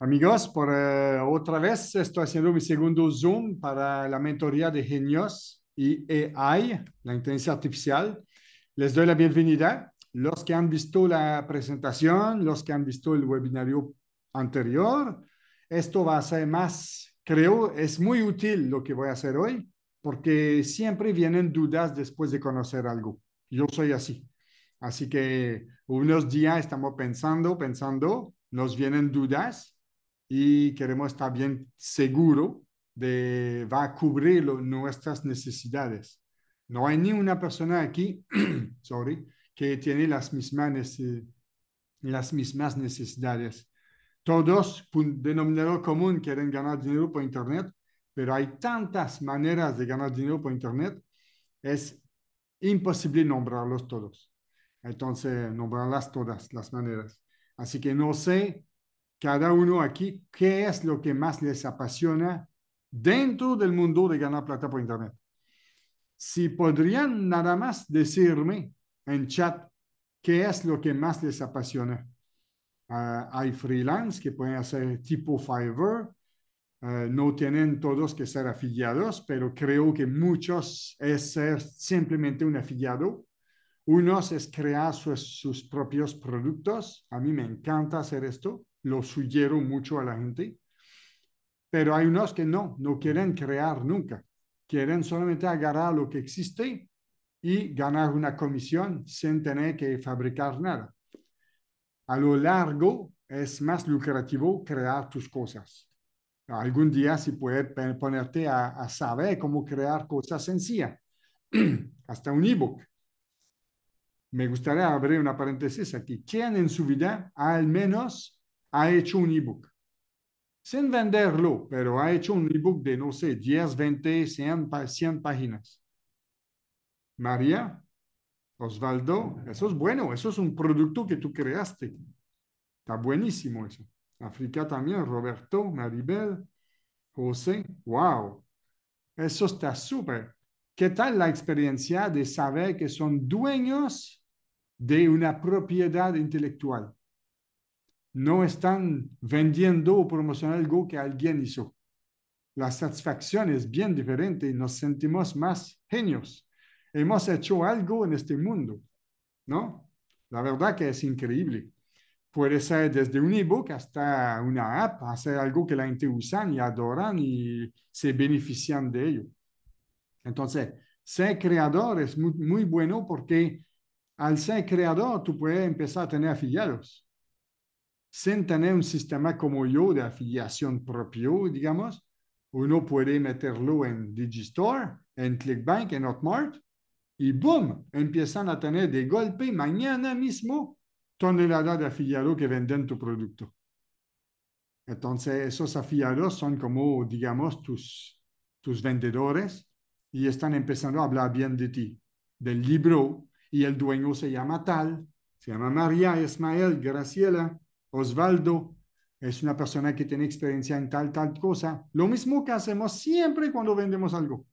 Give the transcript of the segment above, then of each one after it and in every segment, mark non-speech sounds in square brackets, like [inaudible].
Amigos, por eh, otra vez estoy haciendo mi segundo Zoom para la mentoría de genios y AI, la inteligencia artificial. Les doy la bienvenida. Los que han visto la presentación, los que han visto el webinario anterior, esto va a ser más, creo, es muy útil lo que voy a hacer hoy, porque siempre vienen dudas después de conocer algo. Yo soy así. Así que unos días estamos pensando, pensando, nos vienen dudas y queremos estar bien seguro de va a cubrir nuestras necesidades. No hay ni una persona aquí, [clears throat] sorry, que tiene las mismas, las mismas necesidades. Todos, denominador común, quieren ganar dinero por Internet, pero hay tantas maneras de ganar dinero por Internet, es imposible nombrarlos todos. Entonces, nombrarlas todas las maneras. Así que no sé cada uno aquí qué es lo que más les apasiona dentro del mundo de ganar plata por Internet. Si podrían nada más decirme en chat qué es lo que más les apasiona. Ah, hay freelance que pueden hacer tipo Fiverr. Ah, no tienen todos que ser afiliados, pero creo que muchos es ser simplemente un afiliado. Unos es crear sus propios productos. A mí me encanta hacer esto. Lo sugiero mucho a la gente, pero hay unos que no, no quieren crear nunca, quieren solamente agarrar lo que existe y ganar una comisión sin tener que fabricar nada. A lo largo es más lucrativo crear tus cosas. Algún día si puedes ponerte a, saber cómo crear cosas sencillas, [clears throat] hasta un ebook. Me gustaría abrir una paréntesis aquí. ¿Quién en su vida al menos ha hecho un ebook, sin venderlo, pero ha hecho un ebook de, no sé, 10, 20, 100, 100 páginas. María, Osvaldo, eso es bueno, eso es un producto que tú creaste. Está buenísimo eso. África también, Roberto, Maribel, José, wow. Eso está súper. ¿Qué tal la experiencia de saber que son dueños de una propiedad intelectual? no están vendiendo o promocionando algo que alguien hizo. La satisfacción es bien diferente y nos sentimos más genios. Hemos hecho algo en este mundo, ¿no? La verdad que es increíble. Puede ser desde un ebook hasta una app, hacer algo que la gente usa y adoran y se benefician de ello. Entonces, ser creador es muy bueno porque al ser creador tú puedes empezar a tener afiliados sin tener un sistema como yo de afiliación propio, digamos, uno puede meterlo en Digistore, en ClickBank, en Hotmart, y boom, empiezan a tener de golpe mañana mismo toneladas de afiliados que venden tu producto. Entonces, esos afiliados son como, digamos, tus, tus vendedores y están empezando a hablar bien de ti, del libro, y el dueño se llama tal, se llama María, Ismael, Graciela Osvaldo es una persona que tiene experiencia en tal, tal cosa. Lo mismo que hacemos siempre cuando vendemos algo.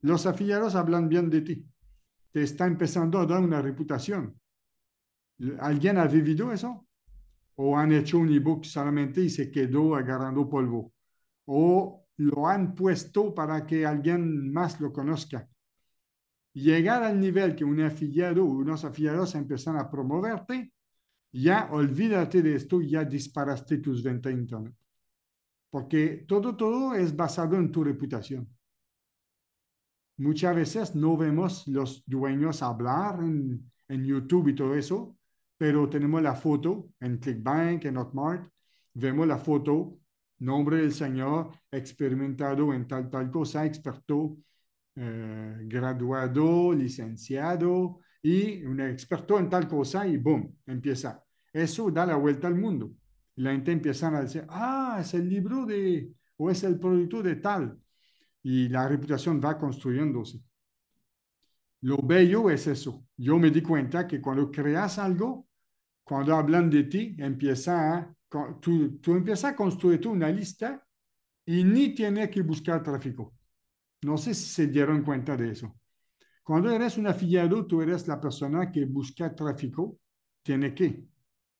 Los afiliados hablan bien de ti. Te está empezando a dar una reputación. ¿Alguien ha vivido eso? ¿O han hecho un ebook solamente y se quedó agarrando polvo? ¿O lo han puesto para que alguien más lo conozca? Llegar al nivel que un afiliado o unos afiliados empiezan a promoverte ya olvídate de esto, ya disparaste tus ventas en Internet. Porque todo, todo es basado en tu reputación. Muchas veces no vemos los dueños hablar en, YouTube y todo eso, pero tenemos la foto en ClickBank, en Hotmart, vemos la foto, nombre del señor, experimentado en tal, tal cosa, experto, eh, graduado, licenciado, y un experto en tal cosa y boom, empieza. Eso da la vuelta al mundo. La gente empieza a decir, ah, es el libro de, o es el producto de tal. Y la reputación va construyéndose. Lo bello es eso. Yo me di cuenta que cuando creas algo, cuando hablan de ti, empieza a, tú, tú empiezas a construir una lista y ni tienes que buscar tráfico. No sé si se dieron cuenta de eso. Cuando eres un afiliado, tú eres la persona que busca tráfico, tiene que,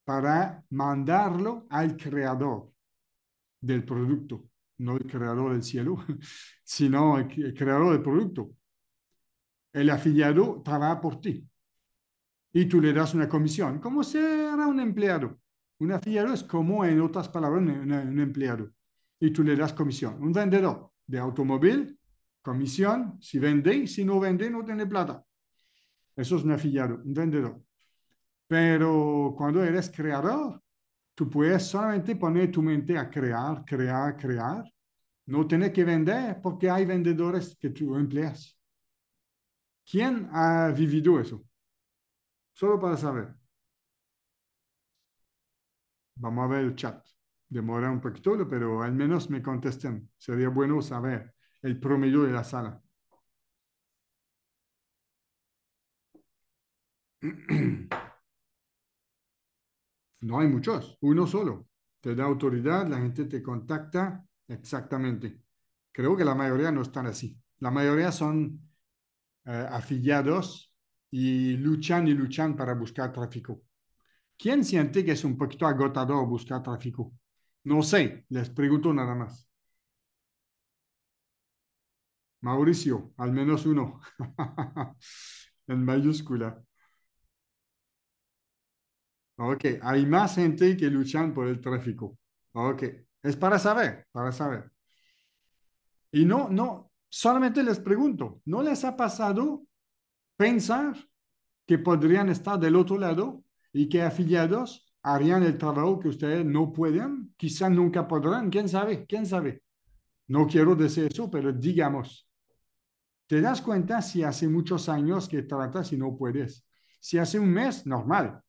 para mandarlo al creador del producto, no el creador del cielo, [laughs] sino el creador del producto. El afiliado trabaja por ti y tú le das una comisión, como será un empleado. Un afiliado es como, en otras palabras, un, un empleado y tú le das comisión. Un vendedor de automóvil Comisión, si vende, si no vende no tiene plata. Eso es un afiliado, un vendedor. Pero cuando eres creador, tú puedes solamente poner tu mente a crear, crear, crear. No tienes que vender porque hay vendedores que tú empleas. ¿Quién ha vivido eso? Solo para saber. Vamos a ver el chat. Demora un poquito, pero al menos me contesten. Sería bueno saber el promedio de la sala. [clears throat] No hay muchos, uno solo. Te da autoridad, la gente te contacta exactamente. Creo que la mayoría no están así. La mayoría son eh, afiliados y luchan y luchan para buscar tráfico. ¿Quién siente que es un poquito agotador buscar tráfico? No sé, les pregunto nada más. Mauricio, al menos uno, [laughs] en mayúscula. Ok, hay más gente que luchan por el tráfico. Ok, es para saber, para saber. Y no, no, solamente les pregunto, ¿no les ha pasado pensar que podrían estar del otro lado y que afiliados harían el trabajo que ustedes no pueden? Quizás nunca podrán, quién sabe, quién sabe. No quiero decir eso, pero digamos. Te das cuenta si hace muchos años que tratas y no puedes. Si hace un mes, normal.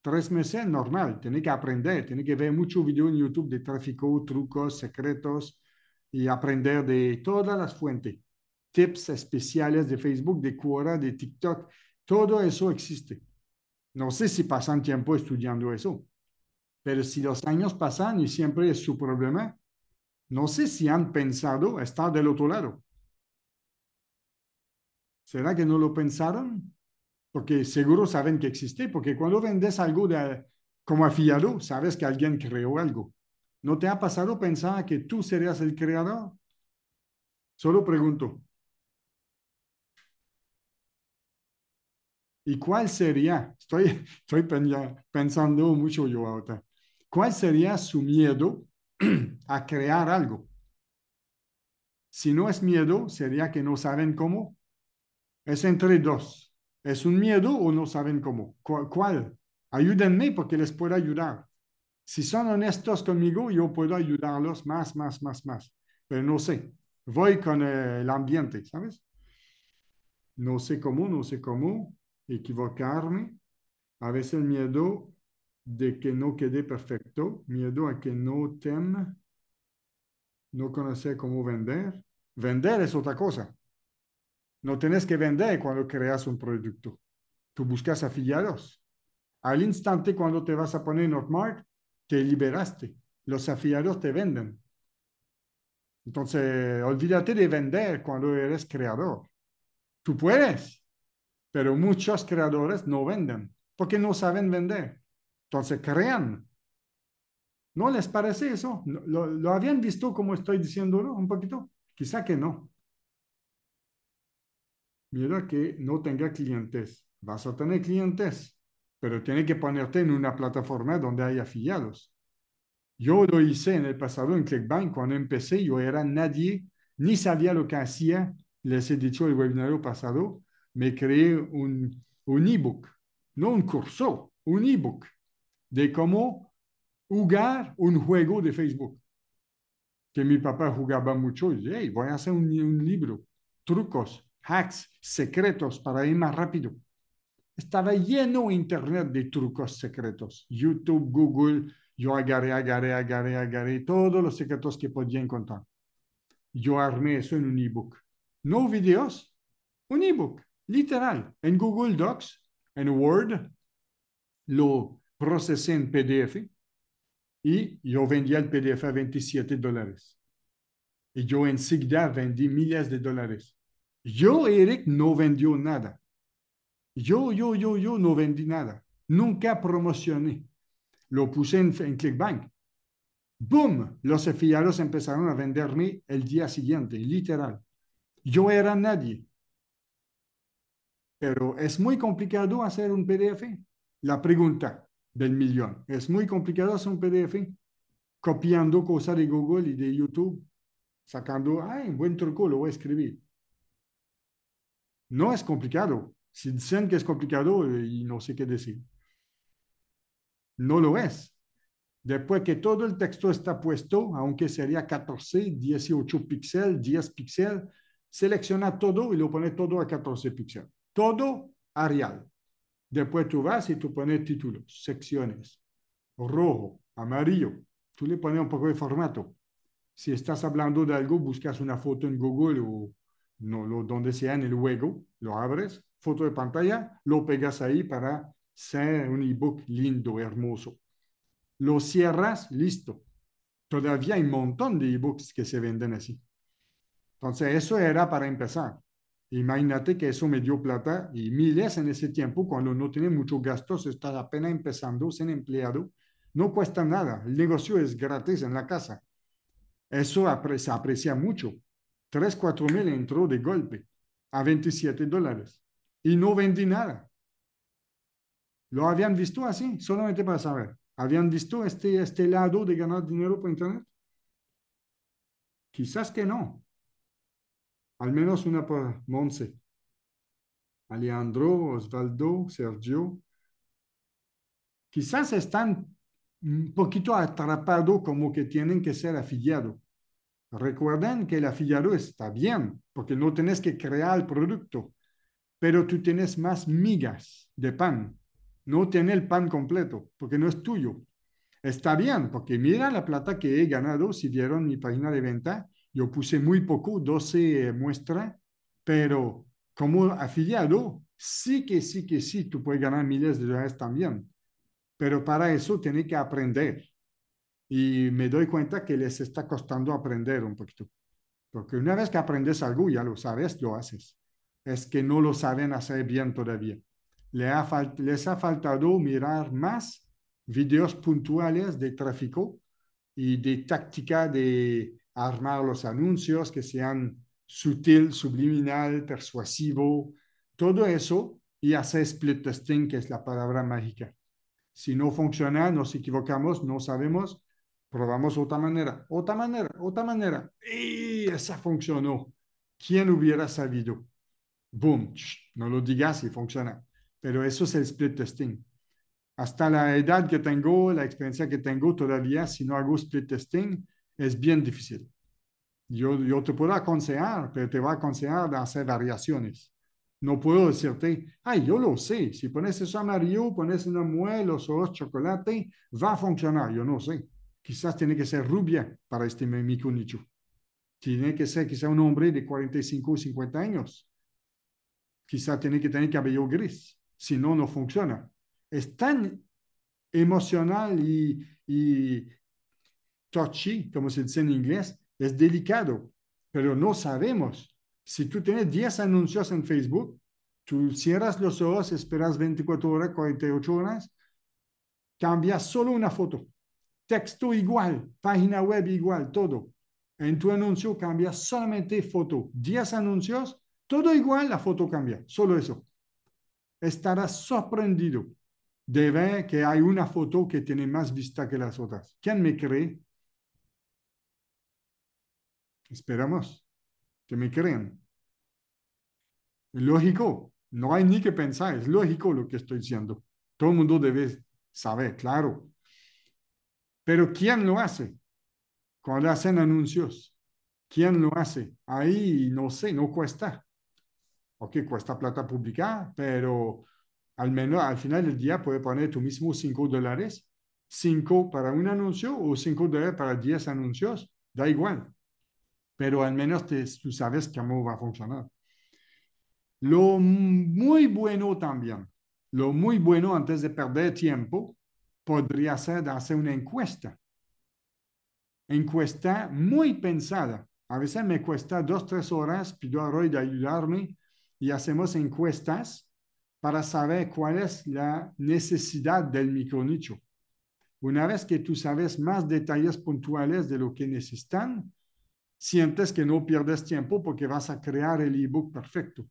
Tres meses, normal. Tienes que aprender, tiene que ver mucho video en YouTube de tráfico, trucos, secretos y aprender de todas las fuentes. Tips especiales de Facebook, de Quora, de TikTok. Todo eso existe. No sé si pasan tiempo estudiando eso, pero si los años pasan y siempre es su problema, no sé si han pensado estar del otro lado. ¿Será que no lo pensaron? Porque seguro saben que existe, porque cuando vendes algo de, como afiliado, sabes que alguien creó algo. ¿No te ha pasado pensar que tú serías el creador? Solo pregunto. ¿Y cuál sería? Estoy, estoy pensando mucho yo ahora. ¿Cuál sería su miedo a crear algo? Si no es miedo, sería que no saben cómo. Es entre dos. ¿Es un miedo o no saben cómo? ¿Cuál? Ayúdenme porque les puedo ayudar. Si son honestos conmigo, yo puedo ayudarlos más, más, más, más. Pero no sé. Voy con eh, el ambiente, ¿sabes? No sé cómo, no sé cómo equivocarme. A veces el miedo de que no quede perfecto, miedo a que no teme, no conocer cómo vender. Vender es otra cosa. No tienes que vender cuando creas un producto. Tú buscas afiliados. Al instante cuando te vas a poner en te liberaste. Los afiliados te venden. Entonces, olvídate de vender cuando eres creador. Tú puedes, pero muchos creadores no venden porque no saben vender. Entonces, crean. ¿No les parece eso? lo habían visto como estoy diciéndolo un poquito? Quizá que no mira que no tenga clientes. Vas a tener clientes, pero tienes que ponerte en una plataforma donde hay afiliados. Yo lo hice en el pasado en ClickBank. Cuando empecé, yo era nadie, ni sabía lo que hacía. Les he dicho el webinario pasado, me creé un, ebook, no un curso, un ebook de cómo jugar un juego de Facebook. Que mi papá jugaba mucho y voy a hacer un libro, trucos hacks, secretos para ir más rápido. Estaba lleno Internet de trucos secretos. YouTube, Google, yo agarré, agarré, agarré, agarré todos los secretos que podía encontrar. Yo armé eso en un ebook. No videos, un ebook, literal, en Google Docs, en Word. Lo procesé en PDF y yo vendía el PDF a 27 dólares. Y yo en enseguida vendí miles de dólares yo, Eric, no vendió nada. Yo, yo, yo, yo no vendí nada. Nunca promocioné. Lo puse en, ClickBank. ¡Boom! Los afiliados empezaron a venderme el día siguiente, literal. Yo era nadie. Pero es muy complicado hacer un PDF. La pregunta del millón. Es muy complicado hacer un PDF copiando cosas de Google y de YouTube, sacando, ay, buen truco, lo voy a escribir. No es complicado. Si dicen que es complicado eh, y no sé qué decir. No lo es. Después que todo el texto está puesto, aunque sería 14, 18 píxeles, 10 píxeles, selecciona todo y lo pone todo a 14 píxeles. Todo Arial. Después tú vas y tú pones títulos, secciones, rojo, amarillo. Tú le pones un poco de formato. Si estás hablando de algo, buscas una foto en Google o no, donde sea en el juego, lo abres, foto de pantalla, lo pegas ahí para ser un ebook lindo, hermoso. Lo cierras, listo. Todavía hay un montón de ebooks que se venden así. Entonces, eso era para empezar. Imagínate que eso me dio plata y miles en ese tiempo, cuando no tiene muchos gastos, estás apenas empezando, sin empleado, no cuesta nada. El negocio es gratis en la casa. Eso se aprecia mucho. 3, 4 mil entró de golpe a 27 dólares y no vendí nada. Lo habían visto así, solamente para saber. ¿Habían visto este, este lado de ganar dinero por Internet? Quizás que no. Al menos una por Monse. Alejandro, Osvaldo, Sergio. Quizás están un poquito atrapados como que tienen que ser afiliados Recuerden que el afiliado está bien, porque no tienes que crear el producto, pero tú tienes más migas de pan. No tiene el pan completo, porque no es tuyo. Está bien, porque mira la plata que he ganado. Si vieron mi página de venta, yo puse muy poco, 12 eh, muestras, pero como afiliado, sí que sí que sí, tú puedes ganar miles de dólares también. Pero para eso tienes que aprender y me doy cuenta que les está costando aprender un poquito. Porque una vez que aprendes algo, ya lo sabes, lo haces. Es que no lo saben hacer bien todavía. Les ha, les ha faltado mirar más videos puntuales de tráfico y de táctica de armar los anuncios que sean sutil, subliminal, persuasivo, todo eso y hacer split testing, que es la palabra mágica. Si no funciona, nos equivocamos, no sabemos, Probamos otra manera, otra manera, otra manera. Y esa funcionó. ¿Quién hubiera sabido? Boom, no lo digas y funciona. Pero eso es el split testing. Hasta la edad que tengo, la experiencia que tengo todavía, si no hago split testing, es bien difícil. Yo, yo te puedo aconsejar, pero te va a aconsejar de hacer variaciones. No puedo decirte, ay, yo lo sé, si pones eso amarillo, pones una muela o solo chocolate, va a funcionar. Yo no sé quizás tiene que ser rubia para este Mimikunichu, Nicho. Tiene que ser quizás un hombre de 45 o 50 años. Quizás tiene que tener cabello gris, si no, no funciona. Es tan emocional y, y touchy, como se dice en inglés, es delicado, pero no sabemos. Si tú tienes 10 anuncios en Facebook, tú cierras los ojos, esperas 24 horas, 48 horas, cambias solo una foto texto igual, página web igual, todo. En tu anuncio cambia solamente foto. 10 anuncios, todo igual, la foto cambia, solo eso. Estarás sorprendido de ver que hay una foto que tiene más vista que las otras. ¿Quién me cree? Esperamos que me crean. Lógico, no hay ni que pensar, es lógico lo que estoy diciendo. Todo el mundo debe saber, claro, pero ¿quién lo hace? Cuando hacen anuncios, ¿quién lo hace? Ahí no sé, no cuesta. Ok, cuesta plata publicar, pero al menos al final del día puedes poner tú mismo cinco dólares, Cinco para un anuncio o cinco dólares para diez anuncios, da igual. Pero al menos tú sabes cómo va a funcionar. Lo muy bueno también, lo muy bueno antes de perder tiempo podría ser hacer una encuesta. Encuesta muy pensada. A veces me cuesta dos, tres horas, pido a Roy de ayudarme y hacemos encuestas para saber cuál es la necesidad del micronicho. Una vez que tú sabes más detalles puntuales de lo que necesitan, sientes que no pierdes tiempo porque vas a crear el ebook perfecto.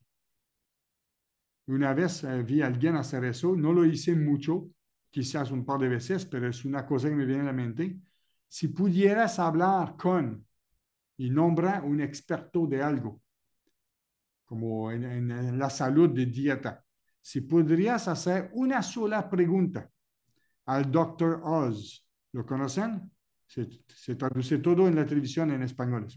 Una vez eh, vi a alguien hacer eso, no lo hice mucho, quizás un par de veces, pero es una cosa que me viene a la mente. Si pudieras hablar con y nombrar un experto de algo, como en, la salud de dieta, si podrías hacer una sola pregunta al doctor Oz, ¿lo conocen? Se, traduce todo en la televisión en español.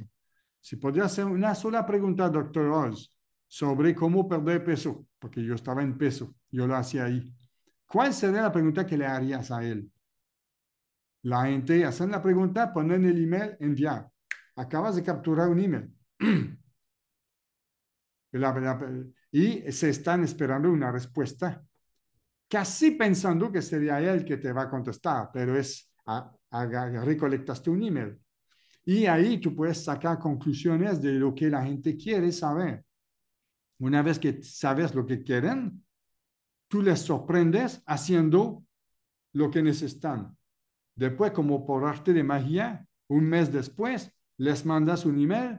Si podrías hacer una sola pregunta, al doctor Oz, sobre cómo perder peso, porque yo estaba en peso, yo lo hacía ahí. ¿Cuál sería la pregunta que le harías a él? La gente hace la pregunta, ponen el email, enviar. Acabas de capturar un email. [clears throat] y se están esperando una respuesta, casi pensando que sería él que te va a contestar, pero es, recolectaste un email. Y ahí tú puedes sacar conclusiones de lo que la gente quiere saber. Una vez que sabes lo que quieren, tú les sorprendes haciendo lo que necesitan. Después, como por arte de magia, un mes después, les mandas un email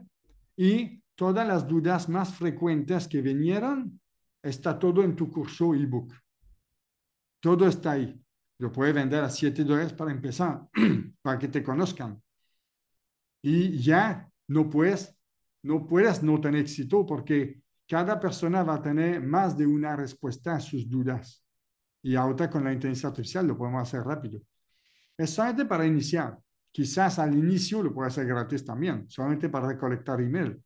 y todas las dudas más frecuentes que vinieron, está todo en tu curso ebook. Todo está ahí. Lo puedes vender a 7 dólares para empezar, [clears throat] para que te conozcan. Y ya no puedes, no puedes no tener éxito porque cada persona va a tener más de una respuesta a sus dudas. Y ahora con la inteligencia artificial lo podemos hacer rápido. Es solamente para iniciar. Quizás al inicio lo puede hacer gratis también, solamente para recolectar email.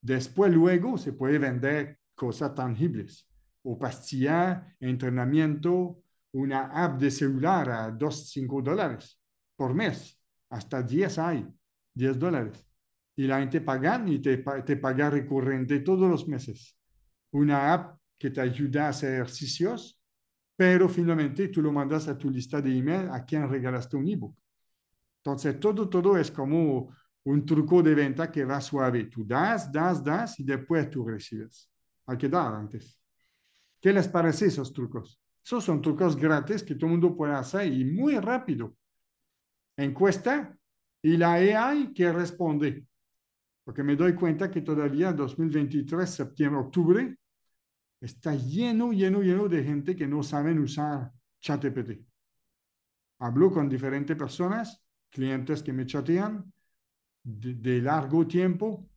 Después, luego, se puede vender cosas tangibles o pastilla, entrenamiento, una app de celular a 2, 5 dólares por mes. Hasta 10 hay, 10 dólares y la gente paga y te, paga recurrente todos los meses. Una app que te ayuda a hacer ejercicios, pero finalmente tú lo mandas a tu lista de email a quien regalaste un ebook. Entonces, todo, todo es como un truco de venta que va suave. Tú das, das, das y después tú recibes. Hay que dar antes. ¿Qué les parecen esos trucos? Esos son trucos gratis que todo el mundo puede hacer y muy rápido. Encuesta y la AI que responde porque me doy cuenta que todavía 2023, septiembre, octubre, está lleno, lleno, lleno de gente que no saben usar ChatGPT. Hablo con diferentes personas, clientes que me chatean de, largo tiempo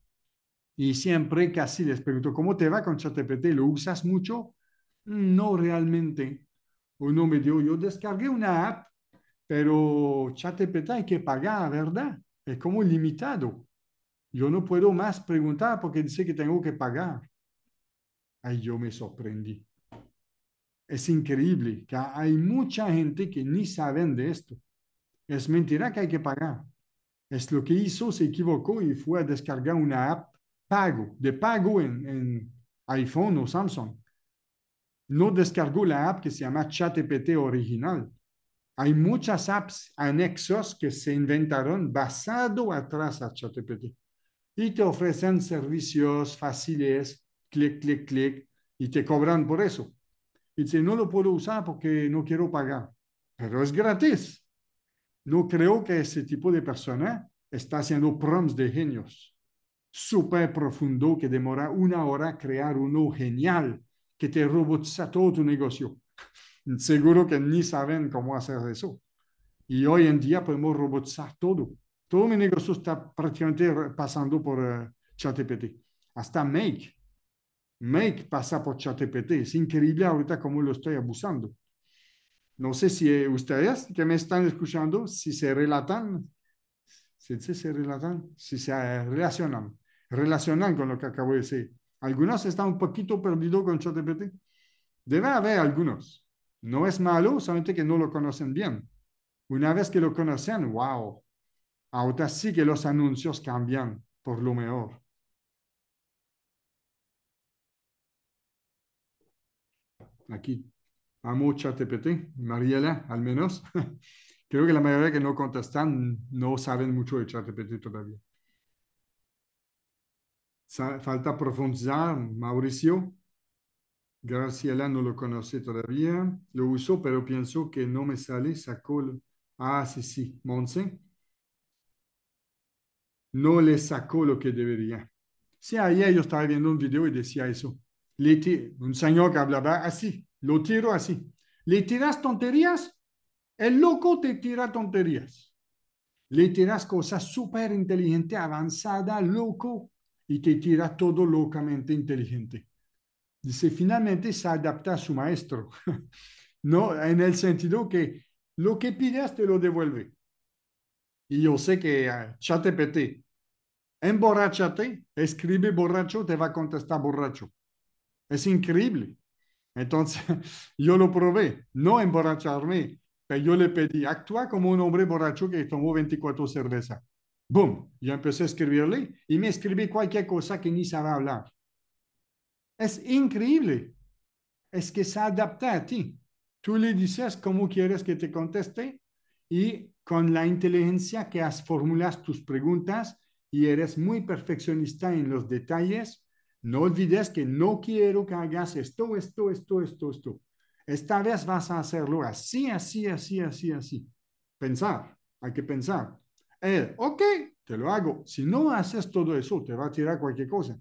y siempre casi les pregunto, ¿cómo te va con ChatGPT? ¿Lo usas mucho? No realmente. uno me dio, yo descargué una app, pero ChatGPT hay que pagar, ¿verdad? Es como limitado. Yo no puedo más preguntar porque dice que tengo que pagar. Ahí yo me sorprendí. Es increíble que hay mucha gente que ni saben de esto. Es mentira que hay que pagar. Es lo que hizo, se equivocó y fue a descargar una app pago, de pago en, iPhone o Samsung. No descargó la app que se llama ChatGPT original. Hay muchas apps anexos que se inventaron basado atrás a ChatGPT y te ofrecen servicios fáciles, clic, clic, clic, y te cobran por eso. Y dice, no lo puedo usar porque no quiero pagar, pero es gratis. No creo que ese tipo de persona está haciendo prompts de genios súper profundo que demora una hora crear uno genial que te robotiza todo tu negocio. [laughs] Seguro que ni saben cómo hacer eso. Y hoy en día podemos robotizar todo. Todo mi negocio está prácticamente pasando por eh, ChatGPT. Hasta Make. Make pasa por chat.pt. Es increíble ahorita cómo lo estoy abusando. No sé si eh, ustedes que me están escuchando, si se relatan, si se relatan, si se eh, relacionan, relacionan con lo que acabo de decir. Algunos están un poquito perdidos con ChatGPT. Debe haber algunos. No es malo, solamente que no lo conocen bien. Una vez que lo conocen, wow, Ahora sí que los anuncios cambian por lo mejor. Aquí, a mucha TPT, Mariela, al menos. [laughs] Creo que la mayoría que no contestan no saben mucho de ChatGPT todavía. Falta profundizar, Mauricio. Graciela no lo conoce todavía. Lo uso, pero pienso que no me sale. Sacó. Ah, sí, sí, Monse no le sacó lo que debería. Si ayer yo estaba viendo un video y decía eso. Le un señor que hablaba así, lo tiro así. ¿Le tiras tonterías? El loco te tira tonterías. Le tiras cosas súper inteligente, avanzada, loco, y te tira todo locamente inteligente. Dice, finalmente se adapta a su maestro, [laughs] ¿no? En el sentido que lo que pidas te lo devuelve. Y yo sé que uh, emborrachate, escribe borracho, te va a contestar borracho. Es increíble. Entonces, [laughs] yo lo probé, no emborracharme, pero yo le pedí, actúa como un hombre borracho que tomó 24 cervezas. Boom, yo empecé a escribirle y me escribí cualquier cosa que ni sabía hablar. Es increíble. Es que se adapta a ti. Tú le dices cómo quieres que te conteste y con la inteligencia que has formulado tus preguntas, y eres muy perfeccionista en los detalles, no olvides que no quiero que hagas esto, esto, esto, esto, esto. Esta vez vas a hacerlo así, así, así, así, así. Pensar, hay que pensar. ok, te lo hago. Si no haces todo eso, te va a tirar cualquier cosa.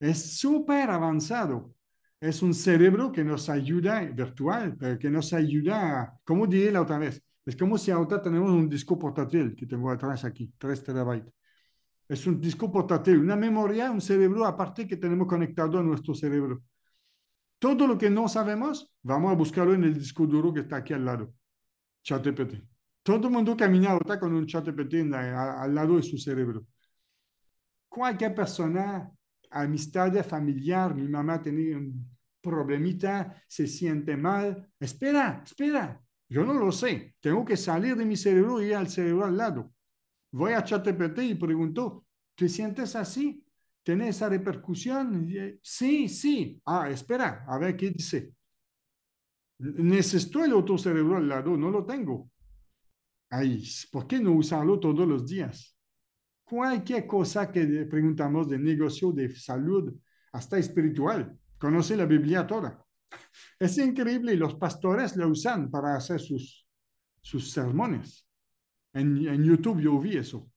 Es súper avanzado. Es un cerebro que nos ayuda, virtual, que nos ayuda, a, como dije la otra vez, es como si ahora tenemos un disco portátil que tengo atrás aquí, 3 terabytes es un disco portátil, una memoria, un cerebro aparte que tenemos conectado a nuestro cerebro. Todo lo que no sabemos, vamos a buscarlo en el disco duro que está aquí al lado. ChatGPT. Todo el mundo camina está con un ChatGPT al lado de su cerebro. Cualquier persona, amistad familiar, mi mamá tenía un problemita, se siente mal. Espera, espera. Yo no lo sé. Tengo que salir de mi cerebro y e ir al cerebro al lado voy a ChatGPT y pregunto, ¿te sientes así? ¿Tiene esa repercusión? Eh, sí, sí. Ah, espera, a ver qué dice. Necesito el otro cerebro al lado, no lo tengo. Ay, ¿por qué no usarlo todos los días? Cualquier cosa que preguntamos de negocio, de salud, hasta espiritual, conoce la Biblia toda. [laughs] Es increíble, los pastores lo usan para hacer sus, sus sermones. En, YouTube yo vi eso.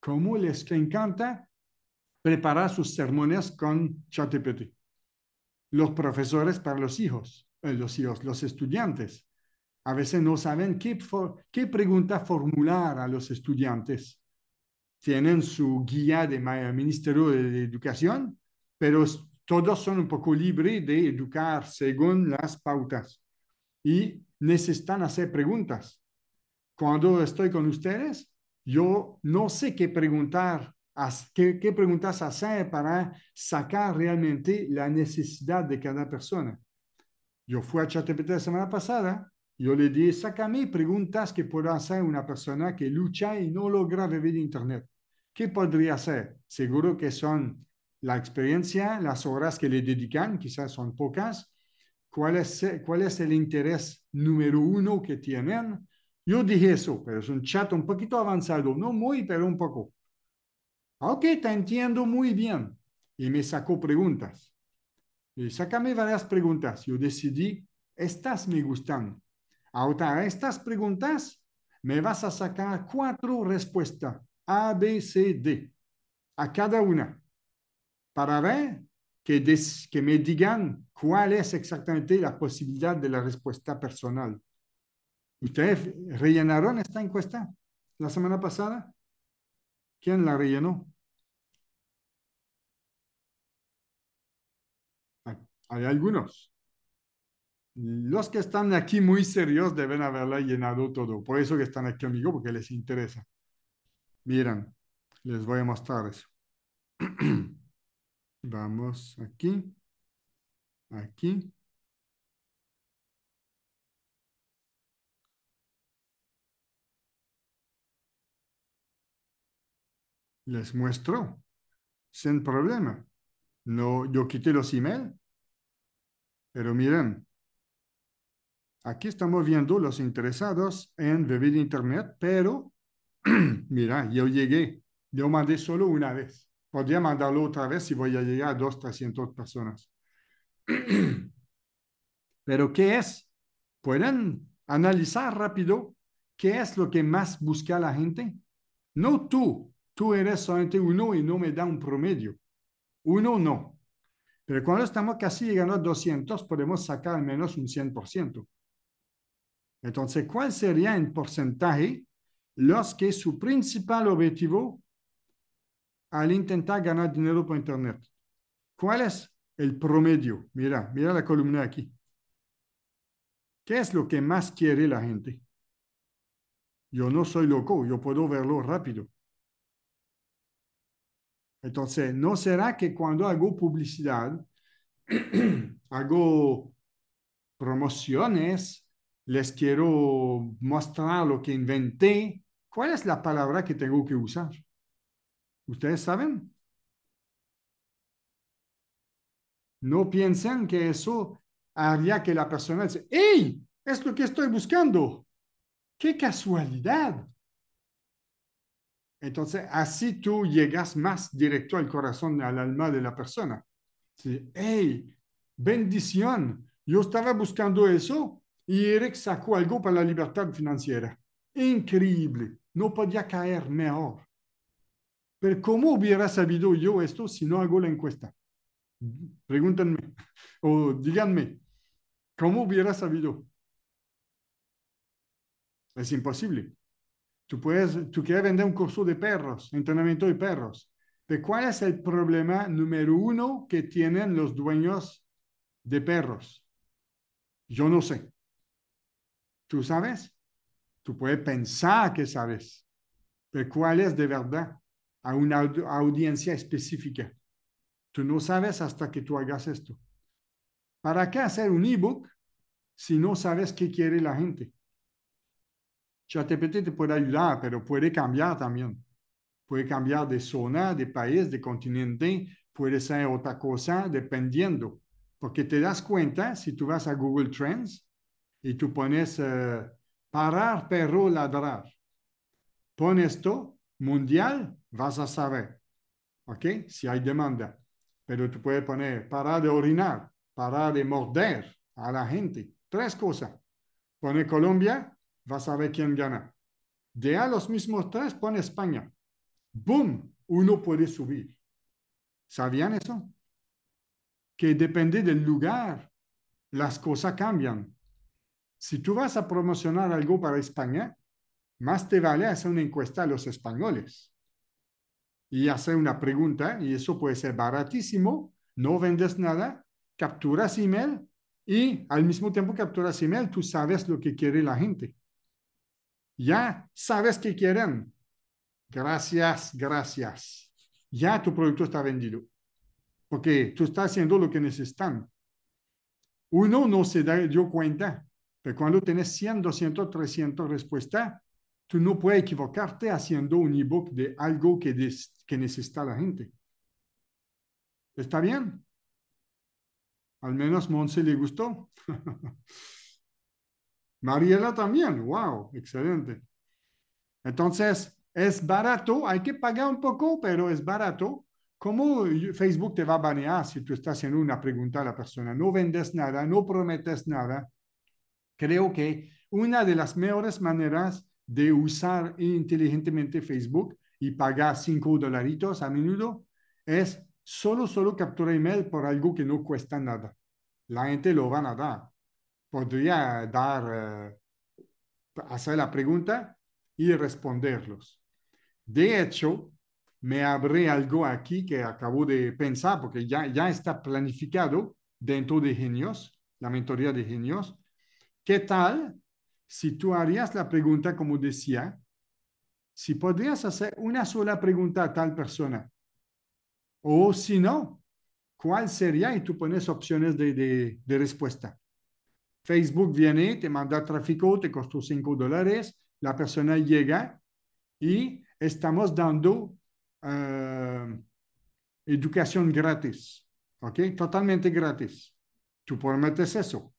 Cómo les encanta preparar sus sermones con ChatGPT. Los profesores para los hijos, eh, los hijos, los estudiantes. A veces no saben qué, qué pregunta formular a los estudiantes. Tienen su guía del eh, Ministerio de Educación, pero todos son un poco libres de educar según las pautas y necesitan hacer preguntas cuando estoy con ustedes, yo no sé qué preguntar, qué, preguntas hacer para sacar realmente la necesidad de cada persona. Yo fui a ChatGPT la semana pasada, yo le dije, sácame preguntas que pueda hacer una persona que lucha y no logra vivir Internet. ¿Qué podría hacer? Seguro que son la experiencia, las horas que le dedican, quizás son pocas, cuál es el interés número uno que tienen, yo dije eso, pero es un chat un poquito avanzado, no muy, pero un poco. Ah, ok, te entiendo muy bien. Y me sacó preguntas. Y sácame varias preguntas. Yo decidí, estas me gustan. Ahora, estas preguntas, me vas a sacar cuatro respuestas, A, B, C, D, a cada una, para ver que me digan cuál es exactamente la posibilidad de la respuesta personal. ¿Ustedes rellenaron esta encuesta la semana pasada? ¿Quién la rellenó? Hay algunos. Los que están aquí muy serios deben haberla llenado todo. Por eso que están aquí conmigo, porque les interesa. Miren, les voy a mostrar eso. [clears throat] Vamos aquí, aquí, les muestro sin problema. No, yo quité los emails, pero miren, aquí estamos viendo los interesados en vivir internet, pero [clears throat] mira, yo llegué, yo mandé solo una vez. Podría mandarlo otra vez si voy a llegar a 200, 300 personas. [clears throat] pero ¿qué es? Pueden analizar rápido qué es lo que más busca la gente. No tú, tú eres solamente uno y no me da un promedio. Uno no. Pero cuando estamos casi llegando a 200, podemos sacar al menos un 100%. Entonces, ¿cuál sería el porcentaje los que su principal objetivo al intentar ganar dinero por Internet? ¿Cuál es el promedio? Mira, mira la columna aquí. ¿Qué es lo que más quiere la gente? Yo no soy loco, yo puedo verlo rápido. Entonces, ¿no será que cuando hago publicidad, [clears throat] hago promociones, les quiero mostrar lo que inventé? ¿Cuál es la palabra que tengo que usar? ¿Ustedes saben? No piensen que eso haría que la persona dice, ¡Ey! Es lo que estoy buscando. ¡Qué casualidad! Entonces, así tú llegas más directo al corazón, al alma de la persona. ¡Hey! ¡Bendición! Yo estaba buscando eso y Eric sacó algo para la libertad financiera. Increíble. No podía caer mejor. Pero ¿cómo hubiera sabido yo esto si no hago la encuesta? Pregúntenme o díganme, ¿cómo hubiera sabido? Es imposible. Tú, puedes, tú quieres vender un curso de perros, entrenamiento de perros. ¿De ¿cuál es el problema número uno que tienen los dueños de perros? Yo no sé. ¿Tú sabes? Tú puedes pensar que sabes, pero ¿cuál es de verdad a una audiencia específica? Tú no sabes hasta que tú hagas esto. ¿Para qué hacer un ebook si no sabes qué quiere la gente? ChatGPT te puede ayudar, pero puede cambiar también. Puede cambiar de zona, de país, de continente, puede ser otra cosa dependiendo. Porque te das cuenta, si tú vas a Google Trends y tú pones eh, parar perro ladrar, pon esto, mundial, vas a saber, ¿ok? Si hay demanda. Pero tú puedes poner parar de orinar, parar de morder a la gente, tres cosas. Pone Colombia, vas a ver quién gana. De a los mismos tres, pone España. ¡Boom! Uno puede subir. ¿Sabían eso? Que depende del lugar, las cosas cambian. Si tú vas a promocionar algo para España, más te vale hacer una encuesta a los españoles y hacer una pregunta, y eso puede ser baratísimo, no vendes nada, capturas email y al mismo tiempo capturas email, tú sabes lo que quiere la gente. Ya sabes que quieren. Gracias, gracias. Ya tu producto está vendido. Porque tú estás haciendo lo que necesitan. Uno no se da, dio cuenta, pero cuando tienes 100, 200, 300 respuestas, tú no puedes equivocarte haciendo un ebook de algo que, que necesita la gente. ¿Está bien? Al menos Monse le gustó. [laughs] Mariela también, wow, excelente. Entonces, es barato, hay que pagar un poco, pero es barato. ¿Cómo Facebook te va a banear si tú estás haciendo una pregunta a la persona? No vendes nada, no prometes nada. Creo que una de las mejores maneras de usar inteligentemente Facebook y pagar cinco dolaritos a menudo es solo, solo captura email por algo que no cuesta nada. La gente lo va a dar podría dar, eh, hacer la pregunta y responderlos. De hecho, me abre algo aquí que acabo de pensar, porque ya, ya está planificado dentro de genios, la mentoría de genios. ¿Qué tal si tú harías la pregunta, como decía, si podrías hacer una sola pregunta a tal persona? O si no, ¿cuál sería? Y tú pones opciones de respuesta. Facebook viene, te manda tráfico, te costó 5 dólares, la persona llega y estamos dando eh, educación gratis, ¿ok? Totalmente gratis. Tú prometes eso,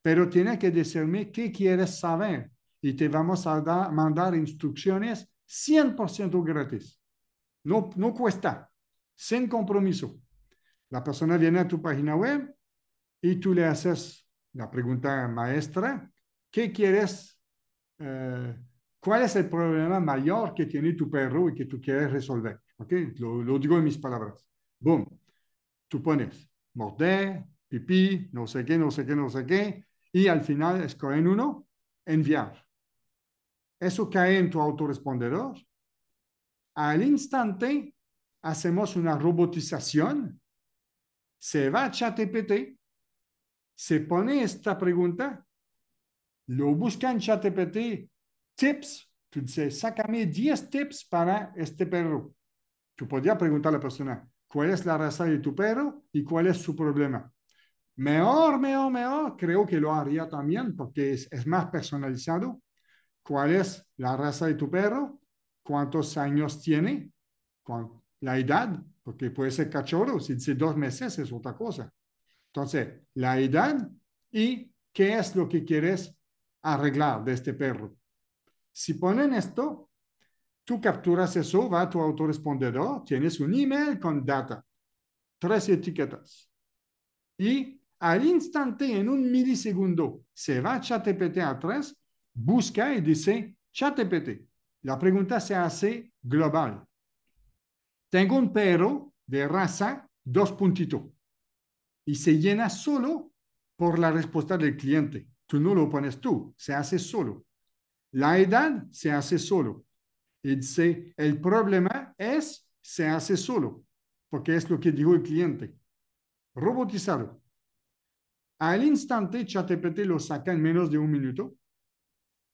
pero tienes que decirme qué quieres saber y te vamos a mandar instrucciones 100% gratis. No, no cuesta, sin compromiso. La persona viene a tu página web y tú le haces la pregunta maestra, ¿qué quieres? Eh, ¿Cuál es el problema mayor que tiene tu perro y que tú quieres resolver? ¿Okay? Lo, digo en mis palabras. Boom. Tú pones morder, pipí, no sé qué, no sé qué, no sé qué, y al final escogen uno, enviar. Eso cae en tu autorespondedor. Al instante hacemos una robotización, se va a ChatGPT se pone esta pregunta, lo busca en ChatGPT, tips, tú dices, sácame 10 tips para este perro. Tú podrías preguntar a la persona, ¿cuál es la raza de tu perro y cuál es su problema? Mejor, mejor, mejor, creo que lo haría también porque es, más personalizado. ¿Cuál es la raza de tu perro? ¿Cuántos años tiene? la edad, porque puede ser cachorro, si dice dos meses es otra cosa. Entonces, la edad y qué es lo que quieres arreglar de este perro. Si ponen esto, tú capturas eso, va tu autorespondedor, tienes un email con data, tres etiquetas. Y al instante, en un milisegundo, se va a tres, busca y dice ChatGPT. La pregunta se hace global. Tengo un perro de raza dos puntitos y se llena solo por la respuesta del cliente. Tú no lo pones tú, se hace solo. La edad se hace solo. Y dice, el problema es, se hace solo, porque es lo que dijo el cliente. Robotizado. Al instante, ChatGPT lo saca en menos de un minuto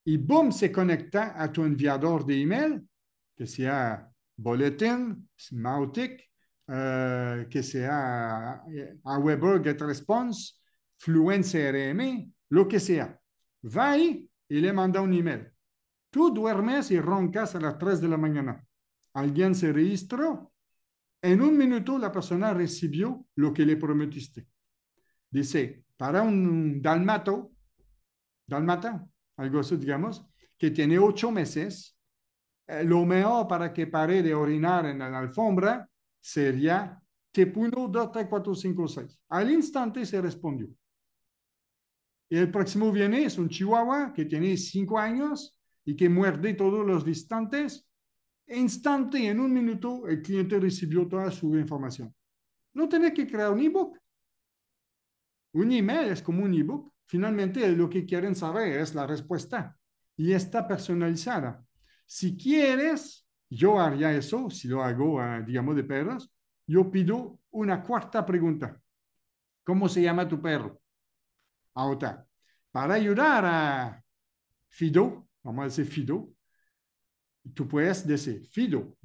y boom, se conecta a tu enviador de email, que sea Boletín, Mautic, eh, que sea eh, a Weber response Fluent CRM, lo que sea. Va y le manda un email. Tú duermes y roncas a las 3 de la mañana. Alguien se registró. En un minuto la persona recibió lo que le prometiste. Dice, para un dalmato, dalmata, algo así, digamos, que tiene ocho meses, eh, lo mejor para que pare de orinar en la alfombra sería tipo 1, 2, Al instante se respondió. Y el próximo viene es un chihuahua que tiene 5 años y que muerde todos los distantes. Instante, en un minuto, el cliente recibió toda su información. No tenés que crear un ebook. Un email es como un ebook. Finalmente, lo que quieren saber es la respuesta y está personalizada. Si quieres, yo haría eso, si lo hago, ah, digamos, de perros, yo pido una cuarta pregunta. ¿Cómo se llama tu perro? Ahora, para ayudar a Fido, vamos a decir Fido, tú puedes decir Fido,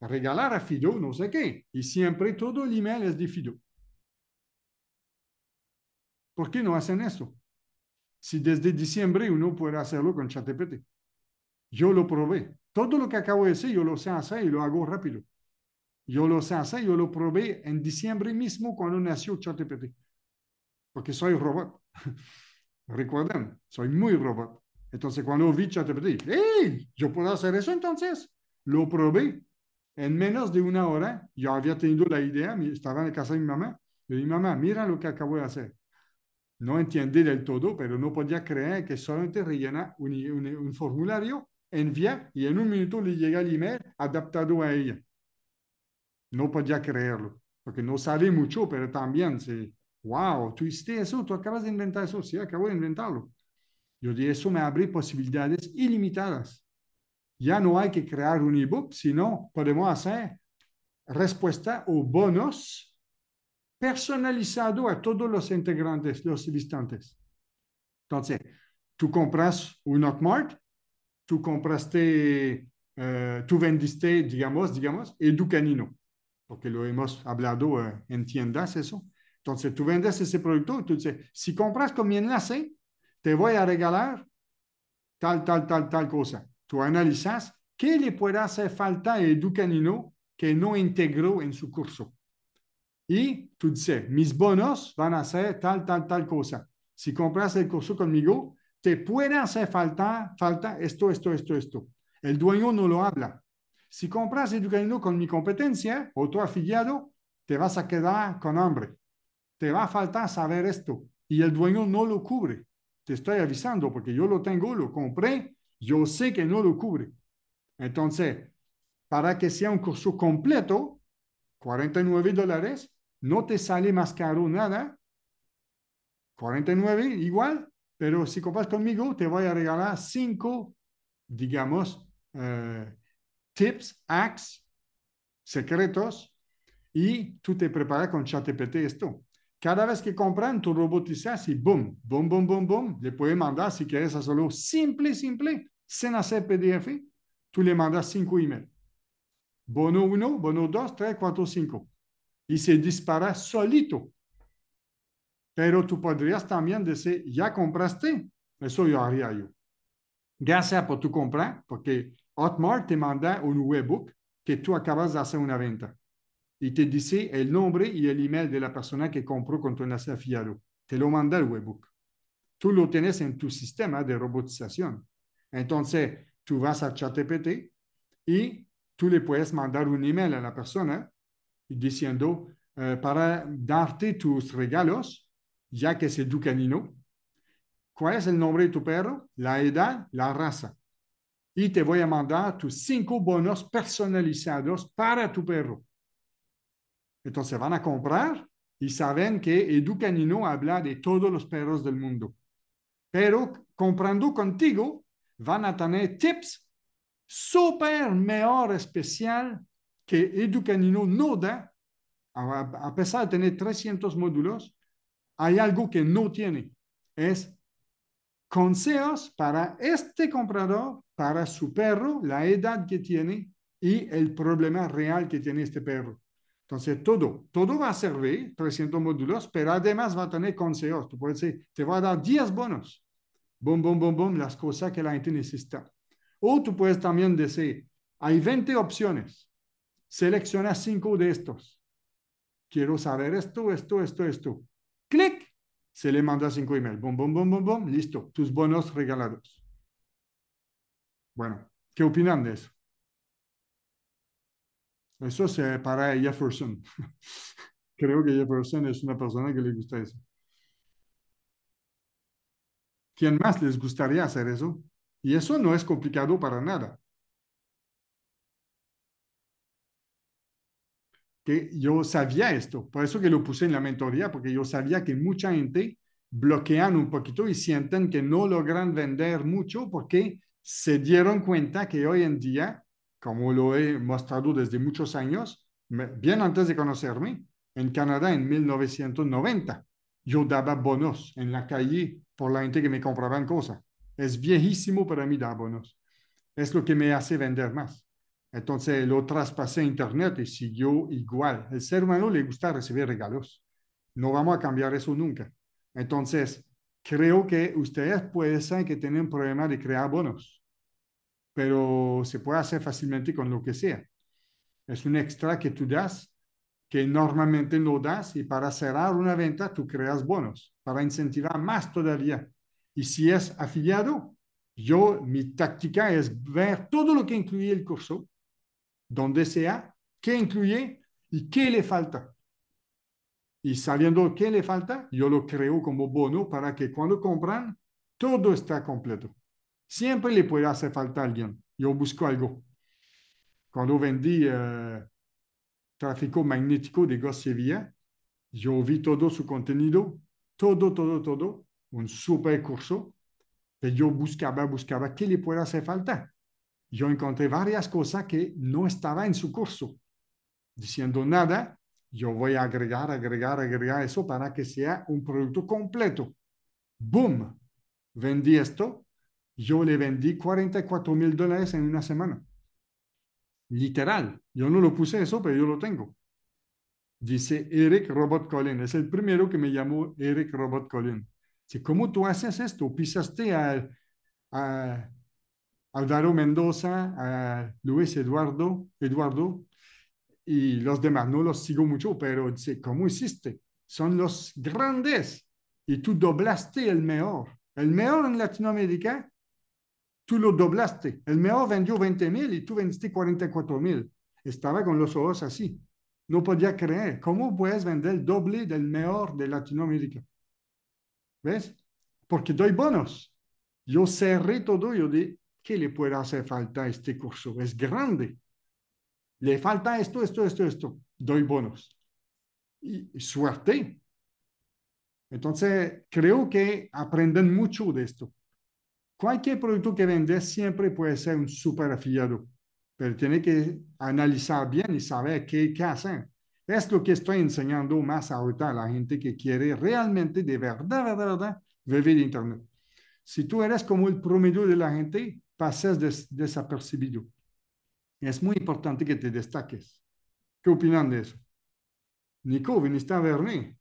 regalar a Fido no sé qué. Y siempre todo el email es de Fido. ¿Por qué no hacen eso? Si desde diciembre uno puede hacerlo con ChatGPT. Yo lo probé. Todo lo que acabo de decir yo lo sé hacer y lo hago rápido. Yo lo sé hacer, yo lo probé en diciembre mismo cuando nació ChatGPT. Porque soy robot. [laughs] Recuerden, soy muy robot. Entonces cuando vi ChatGPT, Yo puedo hacer eso entonces. Lo probé. En menos de una hora yo había tenido la idea, estaba en casa de mi mamá. Le mi mamá, mira lo que acabo de hacer no entendí del todo, pero no podía creer que solamente rellena un, formulario envía y en un minuto le llega el email adaptado a ella. No podía creerlo, porque no sale mucho, pero también, se, wow, tú hiciste eso, tú acabas de inventar eso, sí, acabo de inventarlo. Yo dije, eso me abre posibilidades ilimitadas. Ya no hay que crear un ebook, sino podemos hacer respuesta o bonos personalizado a todos los integrantes, los visitantes. Entonces, tú compras un Hotmart tú compraste, eh, tú vendiste, digamos, digamos, Educanino, porque lo hemos hablado eh, en tiendas, eso. Entonces, tú vendes ese producto, tú dices, si compras con mi enlace, te voy a regalar tal, tal, tal, tal cosa. Tú analizas qué le puede hacer falta a Educanino que no integró en su curso. Y tú dices, mis bonos van a ser tal, tal, tal cosa. Si compras el curso conmigo, te puede hacer falta, falta esto, esto, esto, esto. El dueño no lo habla. Si compras Educadino con mi competencia, otro afiliado, te vas a quedar con hambre. Te va a faltar saber esto. Y el dueño no lo cubre. Te estoy avisando porque yo lo tengo, lo compré, yo sé que no lo cubre. Entonces, para que sea un curso completo, 49 dólares, no te sale más caro nada. 49 igual, pero si compras conmigo, te voy a regalar cinco, digamos, eh, tips, acts secretos, y tú te preparas con ChatGPT esto. Cada vez que compran, tu robotizas y boom, boom, boom, boom, boom. Le puedes mandar, si quieres hacerlo simple, simple, sin hacer PDF, tú le mandas cinco emails. Bono uno, bono dos, tres, cuatro, cinco. Y se dispara solito. Pero tú podrías también decir, ya compraste, eso yo haría yo. Gracias por tu compra, porque Hotmart te manda un webbook que tú acabas de hacer una venta. Y te dice el nombre y el email de la persona que compró con tu enlace afiliado. Te lo manda el webbook. Tú lo tienes en tu sistema de robotización. Entonces, tú vas a ChatGPT y tú le puedes mandar un email a la persona diciendo, eh, para darte tus regalos, ya que es Educanino. ¿Cuál es el nombre de tu perro? La edad, la raza. Y te voy a mandar tus cinco bonos personalizados para tu perro. Entonces van a comprar y saben que Educanino habla de todos los perros del mundo. Pero comprando contigo, van a tener tips súper mejor especial que Educanino no da, a pesar de tener 300 módulos, hay algo que no tiene. Es consejos para este comprador, para su perro, la edad que tiene y el problema real que tiene este perro. Entonces, todo, todo va a servir, 300 módulos, pero además va a tener consejos. Tú puedes decir, te va a dar 10 bonos. Bum, bum, bum, bum, las cosas que la gente necesita. O tú puedes también decir, hay 20 opciones. Selecciona 5 de estos. Quiero saber esto, esto, esto, esto clic, se le manda cinco emails. Bom, bom, bom, bom, bom, listo, tus bonos regalados. Bueno, ¿qué opinan de eso? Eso se para Jefferson. [laughs] Creo que Jefferson es una persona que le gusta eso. ¿Quién más les gustaría hacer eso? Y eso no es complicado para nada. yo sabía esto, por eso que lo puse en la mentoría, porque yo sabía que mucha gente bloquean un poquito y sienten que no logran vender mucho porque se dieron cuenta que hoy en día, como lo he mostrado desde muchos años, bien antes de conocerme, en Canadá en 1990, yo daba bonos en la calle por la gente que me compraban cosas. Es viejísimo para mí dar bonos. Es lo que me hace vender más. Entonces lo traspasé a Internet y siguió igual. El ser humano le gusta recibir regalos. No vamos a cambiar eso nunca. Entonces, creo que ustedes pueden ser que tienen problema de crear bonos, pero se puede hacer fácilmente con lo que sea. Es un extra que tú das, que normalmente no das, y para cerrar una venta tú creas bonos, para incentivar más todavía. Y si es afiliado, yo, mi táctica es ver todo lo que incluye el curso donde sea, qué incluye y qué le falta. Y sabiendo qué le falta, yo lo creo como bono para que cuando compran, todo está completo. Siempre le puede hacer falta alguien. Yo busco algo. Cuando vendí eh, tráfico magnético de Goss Sevilla, yo vi todo su contenido, todo, todo, todo, un super curso, y yo buscaba, buscaba qué le puede hacer falta yo encontré varias cosas que no estaba en su curso. Diciendo nada, yo voy a agregar, agregar, agregar eso para que sea un producto completo. ¡Boom! Vendí esto. Yo le vendí 44 mil dólares en una semana. Literal. Yo no lo puse eso, pero yo lo tengo. Dice Eric Robot Colin Es el primero que me llamó Eric Robot Collin. ¿Cómo tú haces esto? Pisaste al a Álvaro Mendoza, a Luis Eduardo, Eduardo y los demás. No los sigo mucho, pero dice, ¿cómo hiciste? Son los grandes y tú doblaste el mejor. El mejor en Latinoamérica, tú lo doblaste. El mejor vendió 20 mil y tú vendiste 44 mil. Estaba con los ojos así. No podía creer. ¿Cómo puedes vender el doble del mejor de Latinoamérica? ¿Ves? Porque doy bonos. Yo cerré todo. Yo di, ¿Qué le puede hacer falta este curso? Es grande. Le falta esto, esto, esto, esto. Doy bonos. Y, suerte. Entonces, creo que aprenden mucho de esto. Cualquier producto que vendes siempre puede ser un super afiliado, pero tiene que analizar bien y saber qué, qué hacer. Es lo que estoy enseñando más ahorita a la gente que quiere realmente, de verdad, de verdad, verdad, vivir de Internet. Si tú eres como el promedio de la gente, pases desapercibido. es muy importante que te destaques. ¿Qué opinan de eso? Nico, viniste a verme.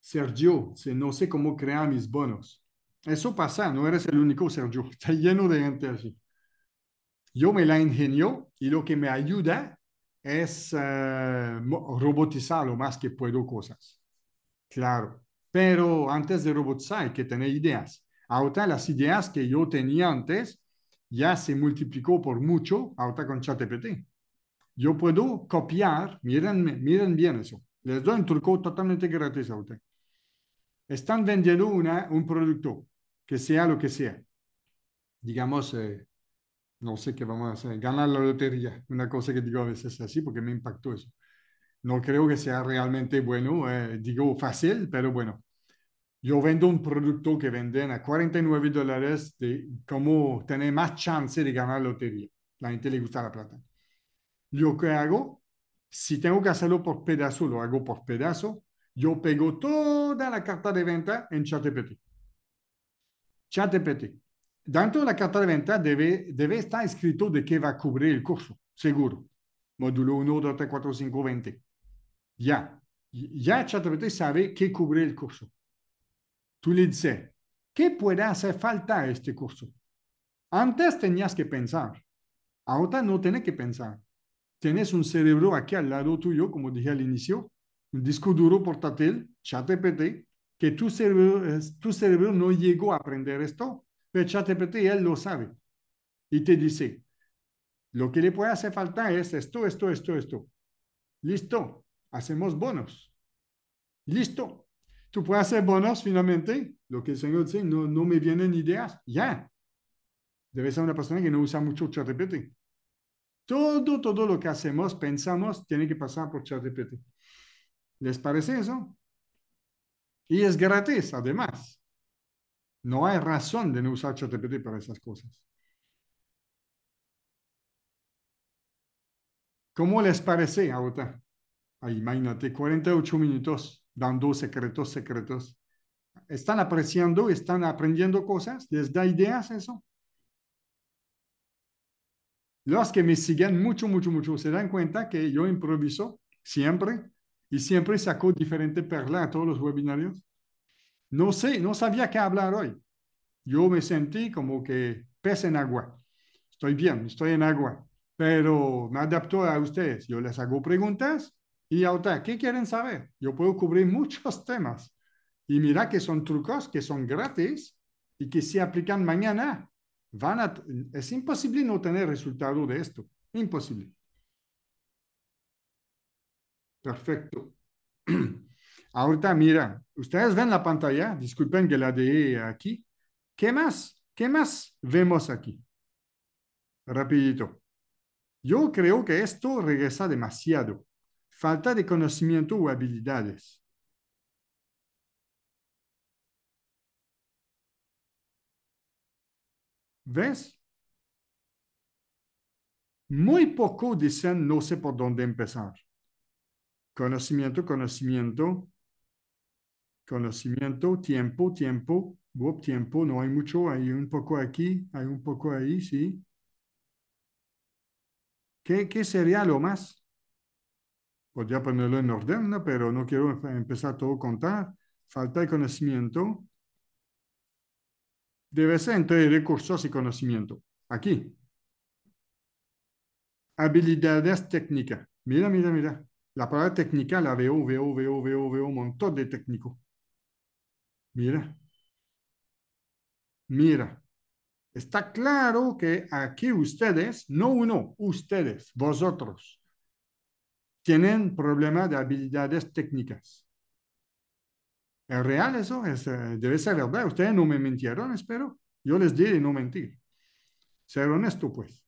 Sergio, no sé cómo crear mis bonos. Eso pasa, no eres el único Sergio, [laughs] está lleno de gente así. Yo me la ingenio y lo que me ayuda es eh, robotizar lo más que puedo cosas. Claro pero antes de hay que tener ideas. Ahora las ideas que yo tenía antes ya se multiplicó por mucho ahora con ChatGPT. Yo puedo copiar, miren, miren bien eso. Les doy un truco totalmente gratis a ustedes. Están vendiendo una, un producto, que sea lo que sea. Digamos, eh, no sé qué vamos a hacer, ganar la lotería, una cosa que digo a veces así porque me impactó eso. No creo que sea realmente bueno, eh, digo fácil, pero bueno. Yo vendo un producto que venden a 49 dólares de cómo tener más chance de ganar lotería. La gente le gusta la plata. Yo qué hago? Si tengo que hacerlo por pedazo, lo hago por pedazo. Yo pego toda la carta de venta en ChatGPT. chat Dentro de la carta de venta debe, debe estar escrito de qué va a cubrir el curso, seguro. Módulo 1, 2, 3, 4, 5, 20. Ya. Ya ChatGPT sabe qué cubre el curso. Tú le dices, ¿qué puede hacer falta a este curso? Antes tenías que pensar. Ahora no tienes que pensar. Tienes un cerebro aquí al lado tuyo, como dije al inicio, un disco duro portátil, ChatGPT, que tu cerebro, tu cerebro no llegó a aprender esto, pero ChatGPT él lo sabe. Y te dice, lo que le puede hacer falta es esto, esto, esto, esto. Listo hacemos bonos. Listo. Tú puedes hacer bonos finalmente. Lo que el Señor dice, no, no me vienen ideas. Ya. Debe ser una persona que no usa mucho ChatGPT. Todo, todo lo que hacemos, pensamos, tiene que pasar por ChatGPT. ¿Les parece eso? Y es gratis, además. No hay razón de no usar ChatGPT para esas cosas. ¿Cómo les parece ahora? imagínate, 48 minutos dando secretos, secretos. Están apreciando, están aprendiendo cosas, les da ideas eso. Los que me siguen mucho, mucho, mucho se dan cuenta que yo improviso siempre y siempre saco diferente perla a todos los webinarios. No sé, no sabía qué hablar hoy. Yo me sentí como que pez en agua. Estoy bien, estoy en agua, pero me adapto a ustedes. Yo les hago preguntas y ahorita, ¿qué quieren saber? Yo puedo cubrir [laughs] muchos temas. Y mira que son trucos que son gratis y que si aplican mañana, van a, es imposible no tener resultado de esto. Imposible. Perfecto. [clears throat] Ahorita, mira, ustedes ven la pantalla, disculpen que la de aquí. ¿Qué más? ¿Qué más vemos aquí? Rapidito. Yo creo que esto regresa demasiado falta de conocimiento o habilidades. ¿Ves? Muy poco dicen no sé por dónde empezar. Conocimiento, conocimiento, conocimiento, tiempo, tiempo, Buen tiempo, no hay mucho, hay un poco aquí, hay un poco ahí, sí. ¿Qué, qué sería lo más? podría pues ponerlo en orden, pero no quiero em, empezar todo contar. Falta de conocimiento. Debe ser entre recursos y conocimiento. Aquí. Habilidades técnicas. Mira, mira, mira. La palabra técnica la veo, veo, veo, veo, veo un montón de técnico. Mira. Mira. Está claro que aquí ustedes, no uno, ustedes, vosotros, tienen problemas de habilidades técnicas. ¿Es real eso? Eh, debe ser verdad. Ustedes no me mintieron, espero. Yo les dije no mentir. Ser honesto, pues.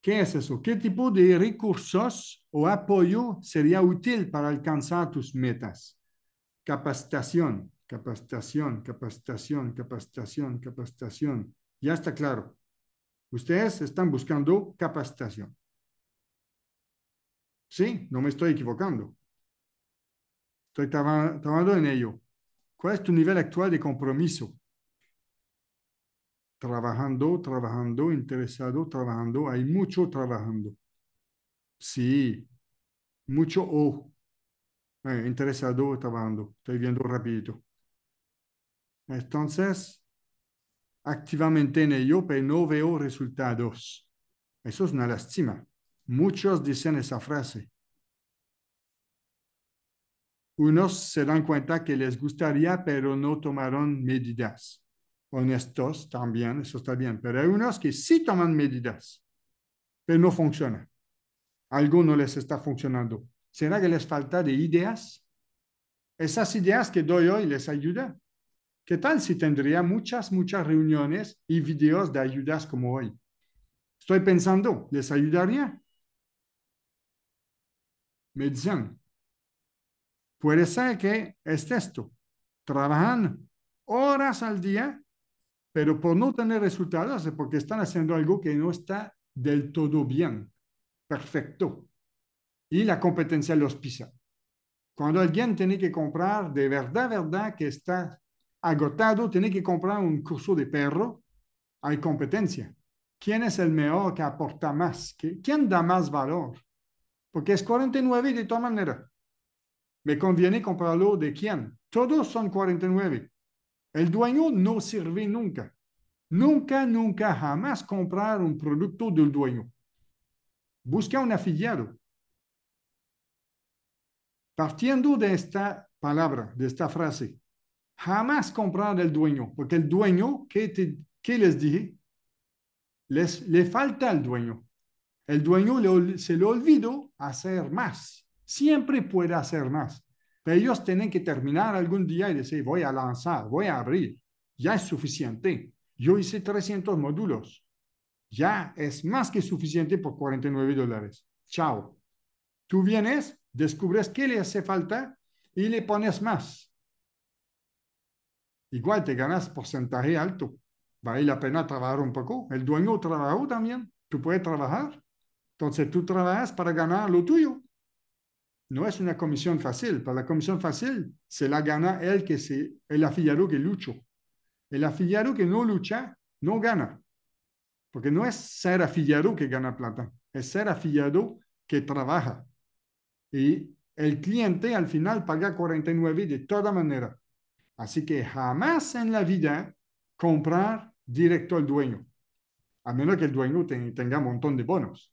¿Qué es eso? ¿Qué tipo de recursos o apoyo sería útil para alcanzar tus metas? Capacitación, capacitación, capacitación, capacitación, capacitación. Ya está claro. Ustedes están buscando capacitación. Sí, no me estoy equivocando. Estoy trabajando en ello. ¿Cuál es tu nivel actual de compromiso? Trabajando, trabajando, interesado, trabajando. Hay mucho trabajando. Sí, mucho o. Eh, interesado, trabajando. Estoy viendo rápido. Entonces, activamente en ello, pero no veo resultados. Eso es una lástima. Muchos dicen esa frase. Unos se dan cuenta que les gustaría, pero no tomaron medidas. Honestos también, eso está bien, pero hay unos que sí toman medidas, pero no funciona. Algo no les está funcionando. ¿Será que les falta de ideas? Esas ideas que doy hoy les ayuda. ¿Qué tal si tendría muchas, muchas reuniones y videos de ayudas como hoy? Estoy pensando, ¿les ayudaría? dicen, Puede ser que es esto. Trabajan horas al día, pero por no tener resultados, es porque están haciendo algo que no está del todo bien, perfecto. Y la competencia los pisa. Cuando alguien tiene que comprar de verdad, verdad, que está agotado, tiene que comprar un curso de perro, hay competencia. ¿Quién es el mejor que aporta más? ¿Quién da más valor? porque es 49 de todas maneras. Me conviene comprarlo de quién. Todos son 49. El dueño no sirve nunca. Nunca, nunca, jamás comprar un producto del dueño. Busca un afiliado. Partiendo de esta palabra, de esta frase, jamás comprar del dueño, porque el dueño, ¿qué, les dije? Les, le falta al dueño. El dueño se le olvidó hacer más. Siempre puede hacer más. Pero ellos tienen que terminar algún día y decir, voy a lanzar, voy a abrir. Ya es suficiente. Yo hice 300 módulos. Ya es más que suficiente por 49 dólares. Chao. Tú vienes, descubres qué le hace falta y le pones más. Igual te ganas porcentaje alto. Vale la pena trabajar un poco. El dueño trabajó también. Tú puedes trabajar entonces tú trabajas para ganar lo tuyo. No es una comisión fácil. Para la comisión fácil se la gana el, que se, el afiliado que lucha. El afiliado que no lucha no gana. Porque no es ser afiliado que gana plata, es ser afiliado que trabaja. Y el cliente al final paga 49 de toda manera. Así que jamás en la vida comprar directo al dueño, a menos que el dueño tenga un montón de bonos.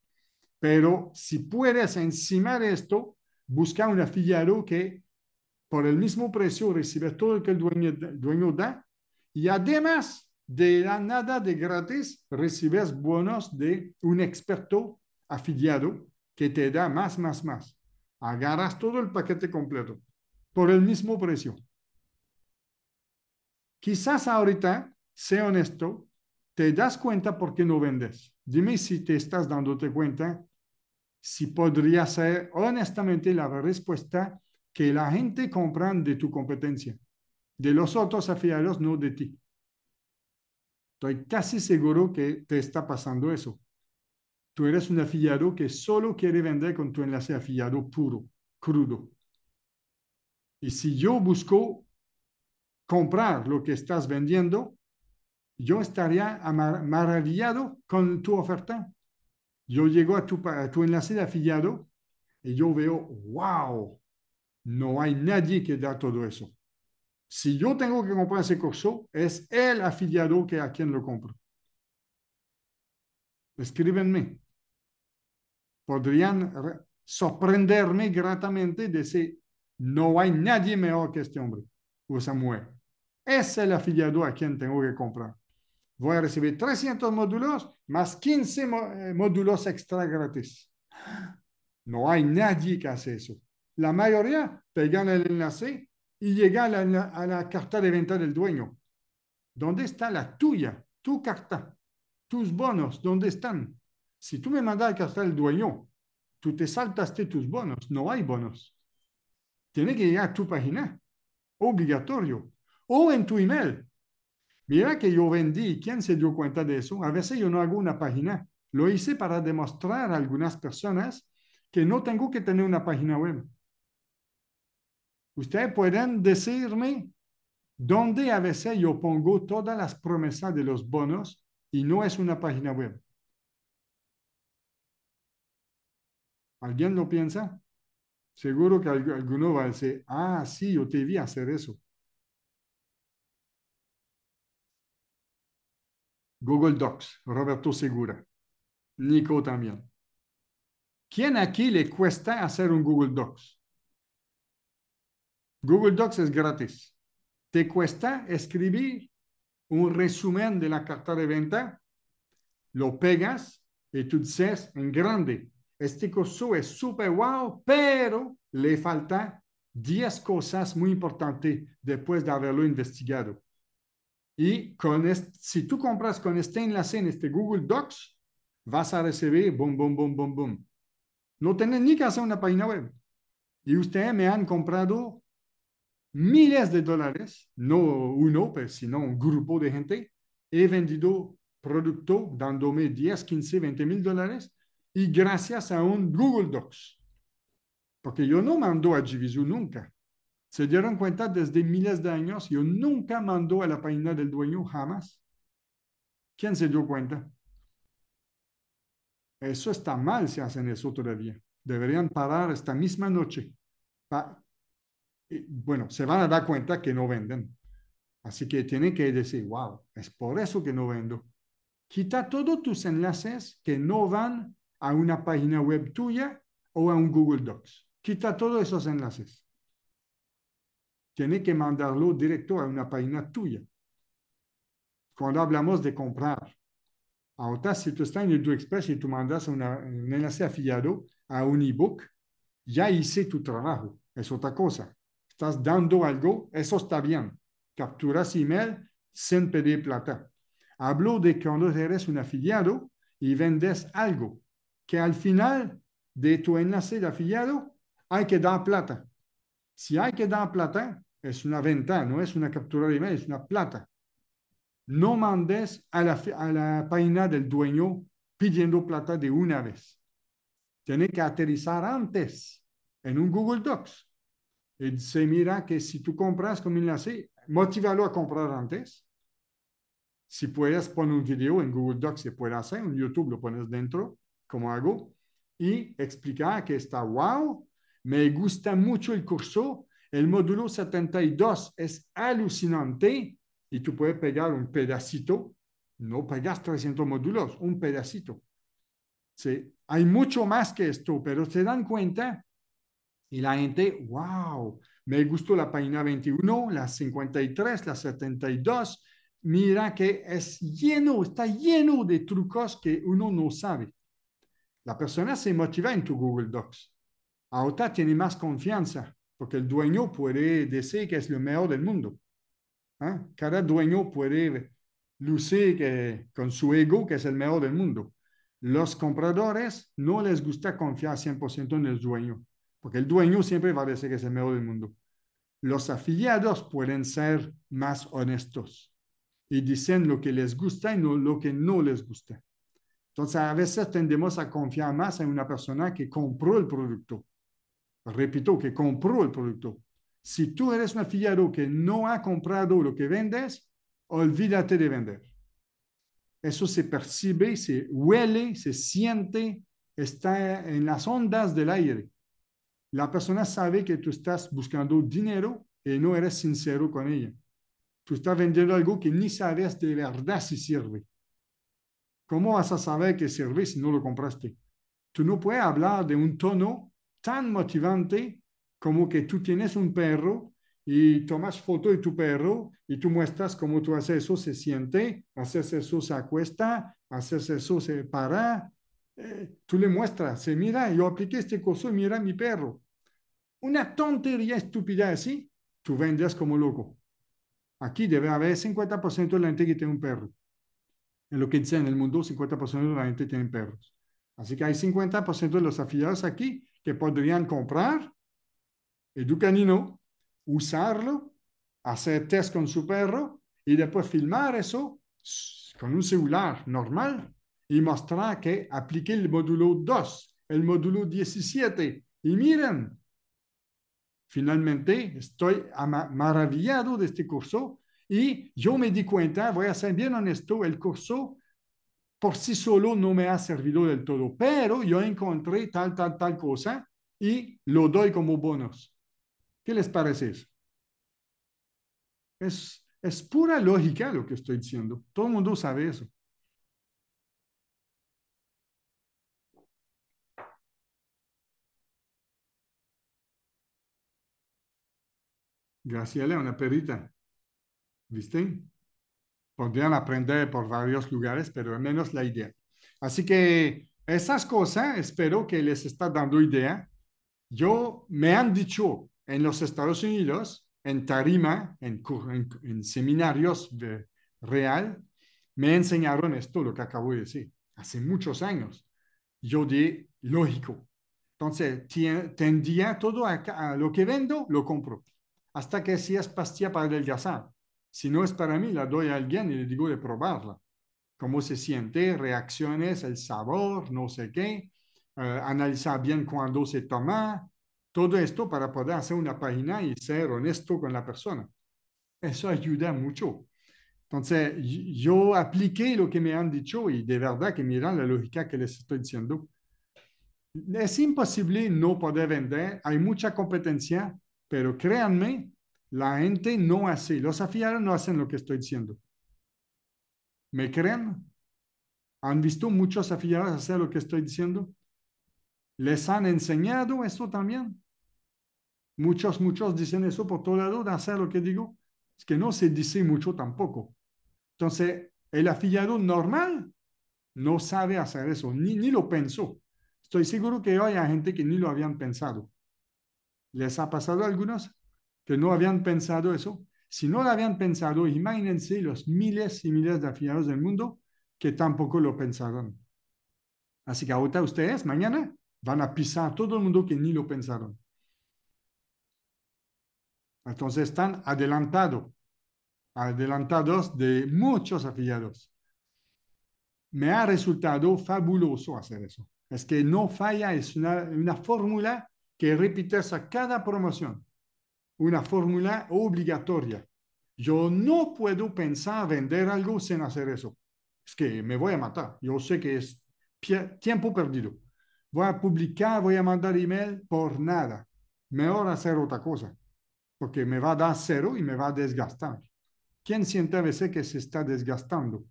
Pero si puedes encimar esto, busca un afiliado que por el mismo precio recibe todo lo que el dueño, dueño da y además de la nada de gratis recibes bonos de un experto afiliado que te da más, más, más. Agarras todo el paquete completo por el mismo precio. Quizás ahorita, sé honesto, te das cuenta por qué no vendes. Dime si te estás dándote cuenta si podría ser honestamente la respuesta que la gente compra de tu competencia, de los otros afiliados, no de ti. Estoy casi seguro que te está pasando eso. Tú eres un afiliado que solo quiere vender con tu enlace afiliado puro, crudo. Y si yo busco comprar lo que estás vendiendo, yo estaría maravillado con tu oferta. Yo llego a tu, enlace de afiliado y yo veo, wow, no hay nadie que da todo eso. Si yo tengo que comprar ese curso, es el afiliado a quien lo compro. Escríbenme. Podrían sorprenderme gratamente de si no hay nadie mejor que este hombre o esa Es el afiliado a quien tengo que comprar voy a recibir 300 módulos más 15 eh, módulos extra gratis. No hay nadie que hace eso. La mayoría pegan el enlace y llegan a la, carta de venta del dueño. ¿Dónde está la tuya, tu carta, tus bonos? ¿Dónde están? Si tú me mandas la carta del dueño, tú te saltaste tus bonos. No hay bonos. Tiene que llegar a tu página. Obligatorio. O en tu email. Mira que yo vendí, ¿quién se dio cuenta de eso? A veces yo no hago una página. Lo hice para demostrar a algunas personas que no tengo que tener una página web. Ustedes pueden decirme dónde a veces yo pongo todas las promesas de los bonos y no es una página web. ¿Alguien lo piensa? Seguro que alguno va a decir, ah, sí, yo te vi hacer eso. Google Docs, Roberto Segura, Nico también. ¿Quién aquí le cuesta hacer un Google Docs? Google Docs es gratis. ¿Te cuesta escribir un resumen de la carta de venta? Lo pegas y tú dices en grande, este curso es súper wow, pero le falta 10 cosas muy importantes después de haberlo investigado. Y si tú compras con este enlace en este Google Docs, vas a recibir boom, boom, boom, boom, boom. No tenés ni que hacer una página web. Y ustedes me han comprado miles de dólares, no uno, pero pues, sino un grupo de gente. He vendido producto dándome 10, 15, 20 mil dólares y gracias a un Google Docs. Porque yo no mando a Givisu nunca se dieron cuenta desde miles de años, yo nunca mandó a la página del dueño, jamás. ¿Quién se dio cuenta? Eso está mal si hacen eso todavía. Deberían parar esta misma noche. bueno, se van a dar cuenta que no venden. Así que tienen que decir, wow, es por eso que no vendo. Quita todos tus enlaces que no van a una página web tuya o a un Google Docs. Quita todos esos enlaces. Tienes que mandarlo directo a una página tuya. Cuando hablamos de comprar, ahora si tú estás en el Express y tú mandas un enlace afiliado a un ebook, ya hice tu trabajo. Es otra cosa. Estás dando algo, eso está bien. Capturas email sin pedir plata. Hablo de cuando eres un afiliado y vendes algo que al final de tu enlace de afiliado hay que dar plata. Si hay que dar plata, es una venta, no es una captura de email, es una plata. No mandes a la, página del dueño pidiendo plata de una vez. Tienes que aterrizar antes en un Google Docs. Y se mira que si tú compras con enlace, motivalo a comprar antes. Si puedes poner un video en Google Docs, se puede hacer, en YouTube lo pones dentro, como hago, y explicar que está wow, me gusta mucho el curso. El módulo 72 es alucinante y tú puedes pegar un pedacito. No pegas 300 módulos, un pedacito. Hay mucho más que esto, pero se dan cuenta y la gente, wow, me gustó la página 21, la 53, la 72. Mira que es lleno, está lleno de trucos que uno no sabe. La persona se motiva en tu Google Docs. Ahora tiene más confianza porque el dueño puede decir que es lo mejor del mundo. ¿ah? Cada dueño puede lucir que, con su ego que es el mejor del mundo. Los compradores no les gusta confiar 100% en el dueño, porque el dueño siempre va a decir que es el mejor del mundo. Los afiliados pueden ser más honestos y dicen lo que les gusta y no lo que no les gusta. Entonces, a veces tendemos a confiar más en una persona que compró el producto repito, que compró el producto. Si tú eres un afiliado que no ha comprado lo que vendes, olvídate de vender. Eso se percibe, se huele, se siente, está en las ondas del aire. La persona sabe que tú estás buscando dinero y no eres sincero con ella. Tú estás vendiendo algo que ni sabes de verdad si sirve. ¿Cómo vas a saber que sirve si no lo compraste? Tú no puedes hablar de un tono tan motivante como que tú tienes un perro y tomas foto de tu perro y tú muestras cómo tú haces eso, se siente, haces eso, se acuesta, haces eso, se para. Eh, tú le muestras, se mira, yo apliqué este curso y mira mi perro. Una tontería estúpida así, tú vendes como loco. Aquí debe haber 50% de la gente que tiene un perro. En lo que dice en el mundo, 50% de la gente tiene perros. Así que hay 50% de los afiliados aquí Que podrían du comprar Educanino, usarlo, hacer test con su perro y después filmar ça con un celular normal y mostrar que apliqué le módulo 2, le módulo 17. Y miren, finalmente estoy maravillado de este curso y yo me di cuenta, voy a ser bien honesto, el curso por sí solo no me ha servido del todo, pero yo encontré tal, tal, tal cosa y lo doy como bonos. ¿Qué les parece eso? Es, es pura lógica lo que estoy diciendo. Todo el mundo sabe eso. Graciela, una perrita. ¿Viste? podrían aprender por varios lugares, pero al menos la idea. Así que esas cosas espero que les está dando idea. Yo me han dicho en los Estados Unidos, en tarima, en, seminarios de, real, me enseñaron esto, lo que acabo de decir, hace muchos años. Yo di lógico. Entonces, tendía todo a, lo que vendo, lo compro. Hasta que si es pastilla para adelgazar si no es para mí, la doy a alguien y le digo de probarla. Cómo se siente, reacciones, el sabor, no sé qué. Eh, analizar bien cuándo se toma. Todo esto para poder hacer una página y ser honesto con la persona. Eso ayuda mucho. Entonces, yo apliqué lo que me han dicho y de verdad que miran la lógica que les estoy diciendo. Es imposible no poder vender, hay mucha competencia, pero créanme, la gente no hace, los afiliados no hacen lo que estoy diciendo. ¿Me creen? ¿Han visto muchos afiliados hacer lo que estoy diciendo? ¿Les han enseñado eso también? Muchos, muchos dicen eso por todo lado de hacer lo que digo. Es que no se dice mucho tampoco. Entonces, el afiliado normal no sabe hacer eso, ni, ni lo pensó. Estoy seguro que hay gente que ni lo habían pensado. ¿Les ha pasado a algunos? que no habían pensado eso. Si no lo habían pensado, imagínense los miles y miles de afiliados del mundo que tampoco lo pensaron. Así que ahorita ustedes, mañana, van a pisar a todo el mundo que ni lo pensaron. Entonces están adelantados, adelantados de muchos afiliados. Me ha resultado fabuloso hacer eso. Es que no falla, es una, una fórmula que repites a cada promoción una fórmula obligatoria. Yo no puedo pensar vender algo sin hacer eso. Es que me voy a matar. Yo sé que es tiempo perdido. Voy a publicar, voy a mandar email por nada. Mejor hacer otra cosa, porque me va a dar cero y me va a desgastar. ¿Quién siente a veces que se está desgastando?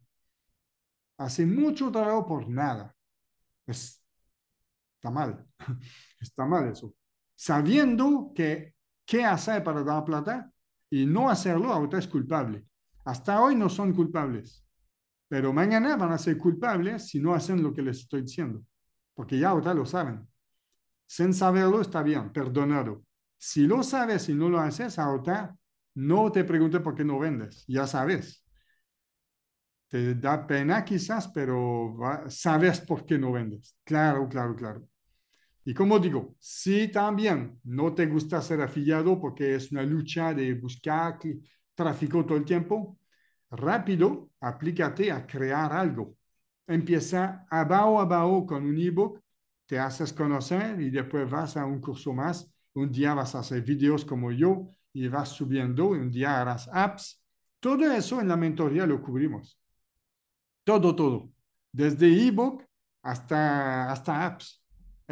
Hace mucho trabajo por nada. está mal. [laughs] Está mal eso. Sabiendo que qué hacer para dar plata y no hacerlo ahora es culpable. Hasta hoy no son culpables, pero mañana van a ser culpables si no hacen lo que les estoy diciendo, porque ya ahora lo saben. Sin saberlo está bien, perdonado. Si lo sabes y no lo haces, ahora no te pregunte por qué no vendes, ya sabes. Te da pena quizás, pero sabes por qué no vendes. Claro, claro, claro. Y como digo, si también no te gusta ser afiliado porque es una lucha de buscar tráfico todo el tiempo, rápido aplícate a crear algo. Empieza abajo abajo con un ebook, te haces conocer y después vas a un curso más. Un día vas a hacer videos como yo y vas subiendo, un día harás apps. Todo eso en la mentoría lo cubrimos. Todo, todo. Desde ebook hasta, hasta apps.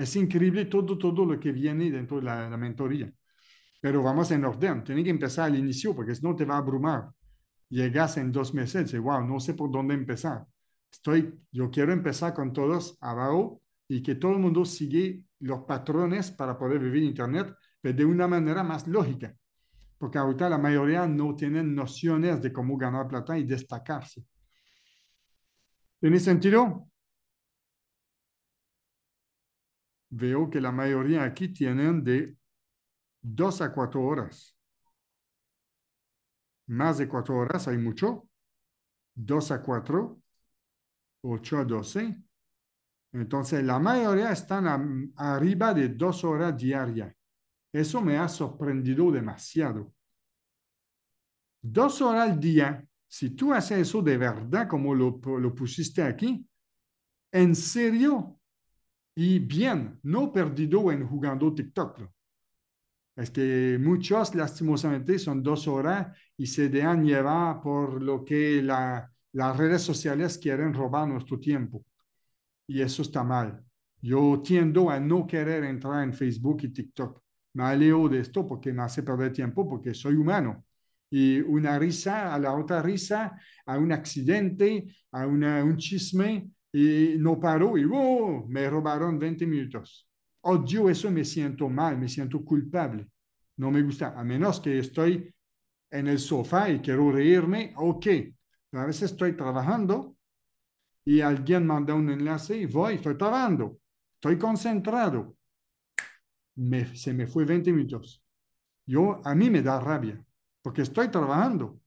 Es increíble todo, todo lo que viene dentro de la, mentoría. Pero vamos en orden. Tienes que empezar al inicio porque si no te va a abrumar. Llegas en dos meses y dices, wow, no sé por dónde empezar. Estoy, yo quiero empezar con todos abajo y que todo el mundo siga los patrones para poder vivir Internet, pero de una manera más lógica. Porque ahorita la mayoría no tienen nociones de cómo ganar plata y destacarse. ¿Tiene sentido? veo que la mayoría aquí tienen de dos a cuatro horas. Más de cuatro horas hay mucho. Dos a cuatro, ocho a doce. Entonces, la mayoría están arriba de dos horas diarias. Eso me ha sorprendido demasiado. Dos horas al día, si tú haces eso de verdad como lo, lo pusiste aquí, en serio, y bien, no perdido en jugando TikTok. Es que muchos, lastimosamente, son dos horas y se dejan llevar por lo que las redes sociales quieren robar nuestro tiempo. Y eso está mal. Yo tiendo a no querer entrar en Facebook y TikTok. Me alejo de esto porque me hace perder tiempo, porque soy humano. Y una risa a la otra risa, a un accidente, a un chisme, y no paró y oh, me robaron 20 minutos. Odio oh, eso, me siento mal, me siento culpable. No me gusta, a menos que estoy en el sofá y quiero reírme, ok. a veces estoy trabajando y alguien manda un enlace y voy, estoy trabajando, estoy concentrado. se me fue 20 minutos. Yo, a mí me da rabia, porque estoy trabajando,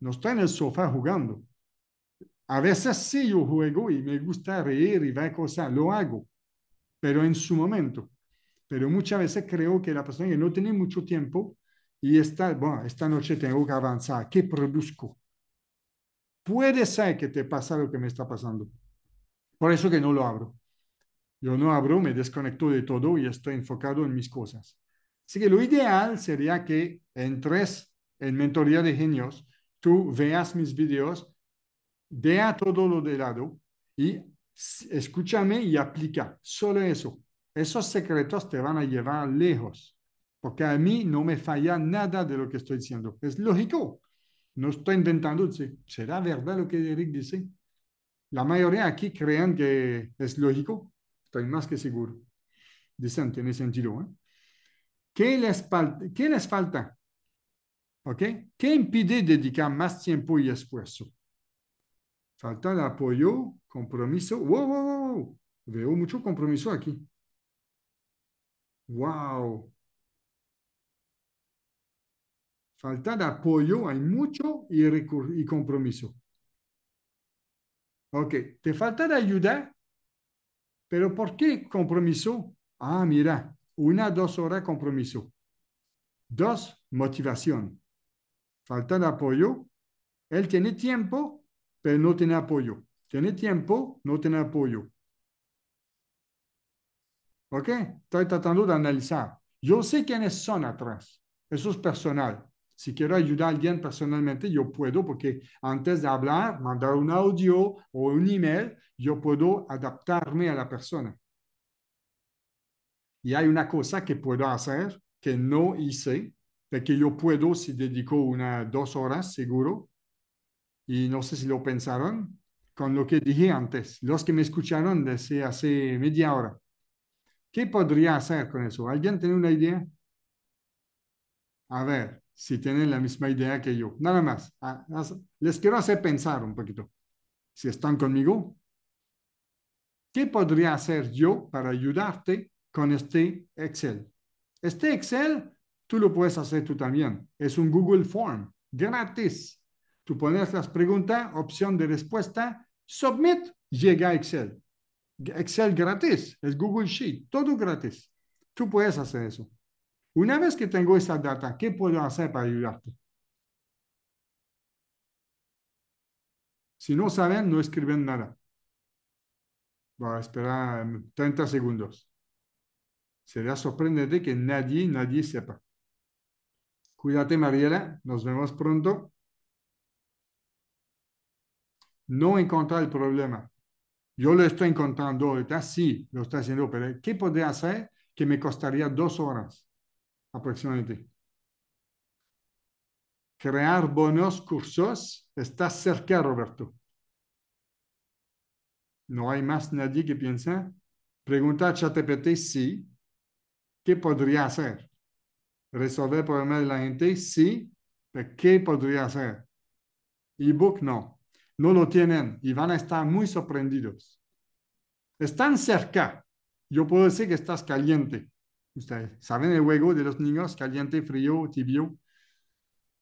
no estoy en el sofá jugando. A veces sí yo juego y me gusta reír y ver cosas, lo hago, pero en su momento. Pero muchas veces creo que la persona que no tiene mucho tiempo y está, bueno, esta noche tengo que avanzar, ¿qué produzco? Puede ser que te pasa lo que me está pasando. Por eso que no lo abro. Yo no abro, me desconecto de todo y estoy enfocado en mis cosas. Así que lo ideal sería que en tres, en Mentoría de Genios, tú veas mis videos deja todo lo de lado y escúchame y aplica. Solo eso. Esos secretos te van a llevar lejos, porque a mí no me falla nada de lo que estoy diciendo. Es lógico. No estoy inventando ¿será verdad lo que Eric dice? La mayoría aquí creen que es lógico. Estoy más que seguro. Dicen, tiene sentido. ¿eh? ¿Qué, les falta? ¿Qué impide dedicar más tiempo y esfuerzo? Falta de apoyo, compromiso. ¡Wow, Veo mucho compromiso aquí. ¡Wow! Falta de apoyo, hay mucho y, y compromiso. Ok, te falta de ayuda, pero ¿por qué compromiso? Ah, mira, una, dos horas compromiso. Dos, motivación. Falta de apoyo. Él tiene tiempo, pero no tiene apoyo. Tiene tiempo, no tiene apoyo. ¿Ok? Estoy tratando de analizar. Yo sé quiénes son atrás. Eso es personal. Si quiero ayudar a alguien personalmente, yo puedo, porque antes de hablar, mandar un audio o un email, yo puedo adaptarme a la persona. Y hay una cosa que puedo hacer que no hice, de que yo puedo, si dedico unas dos horas seguro, y no sé si lo pensaron con lo que dije antes, los que me escucharon desde hace media hora. ¿Qué podría hacer con eso? ¿Alguien tiene una idea? A ver, si tienen la misma idea que yo. Nada más. Ah, les quiero hacer pensar un poquito. Si están conmigo, ¿qué podría hacer yo para ayudarte con este Excel? Este Excel tú lo puedes hacer tú también. Es un Google Form gratis. Tú pones las preguntas, opción de respuesta, submit, llega a Excel. Excel gratis, es Google Sheet, todo gratis. Tú puedes hacer eso. Una vez que tengo esa data, ¿qué puedo hacer para ayudarte? Si no saben, no escriben nada. Voy a esperar em, 30 segundos. sería sorprendente que nadie, nadie sepa. Cuídate, Mariela. Nos vemos pronto no encontrar el problema. Yo lo estoy encontrando ahorita, sí, lo está haciendo, pero ¿qué podría hacer que me costaría dos horas aproximadamente? Crear buenos cursos está cerca, Roberto. No hay más nadie que piensa. Pregunta a ChatGPT sí. ¿Qué podría hacer? Resolver el problema de la gente sí. ¿Pero qué podría hacer? Ebook no no lo tienen y van a estar muy sorprendidos. Están cerca. Yo puedo decir que estás caliente. Ustedes saben el juego de los niños, caliente, frío, tibio.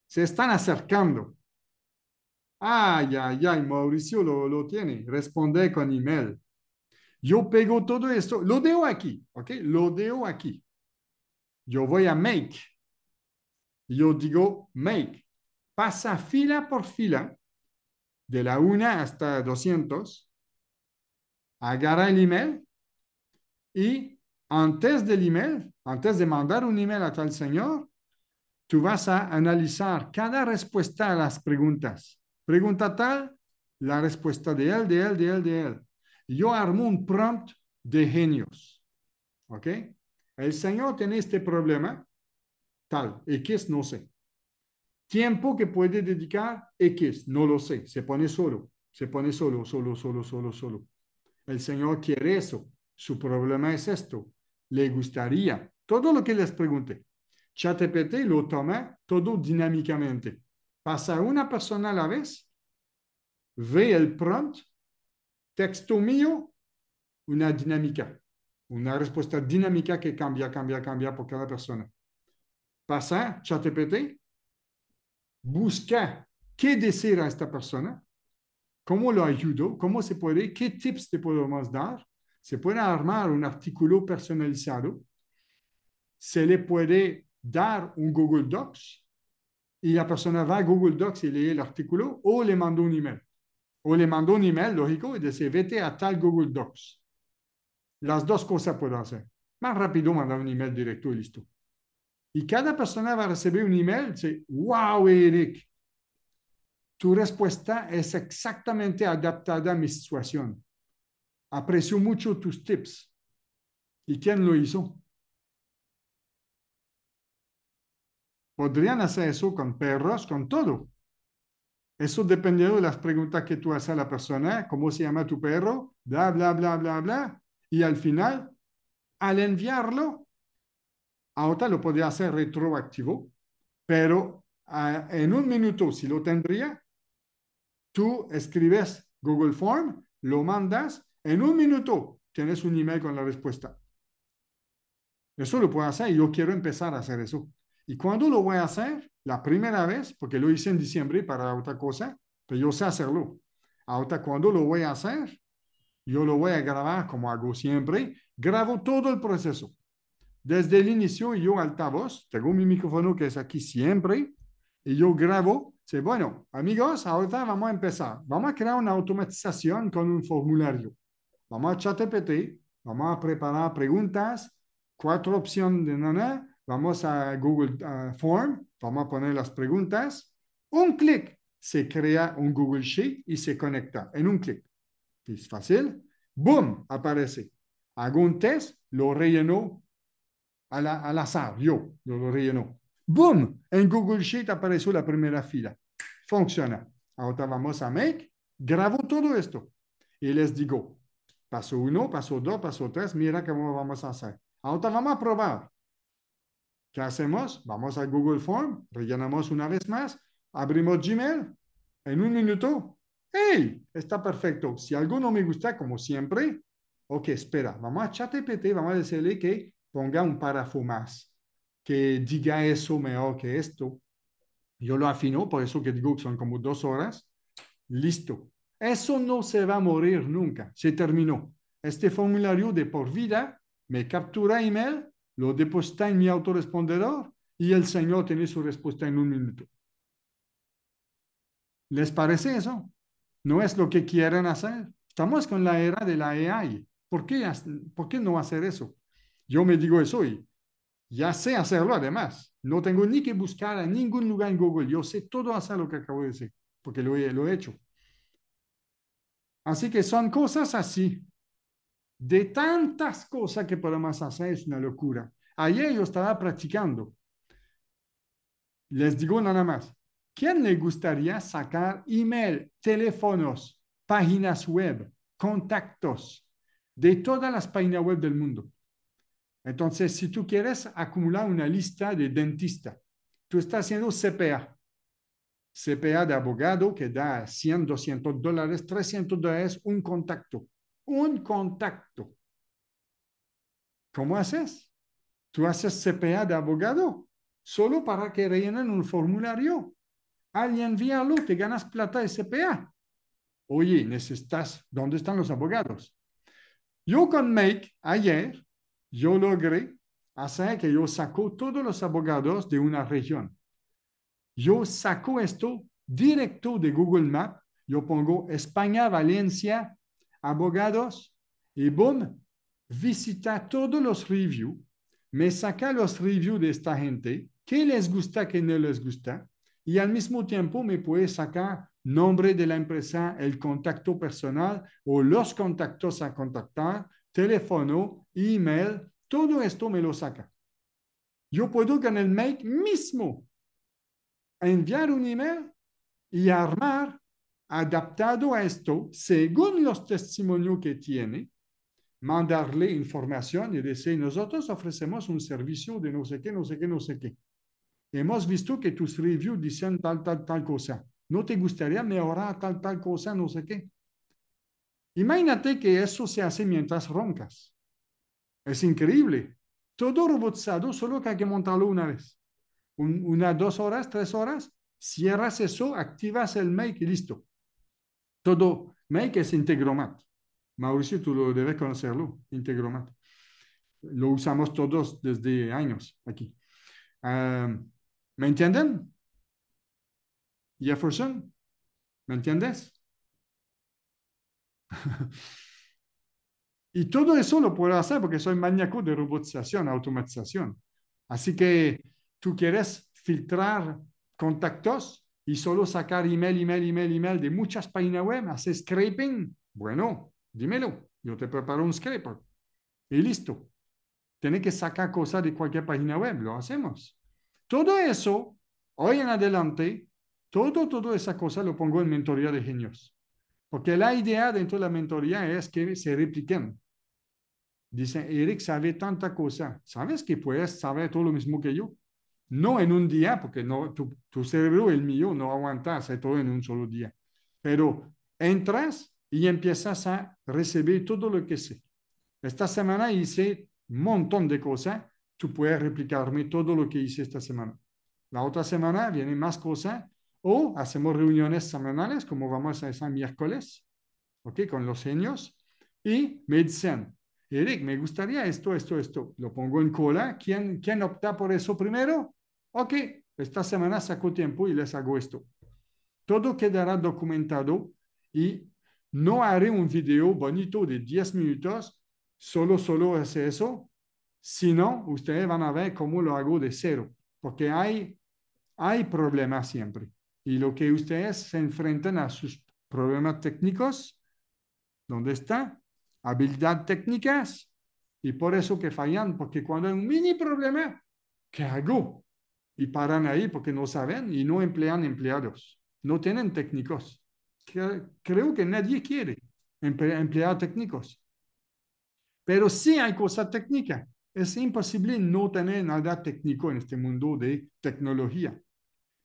Se están acercando. Ay, ay, ay, Mauricio lo, lo tiene. Responde con email. Yo pego todo esto. Lo dejo aquí, ¿ok? Lo dejo aquí. Yo voy a make. Yo digo make. Pasa fila por fila de la 1 hasta 200, agarra el email y antes del email, antes de mandar un email a tal señor, tú vas a analizar cada respuesta a las preguntas. Pregunta tal, la respuesta de él, de él, de él, de él. Yo armo un prompt de genios. ¿Ok? El señor tiene este problema, tal, y es no sé. Tiempo que puede dedicar X, no lo sé, se pone solo, se pone solo, solo, solo, solo, solo. El Señor quiere eso, su problema es esto, le gustaría, todo lo que les pregunté. ChatGPT lo toma todo dinámicamente. Pasa una persona a la vez, ve el prompt, texto mío, una dinámica, una respuesta dinámica que cambia, cambia, cambia por cada persona. Pasa ChatGPT, busca qué a esta persona, cómo lo ayudo, cómo se puede, qué tips te podemos dar. Se puede armar un artículo personalizado, se le puede dar un Google Docs y la persona va a Google Docs y lee el artículo o le manda un email. O le manda un email, lógico, y dice, vete a tal Google Docs. Las dos cosas pueden hacer. Más rápido mandar un email directo y listo. Y cada persona va a recibir un email, dice, wow, Eric, tu respuesta es exactamente adaptada a mi situación. Aprecio mucho tus tips. ¿Y quién lo hizo? Podrían hacer eso con perros, con todo. Eso depende de las preguntas que tú haces a la persona, cómo se llama tu perro, bla, bla, bla, bla, bla. Y al final, al enviarlo, ahorita lo podría hacer retroactivo, pero ah, en un minuto, si lo tendría, tú escribes Google Form, lo mandas, en un minuto tienes un email con la respuesta. Eso lo puedo hacer y yo quiero empezar a hacer eso. ¿Y cuando lo voy a hacer? La primera vez, porque lo hice en diciembre para otra cosa, pero yo sé hacerlo. Ahora, cuando lo voy a hacer, yo lo voy a grabar como hago siempre. Grabo todo el proceso. Desde el inicio yo altavoz, tengo mi micrófono que es aquí siempre, y yo grabo. bueno, amigos, ahora vamos a empezar. Vamos a crear una automatización con un formulario. Vamos a ChatGPT, vamos a preparar preguntas, cuatro opciones de nada, vamos a Google Form, vamos a poner las preguntas, un clic, se crea un Google Sheet y se conecta en un clic. Es fácil. ¡Boom! Aparece. Hago un test, lo relleno al, azar, yo, yo lo relleno. ¡Boom! En Google Sheet apareció la primera fila. Funciona. Ahora vamos a Make, grabo todo esto y les digo, paso uno, paso dos, paso tres, mira cómo vamos a hacer. Ahora vamos a probar. ¿Qué hacemos? Vamos a Google Form, rellenamos una vez más, abrimos Gmail, en un minuto, ¡hey! Está perfecto. Si algo no me gusta, como siempre, ok, espera, vamos a ChatGPT, vamos a decirle que ponga un párrafo más que diga eso mejor que esto. Yo lo afino, por eso que digo que son como dos horas. Listo. Eso no se va a morir nunca. Se terminó. Este formulario de por vida me captura email, lo deposita en mi autorespondedor y el señor tiene su respuesta en un minuto. ¿Les parece eso? No es lo que quieren hacer. Estamos con la era de la AI. ¿Por qué no hacer eso? Yo me digo eso y Ya sé hacerlo además. No tengo ni que buscar a ningún lugar en Google. Yo sé todo hacer lo que acabo de decir, porque lo he, lo he hecho. Así que son cosas así. De tantas cosas que podemos hacer es una locura. Ayer yo estaba practicando. Les digo nada más. ¿Quién le gustaría sacar email, teléfonos, páginas web, contactos de todas las páginas web del mundo? Entonces, si tú quieres acumular una lista de dentista, tú estás haciendo CPA. CPA de abogado que da 100, 200 dólares, 300 dólares, un contacto. Un contacto. ¿Cómo haces? Tú haces CPA de abogado solo para que rellenen un formulario. alguien envíalo te ganas plata de CPA. Oye, necesitas, ¿dónde están los abogados? You can Make ayer yo logré hacer que yo saco todos los abogados de una región. Yo saco esto directo de Google Maps. Yo pongo España, Valencia, abogados y boom, visita todos los reviews. Me saca los reviews de esta gente, qué les gusta, qué no les gusta. Y al mismo tiempo me puede sacar nombre de la empresa, el contacto personal o los contactos a contactar teléfono, email, todo esto me lo saca. Yo puedo con el Make mismo enviar un email y armar adaptado a esto, según los testimonios que tiene, mandarle información y decir, nosotros ofrecemos un servicio de no sé qué, no sé qué, no sé qué. Hemos visto que tus reviews dicen tal, tal, tal cosa. ¿No te gustaría mejorar tal, tal cosa, no sé qué? Imagínate que eso se hace mientras roncas. Es increíble. Todo robotizado, solo que hay que montarlo una vez. una, dos horas, tres horas, cierras eso, activas el Make y listo. Todo Make es Integromat. Mauricio, tú lo debes conocerlo, Integromat. Lo usamos todos desde años aquí. ¿Me entienden? Jefferson, ¿me entiendes? [laughs] y todo eso lo puedo hacer porque soy maníaco de robotización, automatización. Así que tú quieres filtrar contactos y solo sacar email, email, email, email de muchas páginas web, hacer scraping. Bueno, dímelo. Yo te preparo un scraper y listo. tienes que sacar cosas de cualquier página web, lo hacemos. Todo eso, hoy en adelante, todo, todo esa cosa lo pongo en mentoría de genios. Porque la idea dentro de la mentoría es que se repliquen. Dicen, Eric sabe tanta cosa. ¿Sabes que puedes saber todo lo mismo que yo? No en un día, porque no, tu, tu cerebro, el mío, no aguantas todo en un solo día. Pero entras y empiezas a recibir todo lo que sé. Esta semana hice un montón de cosas. Tú puedes replicarme todo lo que hice esta semana. La otra semana viene más cosas o hacemos reuniones semanales, como vamos a hacer miércoles, ¿ok? Con los genios, y me dicen, Eric, me gustaría esto, esto, esto, lo pongo en cola, ¿quién, quién opta por eso primero? Ok, esta semana saco tiempo y les hago esto. Todo quedará documentado y no haré un video bonito de 10 minutos, solo, solo es eso, sino ustedes van a ver cómo lo hago de cero, porque hay, hay problemas siempre y lo que ustedes se enfrentan a sus problemas técnicos, ¿dónde está? Habilidad técnicas. Y por eso que fallan, porque cuando hay un mini problema, ¿qué hago? Y paran ahí porque no saben y no emplean empleados, no tienen técnicos. Creo que nadie quiere emplear técnicos. Pero sí hay cosas técnicas. Es imposible no tener nada técnico en este mundo de tecnología.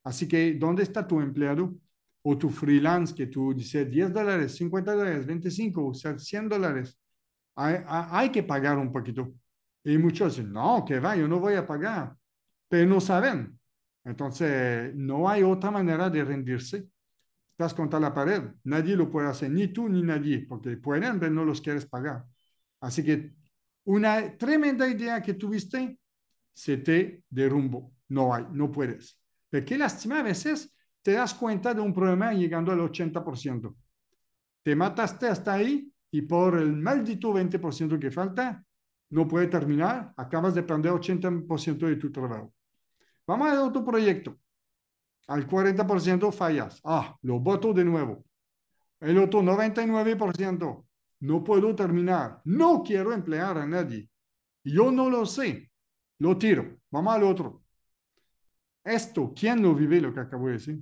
Así que, ¿dónde está tu empleado? O tu freelance, que tú dices 10 dólares, 50 dólares, 25, o sea, 100 dólares. Hay, que pagar un poquito. Y muchos dicen, no, que va, yo no voy a pagar. Pero no saben. Entonces, no hay otra manera de rendirse. Estás contra la pared. Nadie lo puede hacer, ni tú ni nadie, porque pueden, pero no los quieres pagar. Así que una tremenda idea que tuviste se te derrumbó. No hay, no puedes. Porque qué a veces te das cuenta de un problema llegando al 80%. Te mataste hasta ahí y por el maldito 20% que falta, no puede terminar, acabas de perder 80% de tu trabajo. Vamos a otro proyecto. Al 40% fallas. Ah, lo boto de nuevo. El otro 99%. No puedo terminar. No quiero emplear a nadie. Yo no lo sé. Lo tiro. Vamos al otro. Esto, ¿quién no vive lo que acabo de decir?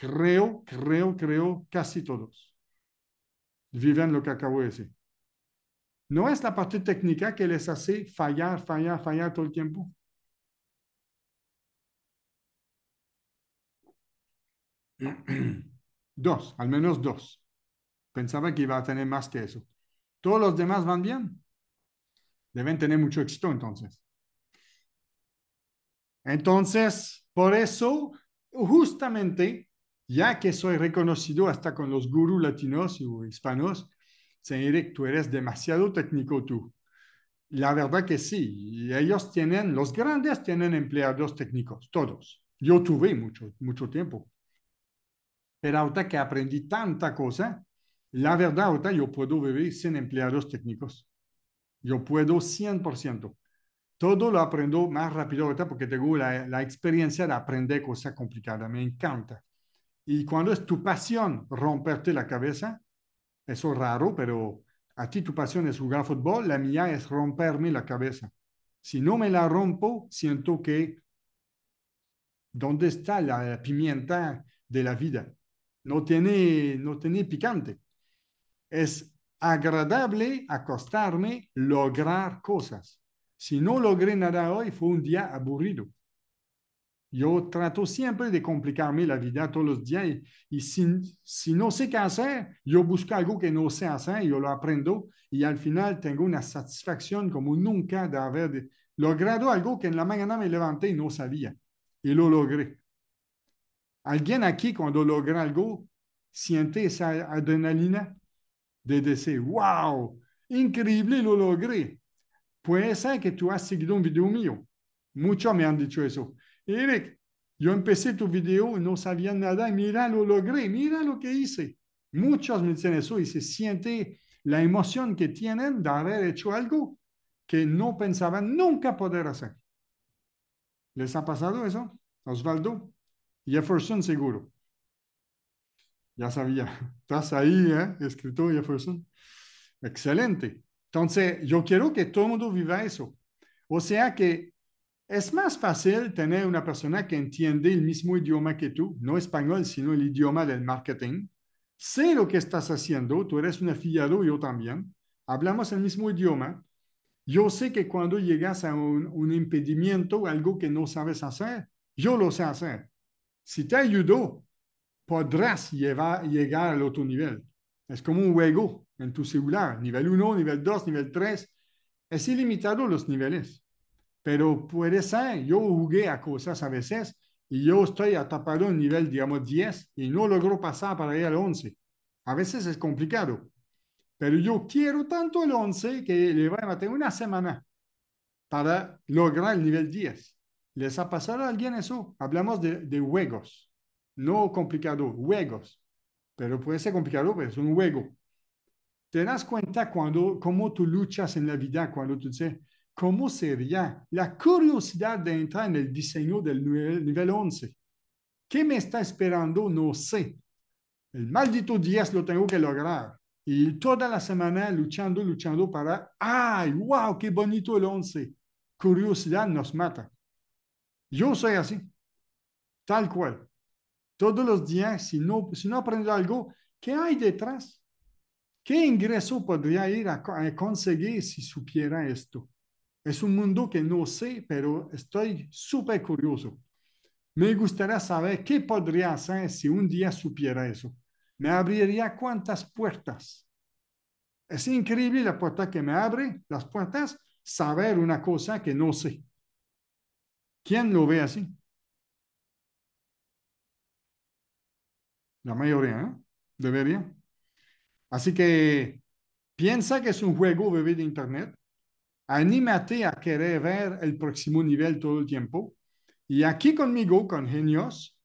Creo, creo, creo, casi todos viven lo que acabo de decir. No es la parte técnica que les hace fallar, fallar, fallar todo el tiempo. [clears throat] Dos, al menos dos. Pensaba que iba a tener más que eso. Todos los demás van bien. Deben tener mucho éxito entonces. Entonces, por eso, justamente, ya que soy reconocido hasta con los gurús latinos o hispanos, señor, tú eres demasiado técnico tú. La verdad que sí, ellos tienen, los grandes tienen empleados técnicos, todos. Yo tuve mucho, mucho tiempo. Pero ahorita que aprendí tanta cosa, la verdad ahorita yo puedo vivir sin empleados técnicos. Yo puedo 100%. Todo lo aprendo más rápido ahorita porque tengo la, experiencia de aprender cosas complicadas. Me encanta. Y cuando es tu pasión romperte la cabeza, eso es raro, pero a ti tu pasión es jugar fútbol, la mía es romperme la cabeza. Si no me la rompo, siento que ¿dónde está la, pimienta de la vida? No tiene, no tiene picante. Es agradable acostarme, lograr cosas. Si no logré nada hoy, fue un día aburrido. Yo trato siempre de complicarme la vida todos los días y, si, no sé qué hacer, yo busco algo que no sé hacer, yo lo aprendo y al final tengo una satisfacción como nunca de haber logrado algo que en la mañana me levanté y no sabía. Y lo logré. Alguien aquí cuando logra algo siente esa adrenalina de decir, wow, increíble, lo logré puede ser que tú has seguido un video mío. Muchos me han dicho eso. Eric, yo empecé tu video, y no sabía nada, mira, lo logré, mira lo que hice. Muchos me dicen eso y se siente la emoción que tienen de haber hecho algo que no pensaban nunca poder hacer. ¿Les ha pasado eso? Osvaldo, Jefferson seguro. Ya sabía, [laughs] estás ahí, ¿eh? escritor Jefferson. Excelente. Entonces, yo quiero que todo el mundo viva eso. O sea que es más fácil tener una persona que entiende el mismo idioma que tú, no español, sino el idioma del marketing. Sé lo que estás haciendo, tú eres un afiliado, yo también. Hablamos el mismo idioma. Yo sé que cuando llegas a un, impedimento impedimento, algo que no sabes hacer, yo lo sé hacer. Si te ayudo, podrás llegar al otro nivel. Es como un juego en tu celular, nivel 1, nivel 2, nivel 3. Es ilimitado los niveles, pero puede ser, yo jugué a cosas a veces y yo estoy atrapado en nivel, digamos, 10 y no logro pasar para ir al 11. A veces es complicado, pero yo quiero tanto el 11 que le voy a matar una semana para lograr el nivel 10. ¿Les ha pasado a alguien eso? Hablamos de, de juegos, no complicado, juegos pero puede ser complicado, pero es un juego. Te das cuenta cuando, cómo tú luchas en la vida, cuando tú dices, ¿cómo sería la curiosidad de entrar en el diseño del nivel, 11? ¿Qué me está esperando? No sé. El maldito 10 lo tengo que lograr. Y toda la semana luchando, luchando para, ¡ay, wow, qué bonito el 11! Curiosidad nos mata. Yo soy así, tal cual todos los días, si no, si no aprendo algo, ¿qué hay detrás? ¿Qué ingreso podría ir a, a eh, conseguir si supiera esto? Es un mundo que no sé, pero estoy súper curioso. Me gustaría saber qué podría hacer si un día supiera eso. Me abriría cuántas puertas. Es increíble la puerta que me abre, las puertas, saber una cosa que no sé. ¿Quién lo ve así? La mayoría, ¿no? ¿eh? Debería. Así que piensa que es un juego bebé de Internet. Anímate a querer ver el próximo nivel todo el tiempo. Y aquí conmigo, con genios,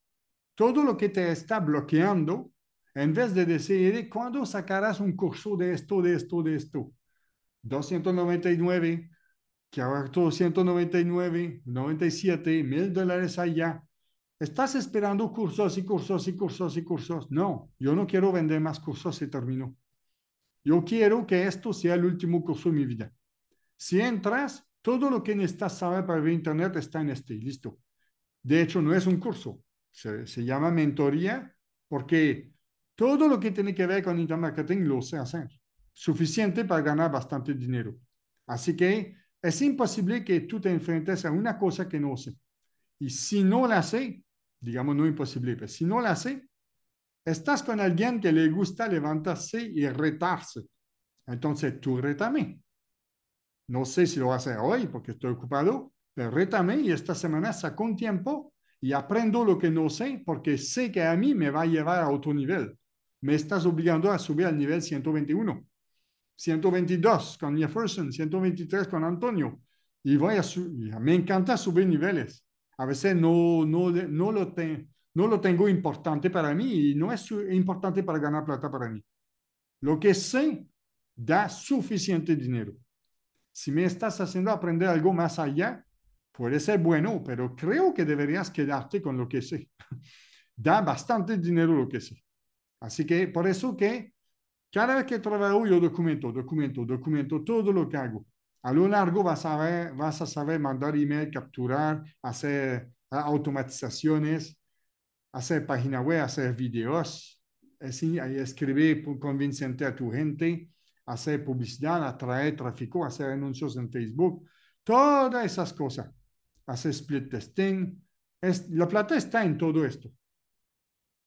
todo lo que te está bloqueando, en vez de decir cuándo sacarás un curso de esto, de esto, de esto. 299, que 299, 97, mil dólares allá. Estás esperando cursos y cursos y cursos y cursos. No, yo no quiero vender más cursos y termino. Yo quiero que esto sea el último curso de mi vida. Si entras, todo lo que necesitas saber para ver Internet está en este, listo. De hecho, no es un curso, se, llama mentoría porque todo lo que tiene que ver con Internet Marketing lo sé hacer, suficiente para ganar bastante dinero. Así que es imposible que tú te enfrentes a una cosa que no sé. Y si no la sé, digamos, no imposible. Pero pues, si no la sé, estás con alguien que le gusta levantarse y retarse. Entonces tú retame No sé si lo vas a hacer hoy porque estoy ocupado, pero retame y esta semana saco un tiempo y aprendo lo que no sé porque sé que a mí me va a llevar a otro nivel. Me estás obligando a subir al nivel 121, 122 con Jefferson, 123 con Antonio. Y voy a me encanta subir niveles, a veces no, no, no, lo, no lo tengo importante para mí y no es importante para ganar plata para mí. Lo que sé da suficiente dinero. Si me estás haciendo aprender algo más allá, puede ser bueno, pero creo que deberías quedarte con lo que sé. [laughs] da bastante dinero lo que sé. Así que por eso que cada vez que trabajo yo documento, documento, documento todo lo que hago. A lo largo vas a, ver, vas a saber mandar email, capturar, hacer eh, automatizaciones, hacer página web, hacer videos, así, escribir convincente a tu gente, hacer publicidad, atraer tráfico, hacer anuncios en Facebook, todas esas cosas. Hacer split testing. la plata está en todo esto.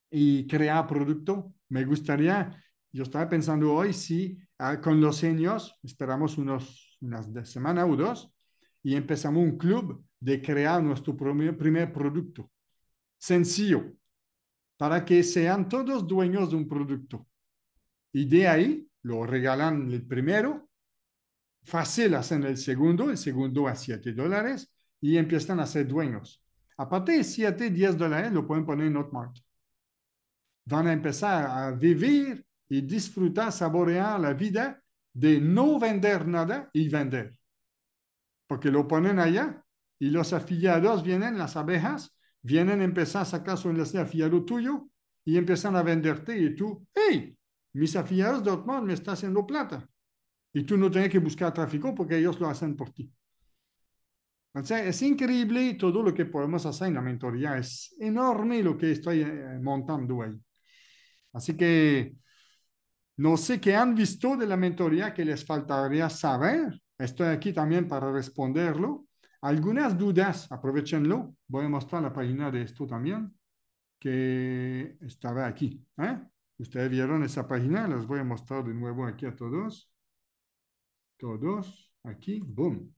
Y crear producto. Me gustaría, yo estaba pensando hoy, si ah, con los años, esperamos unos unas de semana o dos, y empezamos un club de crear nuestro primer, producto. Sencillo, para que sean todos dueños de un producto. Y de ahí lo regalan el primero, fácil en el segundo, el segundo a 7 dólares y empiezan a ser dueños. Aparte de 7, 10 dólares lo pueden poner en Hotmart. Van a empezar a vivir y disfrutar, saborear la vida de no vender nada y vender. Porque lo ponen allá y los afiliados vienen, las abejas, vienen, a empezar a en su afiliado tuyo y empiezan a venderte y tú, hey, mis afiliados de Otmar me están haciendo plata. Y tú no tienes que buscar tráfico porque ellos lo hacen por ti. es increíble todo lo que podemos hacer en la mentoría. Es enorme lo que estoy eh, montando ahí. Así que no sé qué han visto de la mentoría que les faltaría saber. Estoy aquí también para responderlo. Algunas dudas, aprovechenlo. Voy a mostrar la página de esto también, que estaba aquí. ¿eh? Ustedes vieron esa página, las voy a mostrar de nuevo aquí a todos. Todos, aquí, boom.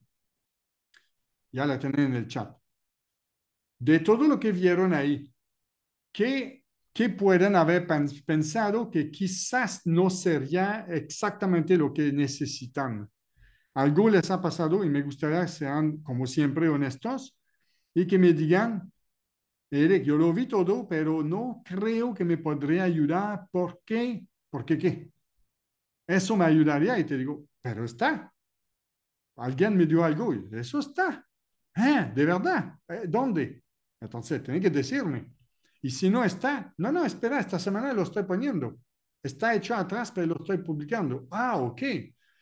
Ya la tienen en el chat. De todo lo que vieron ahí, ¿qué que pueden haber pensado que quizás no sería exactamente lo que necesitan. Algo les ha pasado y me gustaría que sean, como siempre, honestos y que me digan, Eric, yo lo vi todo, pero no creo que me podría ayudar. ¿Por qué? ¿Por qué qué? Eso me ayudaría y te digo, pero está. Alguien me dio algo y eso está. Ah, ¿De verdad? Eh, ¿Dónde? Entonces, tiene que decirme. Y si no está, no, no, espera, esta semana lo estoy poniendo. Está hecho atrás, pero lo estoy publicando. Ah, ok.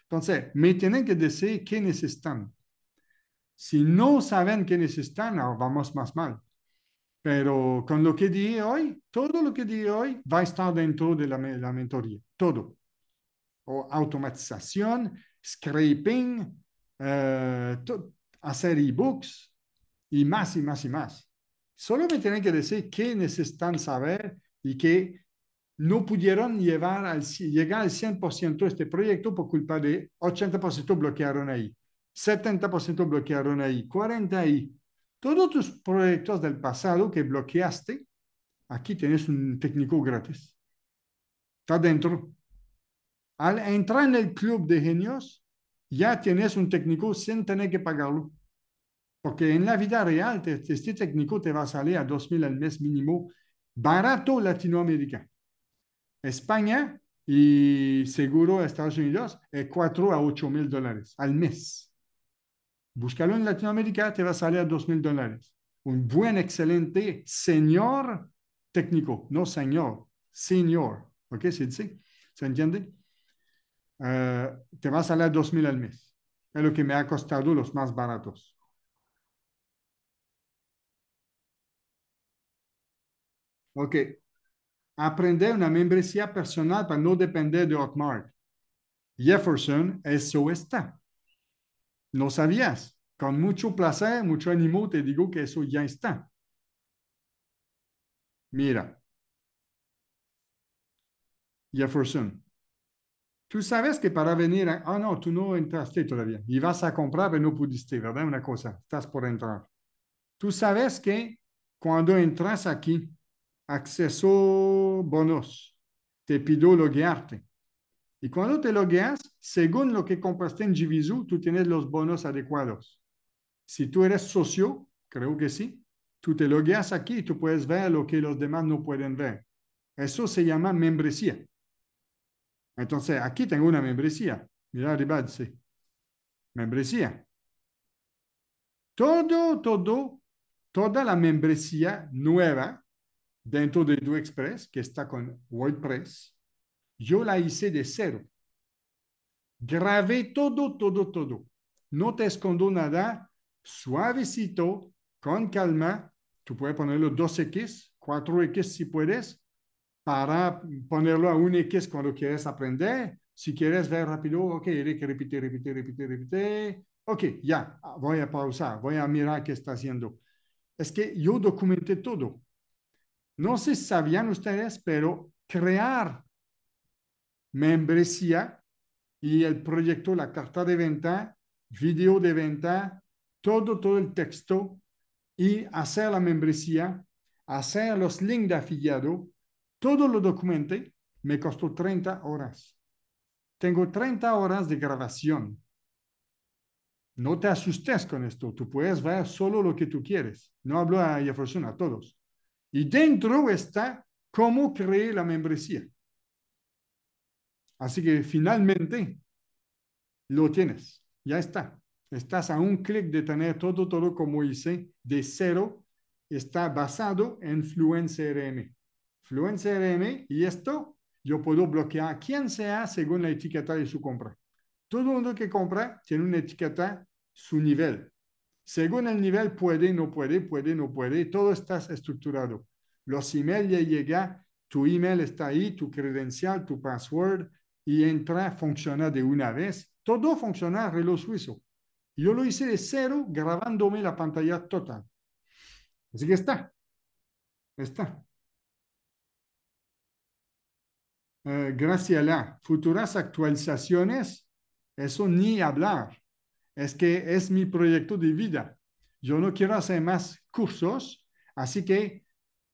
Entonces, me tienen que decir quiénes están. Si no saben quiénes están, ah, vamos más mal. Pero con lo que dije hoy, todo lo que dije hoy va a estar dentro de la, la mentoría. Todo. O automatización, scraping, eh, hacer ebooks y más y más y más. Solo me tienen que decir qué necesitan saber y que no pudieron llevar al, llegar al 100% este proyecto por culpa de 80% bloquearon ahí, 70% bloquearon ahí, 40% ahí. Todos tus proyectos del pasado que bloqueaste, aquí tienes un técnico gratis. Está dentro. Al entrar en el club de genios, ya tienes un técnico sin tener que pagarlo. Porque en la vida real, este técnico te va a salir a 2.000 al mes mínimo, barato latinoamericano. España y seguro Estados Unidos, es eh, 4 a 8.000 mil dólares al mes. Búscalo en Latinoamérica, te va a salir a 2.000 dólares. Un buen, excelente señor técnico, no señor, señor. ¿ok? ¿Se dice? ¿Se entiende? Eh, te va a salir a 2.000 al mes. Es lo que me ha costado los más baratos. Ok. Aprender una membresía personal para no depender de Otmar. Jefferson, eso está. No sabías. Con mucho placer, mucho ánimo, te digo que eso ya está. Mira. Jefferson, tú sabes que para venir Ah, no, tú no entraste todavía. Ibas a comprar, pero no pudiste, ¿verdad? Una cosa, estás por entrar. Tú sabes que cuando entras aquí, acceso bonos Te pido loguearte. Y cuando te logueas, según lo que compraste en Givisu, tú tienes los bonos adecuados. Si tú eres socio, creo que sí, tú te logueas aquí y tú puedes ver lo que los demás no pueden ver. Eso se llama membresía. Entonces, aquí tengo una membresía. Mira arriba, membresía. Todo, todo, toda la membresía nueva dentro de Express que está con WordPress, yo la hice de cero. Grabé todo, todo, todo. No te escondo nada, suavecito, con calma. Tú puedes ponerlo 2X, 4X si puedes, para ponerlo a 1X cuando quieres aprender. Si quieres ver rápido, ok, que repite, repite, repite, repite. Ok, ya, voy a pausar, voy a mirar qué está haciendo. Es que yo documenté todo. No sé si sabían ustedes, pero crear membresía y el proyecto, la carta de venta, video de venta, todo, todo el texto y hacer la membresía, hacer los links de afiliado, todo lo documenté, me costó 30 horas. Tengo 30 horas de grabación. No te asustes con esto, tú puedes ver solo lo que tú quieres. No hablo a Jefferson, a todos. Y dentro está cómo creé la membresía. Así que finalmente lo tienes, ya está. Estás a un clic de tener todo, todo como hice, de cero. Está basado en fluencia rn y esto yo puedo bloquear a quien sea según la etiqueta de su compra. Todo el mundo que compra tiene una etiqueta, su nivel, según el nivel puede, no puede, puede, no puede, todo está estructurado. Los emails ya llega, tu email está ahí, tu credencial, tu password, y entra, funciona de una vez. Todo funciona reloj suizo. Yo lo hice de cero grabándome la pantalla total. Así que está. Está. Eh, gracias a las futuras actualizaciones, eso ni hablar es que es mi proyecto de vida. Yo no quiero hacer más cursos, así que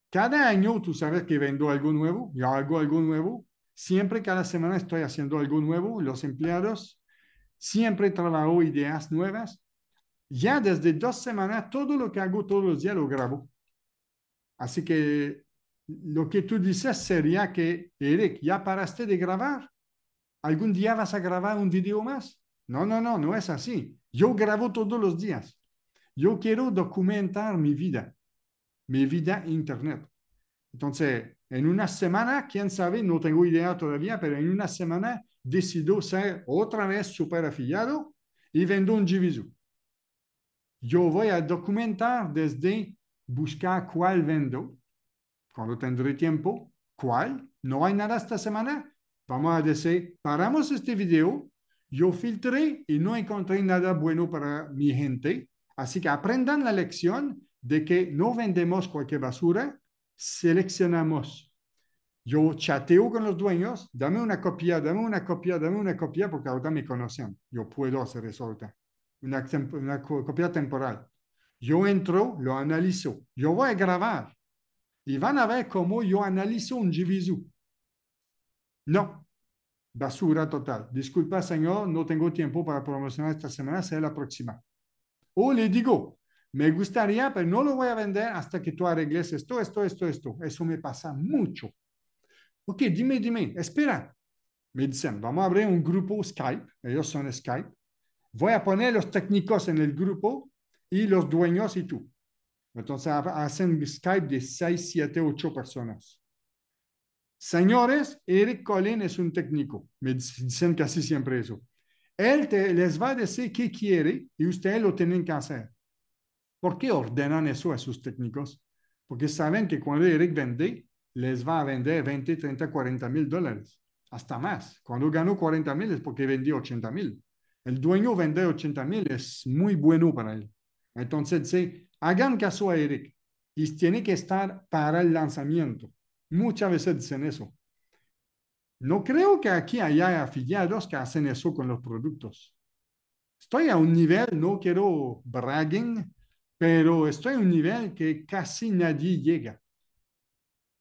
cada año tú sabes que vendo algo nuevo, yo hago algo nuevo, siempre cada semana estoy haciendo algo nuevo, los empleados, siempre trabajo ideas nuevas. Ya desde dos semanas todo lo que hago todos los días lo grabo. Así que lo que tú dices sería que, Eric, ya paraste de grabar. ¿Algún día vas a grabar un video más? No, no, no, no es así. Yo grabo todos los días. Yo quiero documentar mi vida, mi vida en Internet. Entonces, en una semana, quién sabe, no tengo idea todavía, pero en una semana decido ser otra vez super afiliado y vendo un diviso. Yo voy a documentar desde buscar cuál vendo, cuando tendré tiempo, cuál, no hay nada esta semana, vamos a decir, paramos este video, yo filtré y no encontré nada bueno para mi gente. Así que aprendan la lección de que no vendemos cualquier basura, seleccionamos. Yo chateo con los dueños, dame una copia, dame una copia, dame una copia, porque ahora me conocen. Yo puedo hacer eso Una, copia temporal. Yo entro, lo analizo. Yo voy a grabar. Y van a ver cómo yo analizo un diviso. No, basura total. Disculpa, señor, no tengo tiempo para promocionar esta semana, será la próxima. O oh, le digo, me gustaría, pero no lo voy a vender hasta que tú arregles esto, esto, esto, esto. Eso me pasa mucho. Ok, dime, dime, espera. Me dicen, vamos a abrir un grupo Skype, ellos son Skype. Voy a poner los técnicos en el grupo y los dueños y tú. Entonces hacen Skype de 6, 7, 8 personas. Señores, Eric Colin es un técnico. Me dicen casi siempre eso. Él les va a decir qué quiere y ustedes lo tienen que hacer. ¿Por qué ordenan eso a sus técnicos? Porque saben que cuando Eric vende, les va a vender 20, 30, 40 mil dólares. Hasta más. Cuando ganó 40 mil es porque vendió 80 mil. El dueño vende 80 mil es muy bueno para él. Entonces, sí, hagan caso a Eric. Y tiene que estar para el lanzamiento muchas veces dicen eso. No creo que aquí haya afiliados que hacen eso con los productos. Estoy a un nivel, no quiero bragging, pero estoy a un nivel que casi nadie llega.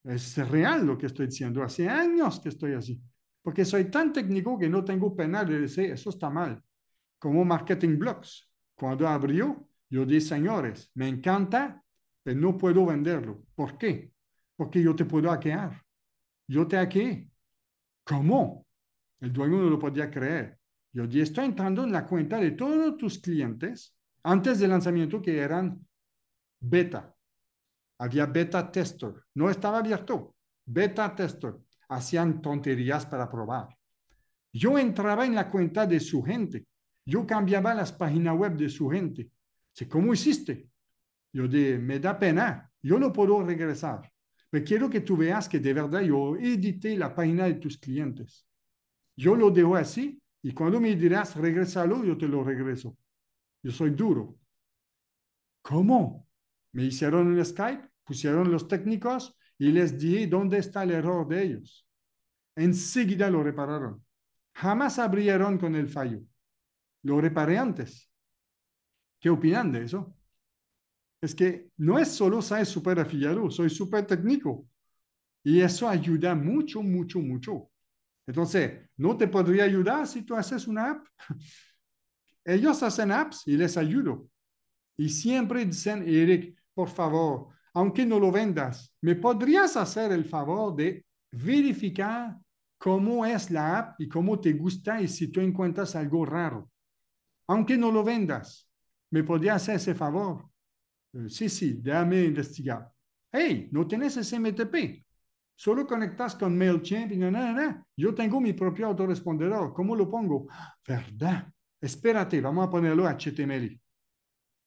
Es real lo que estoy diciendo. Hace años que estoy así, porque soy tan técnico que no tengo pena de decir, eso está mal. Como Marketing blogs cuando abrió, yo dije, señores, me encanta, pero no puedo venderlo. ¿Por qué? porque yo te puedo hackear. Yo te hackeé. ¿Cómo? El dueño no lo podía creer. Yo dije, estoy entrando en la cuenta de todos tus clientes antes del lanzamiento que eran beta. Había beta tester. No estaba abierto. Beta tester. Hacían tonterías para probar. Yo entraba en la cuenta de su gente. Yo cambiaba las páginas web de su gente. ¿Cómo hiciste? Yo dije, me da pena. Yo no puedo regresar. Pero quiero que tú veas que de verdad yo edité la página de tus clientes. Yo lo dejo así y cuando me dirás regresalo, yo te lo regreso. Yo soy duro. ¿Cómo? Me hicieron el Skype, pusieron los técnicos y les dije dónde está el error de ellos. Enseguida lo repararon. Jamás abrieron con el fallo. Lo reparé antes. ¿Qué opinan de eso? es que no es solo soy súper afiliado, soy súper técnico. Y eso ayuda mucho, mucho, mucho. Entonces, no te podría ayudar si tú haces una app. [laughs] Ellos hacen apps y les ayudo. Y siempre dicen, Eric, por favor, aunque no lo vendas, ¿me podrías hacer el favor de verificar cómo es la app y cómo te gusta y si tú encuentras algo raro? Aunque no lo vendas, ¿me podrías hacer ese favor? Eh, sí, sí, déjame investigar. Hey, no tienes SMTP. Solo conectas con MailChimp y nada, nada. Yo tengo mi propio autorespondedor. ¿Cómo lo pongo? ¿Verdad? Espérate, vamos a ponerlo HTML.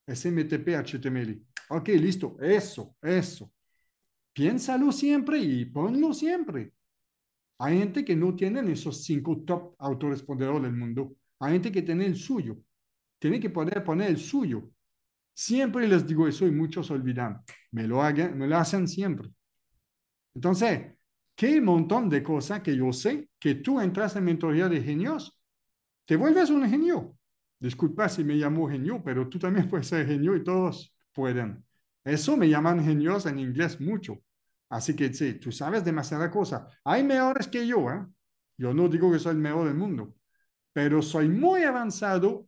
SMTP HTML. Ok, listo. Eso, eso. Piénsalo siempre y ponlo siempre. Hay gente que no tiene esos cinco top autorespondedores del mundo. Hay gente que tiene el suyo. Tiene que poder poner el suyo. Siempre les digo eso y muchos olvidan. Me lo, hacen siempre. Entonces, qué montón de cosas que yo sé que tú entras en mentoría de genios, te vuelves un genio. Disculpa si me llamo genio, pero tú también puedes ser genio y todos pueden. Eso me llaman genios en inglés mucho. Así que sí, tú sabes demasiada cosa. Hay mejores que yo, ¿eh? Yo no digo que soy el mejor del mundo, pero soy muy avanzado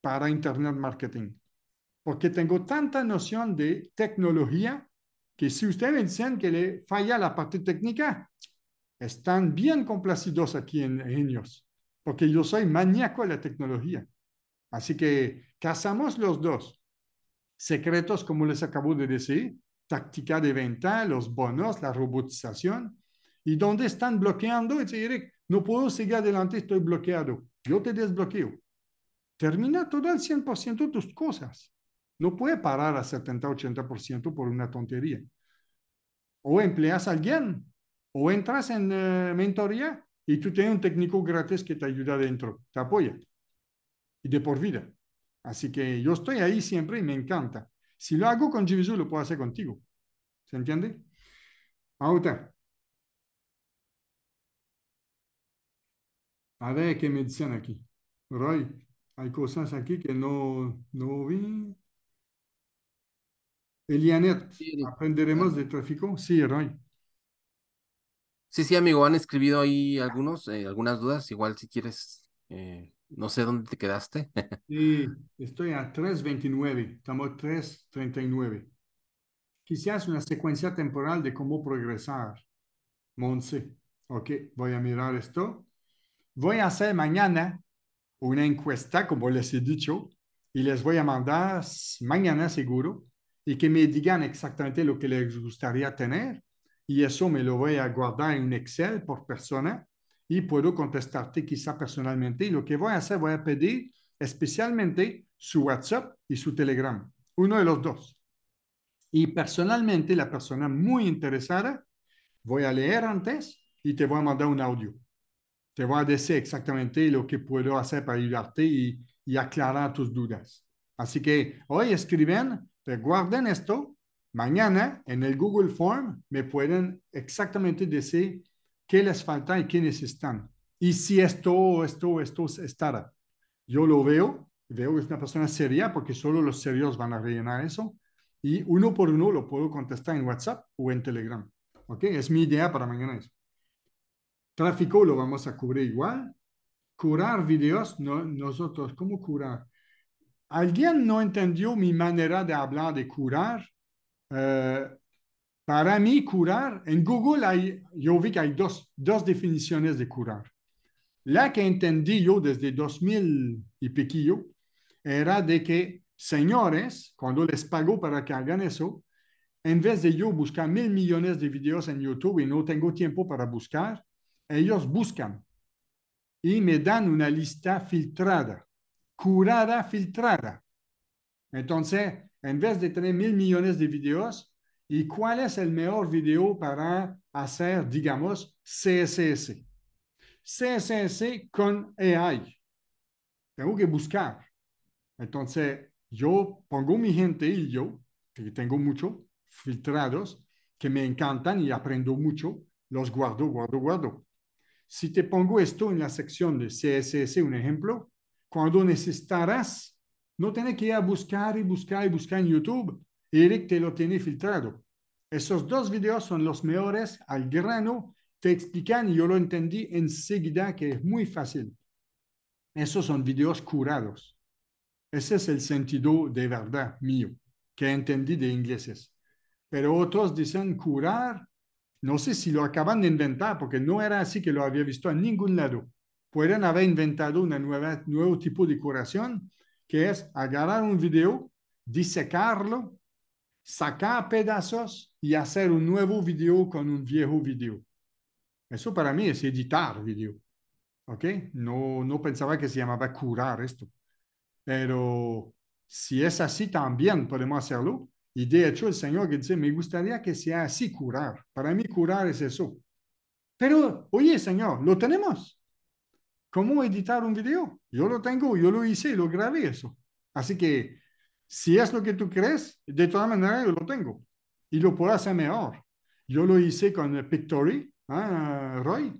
para Internet Marketing porque tengo tanta noción de tecnología que si ustedes me dicen que le falla la parte técnica, están bien complacidos aquí en Genios, porque yo soy maníaco de la tecnología. Así que casamos los dos. Secretos, como les acabo de decir, táctica de venta, los bonos, la robotización. ¿Y dónde están bloqueando? Eric, no puedo seguir adelante, estoy bloqueado. Yo te desbloqueo. Termina todo al 100% tus cosas. No puede parar a 70-80% por una tontería. O empleas a alguien, o entras en eh, mentoría y tú tienes un técnico gratis que te ayuda dentro, te apoya. Y de por vida. Así que yo estoy ahí siempre y me encanta. Si lo hago con Jivisu, lo puedo hacer contigo. ¿Se entiende? Ahora. A ver qué me dicen aquí. Roy, hay cosas aquí que no, no vi. Elianet, ¿aprenderemos de tráfico? Sí, Roy. Sí, sí, amigo, han escribido ahí algunos, eh, algunas dudas, igual si quieres, eh, no sé dónde te quedaste. [laughs] sí, estoy a 3.29, estamos 3.39. Quizás una secuencia temporal de cómo progresar. Monse, ok, voy a mirar esto. Voy a hacer mañana una encuesta, como les he dicho, y les voy a mandar mañana seguro y que me digan exactamente lo que les gustaría tener. Y eso me lo voy a guardar en un Excel por persona y puedo contestarte quizá personalmente. Y lo que voy a hacer, voy a pedir especialmente su WhatsApp y su Telegram, uno de los dos. Y personalmente, la persona muy interesada, voy a leer antes y te voy a mandar un audio. Te voy a decir exactamente lo que puedo hacer para ayudarte y, y aclarar tus dudas. Así que hoy escriben guarden esto, mañana en el Google Form me pueden exactamente decir qué les falta y qué necesitan. Y si esto, esto, esto estará. Yo lo veo, veo que es una persona seria porque solo los serios van a rellenar eso. Y uno por uno lo puedo contestar en WhatsApp o en Telegram. ¿Ok? Es mi idea para mañana eso. Tráfico lo vamos a cubrir igual. Curar videos, no, nosotros, ¿cómo curar? ¿Alguien no entendió mi manera de hablar de curar? Eh, para mí, curar, en Google hay, yo vi que hay dos, definiciones de curar. La que entendí yo desde 2000 y piquillo era de que señores, cuando les pago para que hagan eso, en vez de yo buscar mil millones de videos en YouTube y no tengo tiempo para buscar, ellos buscan y me dan una lista filtrada curada, filtrada. Entonces, en vez de tener mil millones de videos, ¿y cuál es el mejor video para hacer, digamos, CSS? CSS con AI. Tengo que buscar. Entonces, yo pongo mi gente y yo, que tengo mucho, filtrados, que me encantan y aprendo mucho, los guardo, guardo, guardo. Si te pongo esto en la sección de CSS, un ejemplo, cuando necesitarás, no tienes que ir a buscar y buscar y buscar en YouTube. Eric te lo tiene filtrado. Esos dos videos son los mejores al grano. Te explican, y yo lo entendí enseguida que es muy fácil. Esos son videos curados. Ese es el sentido de verdad mío, que entendí de ingleses. Pero otros dicen curar. No sé si lo acaban de inventar, porque no era así que lo había visto en ningún lado pueden haber inventado un nuevo tipo de curación, que es agarrar un video, disecarlo, sacar pedazos y hacer un nuevo video con un viejo video. Eso para mí es editar video. ¿Ok? No, no pensaba que se llamaba curar esto. Pero si es así, también podemos hacerlo. Y de hecho, el Señor que dice, me gustaría que sea así curar. Para mí curar es eso. Pero, oye, Señor, lo tenemos. ¿Cómo editar un video? Yo lo tengo, yo lo hice, lo grabé eso. Así que si es lo que tú crees, de todas maneras yo lo tengo y lo puedo hacer mejor. Yo lo hice con Pictory, ah, Roy.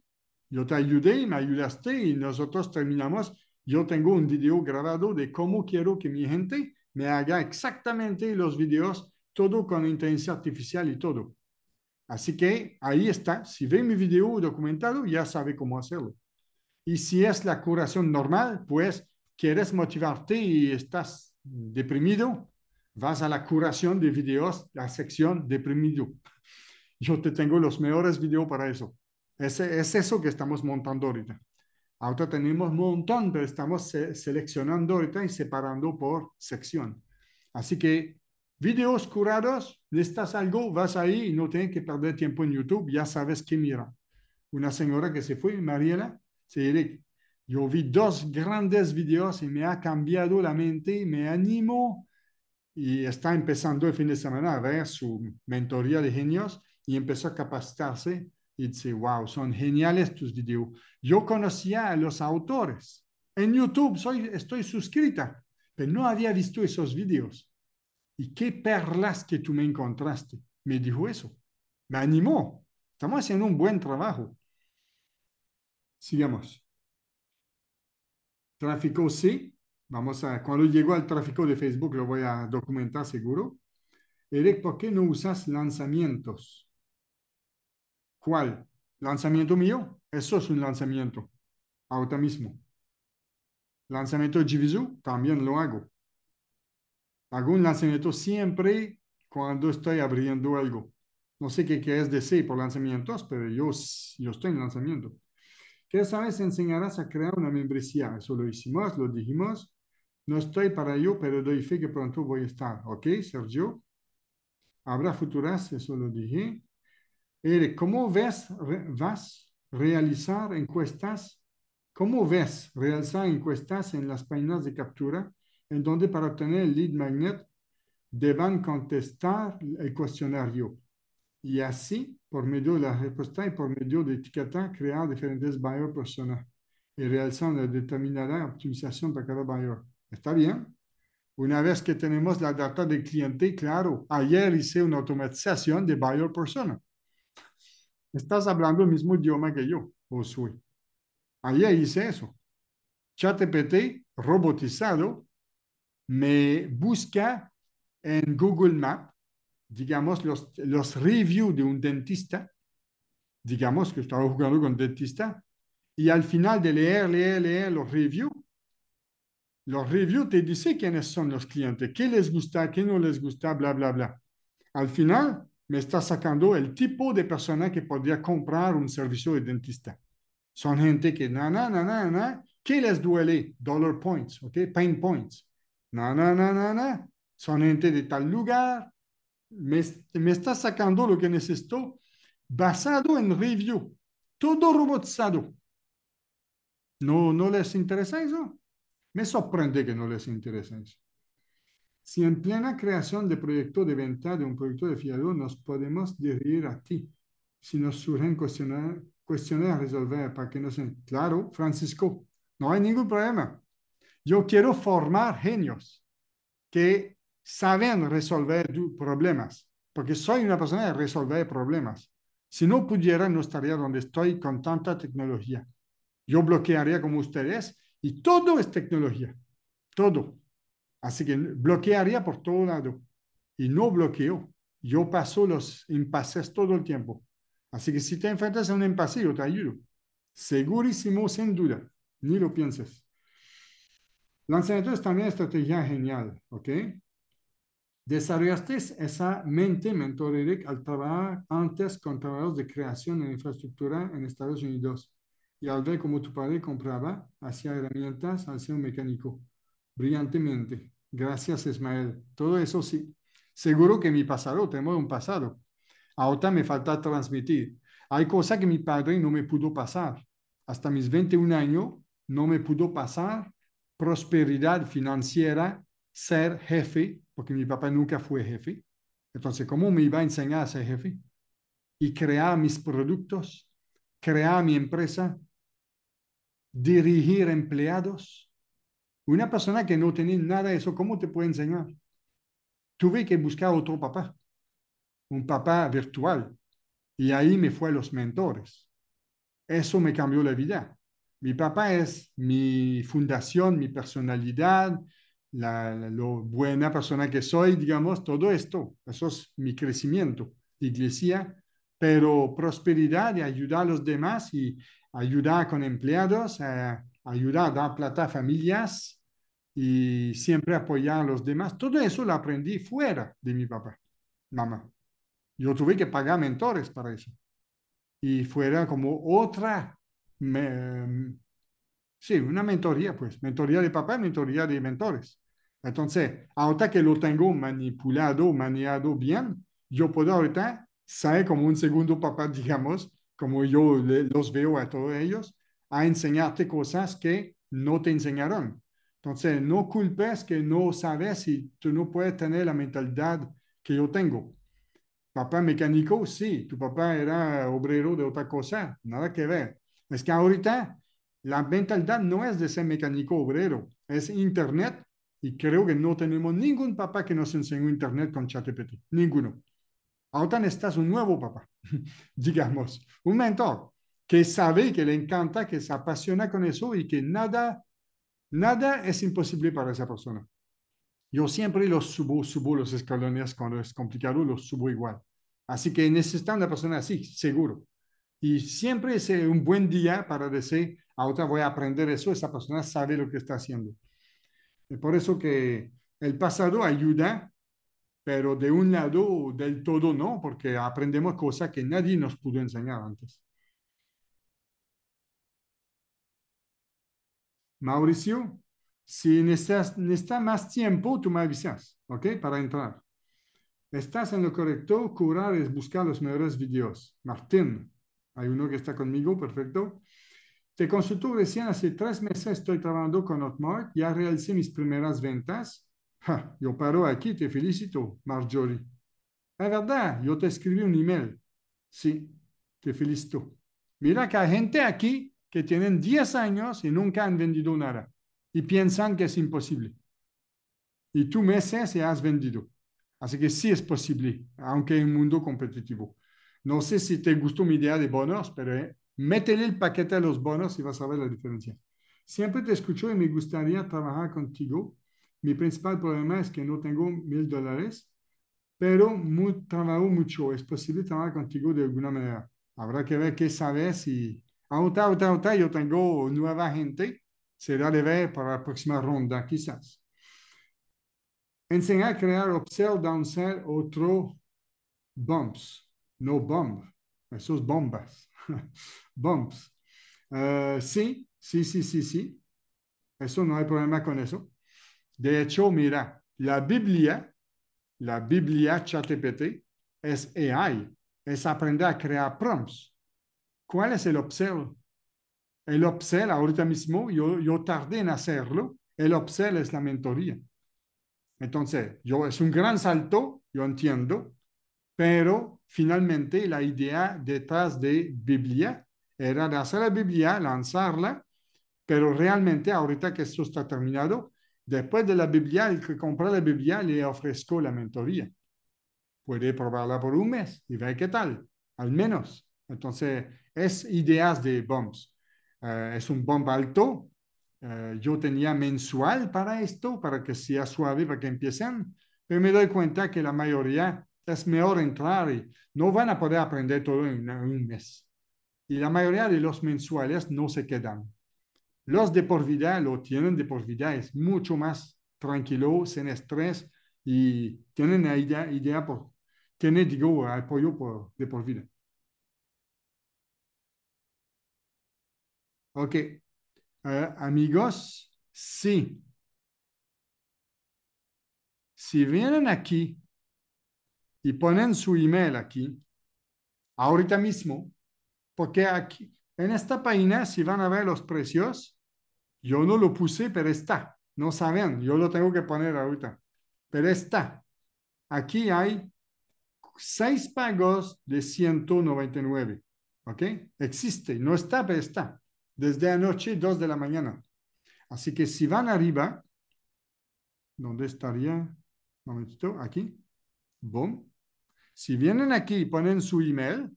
Yo te ayudé, me ayudaste y nosotros terminamos. Yo tengo un video grabado de cómo quiero que mi gente me haga exactamente los videos, todo con inteligencia artificial y todo. Así que ahí está. Si ve mi video documentado, ya sabe cómo hacerlo. Y si es la curación normal, pues quieres motivarte y estás deprimido, vas a la curación de videos, la sección deprimido. Yo te tengo los mejores videos para eso. Ese, es eso que estamos montando ahorita. Ahora tenemos un montón, pero estamos seleccionando ahorita y separando por sección. Así que videos curados, necesitas algo, vas ahí y no tienes que perder tiempo en YouTube, ya sabes qué mira. Una señora que se fue, Mariela, yo vi dos grandes videos y me ha cambiado la mente, me animo y está empezando el fin de semana a ver su mentoría de genios y empezó a capacitarse y dice, wow, son geniales tus videos. Yo conocía a los autores. En YouTube soy, estoy suscrita, pero no había visto esos videos. ¿Y qué perlas que tú me encontraste? Me dijo eso. Me animó. Estamos haciendo un buen trabajo. Sigamos. Tráfico C. Vamos a, cuando llego al tráfico de Facebook lo voy a documentar seguro. Eric, ¿por qué no usas lanzamientos? ¿Cuál? ¿Lanzamiento mío? Eso es un lanzamiento. Ahora mismo. Lanzamiento de también lo hago. Hago un lanzamiento siempre cuando estoy abriendo algo. No sé qué de C por lanzamientos, pero yo, yo estoy en lanzamiento. Esta esa vez enseñarás a crear una membresía. Eso lo hicimos, lo dijimos. No estoy para ello, pero doy fe que pronto voy a estar. ¿Ok, Sergio? Habrá futuras, eso lo dije. Eric, ¿cómo ves, vas realizar encuestas? ¿Cómo ves realizar encuestas en las páginas de captura en donde para obtener el lead magnet deban contestar el cuestionario? Y así por medio de la respuesta y por medio de etiqueta, crear diferentes buyer personas y realizando la determinada optimización para cada buyer. Está bien. Una vez que tenemos la data del cliente, claro, ayer hice una automatización de buyer persona. Estás hablando el mismo idioma que yo, soy. Ayer hice eso. ChatGPT robotizado me busca en Google Maps digamos, los, los reviews de un dentista, digamos que estaba jugando con un dentista, y al final de leer, leer, leer los reviews, los reviews te dicen quiénes son los clientes, qué les gusta, qué no les gusta, bla, bla, bla. Al final, me está sacando el tipo de persona que podría comprar un servicio de dentista. Son gente que, na, na, na, na, na, ¿qué les duele? Dollar points, ¿ok? Pain points. Na, na, na, na, na. Son gente de tal lugar, me, está sacando lo que necesito basado en review, todo robotizado. ¿No, ¿No les interesa eso? Me sorprende que no les interese eso. Si en plena creación de proyecto de venta de un proyecto de fiado nos podemos dirigir a ti, si nos surgen cuestiones a resolver para que nos... Claro, Francisco, no hay ningún problema. Yo quiero formar genios que saben resolver problemas, porque soy una persona de resolver problemas. Si no pudiera, no estaría donde estoy con tanta tecnología. Yo bloquearía como ustedes y todo es tecnología, todo. Así que bloquearía por todo lado y no bloqueo. Yo paso los impases todo el tiempo. Así que si te enfrentas a un impasse, yo te ayudo. Segurísimo, sin duda. Ni lo pienses. Lanzamiento es también estrategia genial, ¿ok? Desarrollaste esa mente Eric, al trabajar antes con trabajos de creación de infraestructura en Estados Unidos y al ver cómo tu padre compraba hacía herramientas, hacía un mecánico. Brillantemente. Gracias, Ismael. Todo eso sí. Seguro que mi pasado, tenemos un pasado. Ahora me falta transmitir. Hay cosas que mi padre no me pudo pasar. Hasta mis 21 años no me pudo pasar prosperidad financiera, ser jefe porque mi papá nunca fue jefe. Entonces, ¿cómo me iba a enseñar a ser jefe? Y crear mis productos, crear mi empresa, dirigir empleados. Una persona que no tenía nada de eso, ¿cómo te puede enseñar? Tuve que buscar otro papá, un papá virtual. Y ahí me fue los mentores. Eso me cambió la vida. Mi papá es mi fundación, mi personalidad, la, lo buena persona que soy, digamos, todo esto, eso es mi crecimiento, iglesia, pero prosperidad y ayudar a los demás y ayudar con empleados, eh, ayudar a dar plata a familias y siempre apoyar a los demás. Todo eso lo aprendí fuera de mi papá, mamá. Yo tuve que pagar mentores para eso. Y fuera como otra, sí, una mentoría, pues, mentoría de papá, mentoría de mentores. Entonces, ahorita que lo tengo manipulado, manejado bien, yo puedo ahorita ser como un segundo papá, [laughs] digamos, como yo los veo a todos ellos, a enseñarte cosas que no te enseñaron. Entonces, no culpes que no sabes si tú no puedes tener la mentalidad que yo tengo. Papá mecánico, sí, tu papá era obrero de otra cosa, nada que ver. Es que ahorita la mentalidad no es de ser mecánico obrero, es Internet y creo que no tenemos ningún papá que nos enseñó Internet con ChatGPT. Ninguno. Ahora necesitas un nuevo papá, [laughs] digamos, un mentor que sabe que le encanta, que se apasiona con eso y que nada, nada es imposible para esa persona. Yo siempre los subo, subo los escalones cuando es complicado, los subo igual. Así que necesita una persona así, seguro. Y siempre es eh, un buen día para decir, ahora voy a aprender eso, esa persona sabe lo que está haciendo por eso que el pasado ayuda, pero de un lado del todo no, porque aprendemos cosas que nadie nos pudo enseñar antes. Mauricio, si necesitas, más tiempo, tú me avisas, ¿ok? Para entrar. Estás en lo correcto, curar es buscar los mejores videos. Martín, hay uno que está conmigo, perfecto. Te consultó recién hace tres meses, estoy trabajando con Hotmart, ya realicé mis primeras ventas. yo paro aquí, te felicito, Marjorie. La verdad, yo te escribí un email. Sí, te felicito. Mira que hay gente aquí que tienen 10 años y nunca han vendido nada y piensan que es imposible. Y tú meses y has vendido. Así que sí es posible, aunque en un mundo competitivo. No sé si te gustó mi idea de bonos, pero eh, Métele el paquete a los bonos y vas a ver la diferencia. Siempre te escucho y me gustaría trabajar contigo. Mi principal problema es que no tengo mil dólares, pero trabajo mucho. Es posible trabajar contigo de alguna manera. Habrá que ver qué sabes y ah, otra ahorita, ahorita yo tengo nueva gente. Será de ver para la próxima ronda, quizás. Enseñar a crear upsell, downsell, otro bumps, no bomb, esos bombas. [laughs] bumps. sí, sí, sí, sí, sí. Eso no hay problema con eso. De hecho, mira, la Biblia, la Biblia ChatGPT es AI, es aprender a crear prompts. ¿Cuál es el upsell? El upsell ahorita mismo, yo, yo tardé en hacerlo, el upsell es la mentoría. Entonces, yo es un gran salto, yo entiendo, pero finalmente la idea detrás de Biblia era de hacer la Biblia, lanzarla, pero realmente ahorita que esto está terminado, después de la Biblia, el que compra la Biblia le ofrezco la mentoría. Puede probarla por un mes y ver qué tal, al menos. Entonces, es ideas de bombs. Eh, es un bomb alto. Eh, yo tenía mensual para esto, para que sea suave, para que empiecen, pero me doy cuenta que la mayoría es mejor entrar y no van a poder aprender todo en un mes y la mayoría de los mensuales no se quedan. Los de por vida lo tienen de por vida, es mucho más tranquilo, sin estrés y tienen la idea, por, tienen, digo, apoyo por, de por vida. Ok. Eh, amigos, sí. Si vienen aquí y ponen su email aquí, ahorita mismo, porque aquí, en esta página, si van a ver los precios, yo no lo puse, pero está. No saben, yo lo tengo que poner ahorita. Pero está. Aquí hay seis pagos de 199. ¿Ok? Existe, no está, pero está. Desde anoche, 2 de la mañana. Así que si van arriba, ¿dónde estaría? Un momentito, aquí. Boom. Si vienen aquí y ponen su email,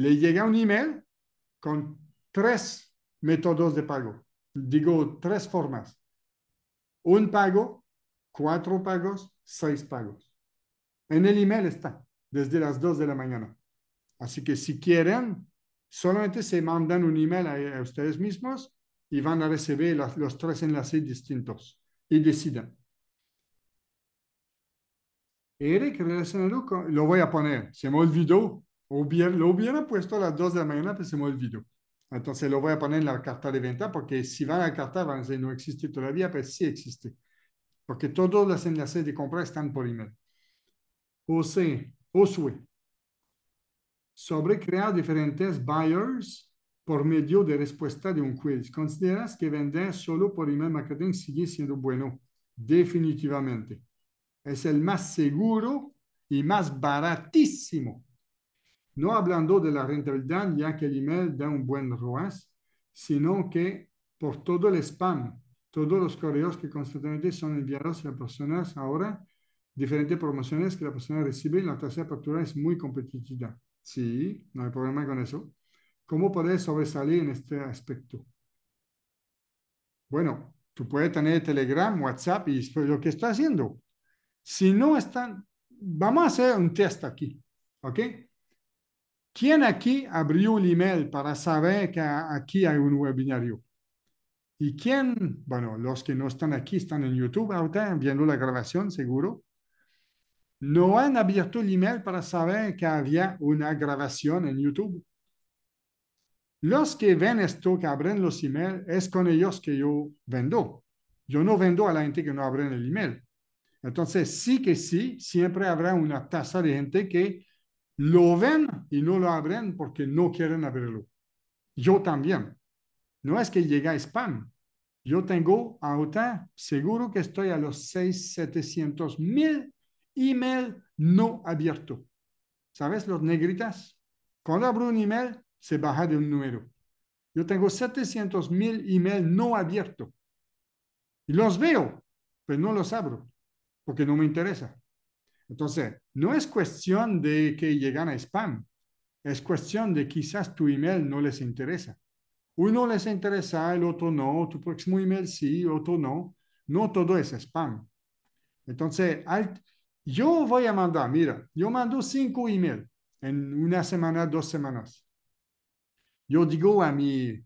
le llega un email con tres métodos de pago, digo tres formas. Un pago, cuatro pagos, seis pagos. En el email está desde las dos de la mañana. Así que si quieren, solamente se mandan un email a, ustedes mismos y van a recibir los tres enlaces distintos y decidan. Eric, relacionado con, lo voy a poner, se me olvidó lo hubiera puesto a las 2 de la mañana, pero se me olvidó. Entonces lo voy a poner en la carta de venta porque si van a la carta van no existe todavía, pero sí existe. Porque todos los enlaces de compra están por email. José, Sobre crear diferentes buyers por medio de respuesta de un quiz. ¿Consideras que vender solo por email marketing sigue siendo bueno? Definitivamente. Es el más seguro y más baratísimo no hablando de la rentabilidad, ya que el email da un buen ROAS, sino que por todo el spam, todos los correos que constantemente son enviados a personas ahora, diferentes promociones que la persona recibe, la tasa de es muy competitiva. Sí, no hay problema con eso. ¿Cómo puedes sobresalir en este aspecto? Bueno, tú puedes tener Telegram, WhatsApp y lo que está haciendo. Si no están, vamos a hacer un test aquí, ¿ok? ¿Quién aquí abrió el email para saber que aquí hay un webinario? ¿Y quién? Bueno, los que no están aquí están en YouTube ahorita viendo la grabación, seguro. No han abierto el email para saber que había una grabación en YouTube. Los que ven esto, que abren los emails, es con ellos que yo vendo. Yo no vendo a la gente que no abren el email. Entonces, sí que sí, siempre habrá una tasa de gente que lo ven y no lo abren porque no quieren abrirlo. Yo también. No es que llega spam. Yo tengo ahorita, seguro que estoy a los 6, 700 mil email no abierto. ¿Sabes? Los negritas. Cuando abro un email, se baja de un número. Yo tengo 700 mil email no abierto. Y los veo, pero no los abro porque no me interesa. Entonces, no es cuestión de que llegan a spam, es cuestión de quizás tu email no les interesa. Uno les interesa, el otro no, tu próximo email sí, otro no. No todo es spam. Entonces, yo voy a mandar, mira, yo mando cinco emails en una semana, dos semanas. Yo digo a mi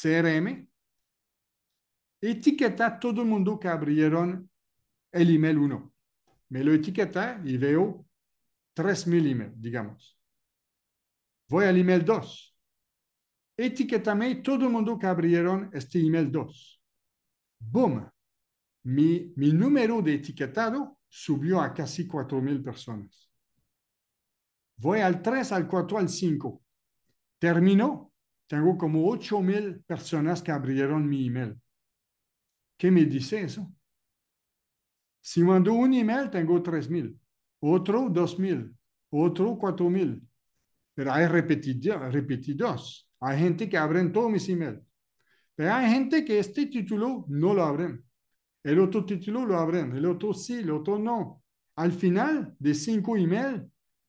CRM, etiqueta a todo el mundo que abrieron el email uno me lo etiqueta y veo 3.000 emails, digamos. Voy al email 2. Etiquétame todo el mundo que abrieron este email 2. ¡Boom! Mi, mi número de etiquetado subió a casi 4.000 personas. Voy al 3, al 4, al 5. Termino. Tengo como 8.000 personas que abrieron mi email. ¿Qué me dice eso? Si mando un email, tengo 3.000, otro 2.000, otro 4.000. Pero hay repetidos. Hay gente que abren todos mis emails. Pero hay gente que este título no lo abren. El otro título lo abren, el otro sí, el otro no. Al final de cinco emails,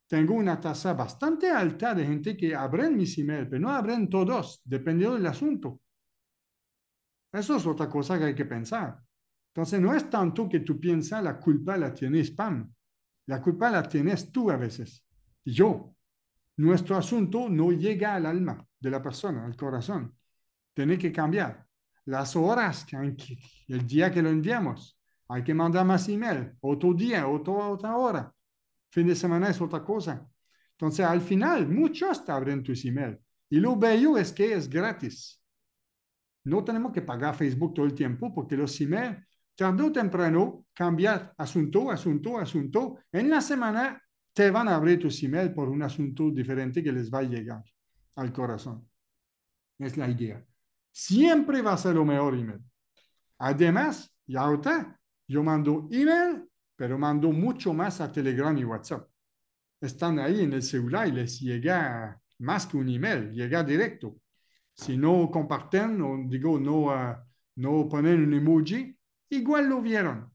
tengo una tasa bastante alta de gente que abren mis emails, pero no abren todos, dependiendo del asunto. Eso es otra cosa que hay que pensar. Entonces, no es tanto que tú piensas la culpa la tienes, pam. La culpa la tienes tú a veces. yo. Nuestro asunto no llega al alma de la persona, al corazón. Tiene que cambiar. Las horas, que, el día que lo enviamos. Hay que mandar más email. Otro día, otra hora. Fin de semana es otra cosa. Entonces, al final, muchos te abren tus email. Y lo bello es que es gratis. No tenemos que pagar Facebook todo el tiempo porque los email tarde o temprano, cambiar asunto, asunto, asunto. En la semana te van a abrir tus email por un asunto diferente que les va a llegar al corazón. Es la idea. Siempre va a ser lo mejor email. Además, ya está. yo mando email, pero mando mucho más a Telegram y WhatsApp. Están ahí en el celular y les llega más que un email, llega directo. Si no comparten, digo, no, ah, no ponen un emoji, igual lo vieron.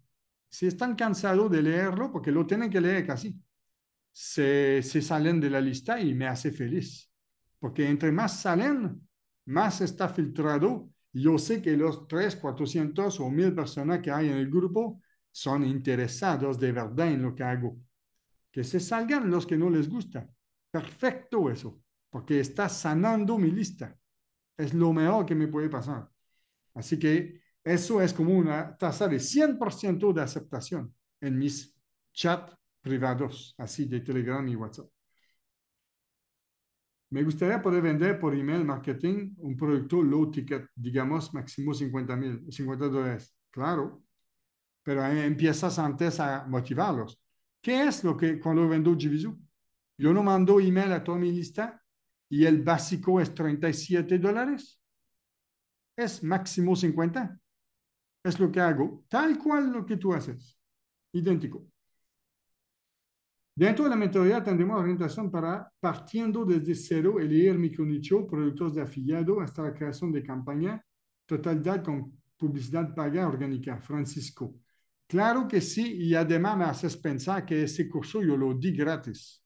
Si están cansados de leerlo, porque lo tienen que leer casi, se, salen de la lista y me hace feliz. Porque entre más salen, más está filtrado. Yo sé que los tres, 400 o mil personas que hay en el grupo son interesados de verdad en lo que hago. Que se salgan los que no les gusta. Perfecto eso, porque está sanando mi lista. Es lo mejor que me puede pasar. Así que eso es como una tasa de 100% de aceptación en mis chats privados, así de Telegram y WhatsApp. Me gustaría poder vender por email marketing un producto low ticket, digamos máximo 50 mil, 50 dólares. Claro, pero empiezas antes a motivarlos. ¿Qué es lo que cuando vendo Jivisu? Yo no mando email a toda mi lista y el básico es 37 dólares. Es máximo 50 es lo que hago, tal cual lo que tú haces, idéntico. Dentro de la mentoría tendremos orientación para partiendo desde cero, elegir nicho, productores de afiliado hasta la creación de campaña, totalidad con publicidad paga orgánica. Francisco, claro que sí y además me haces pensar que ese curso yo lo di gratis.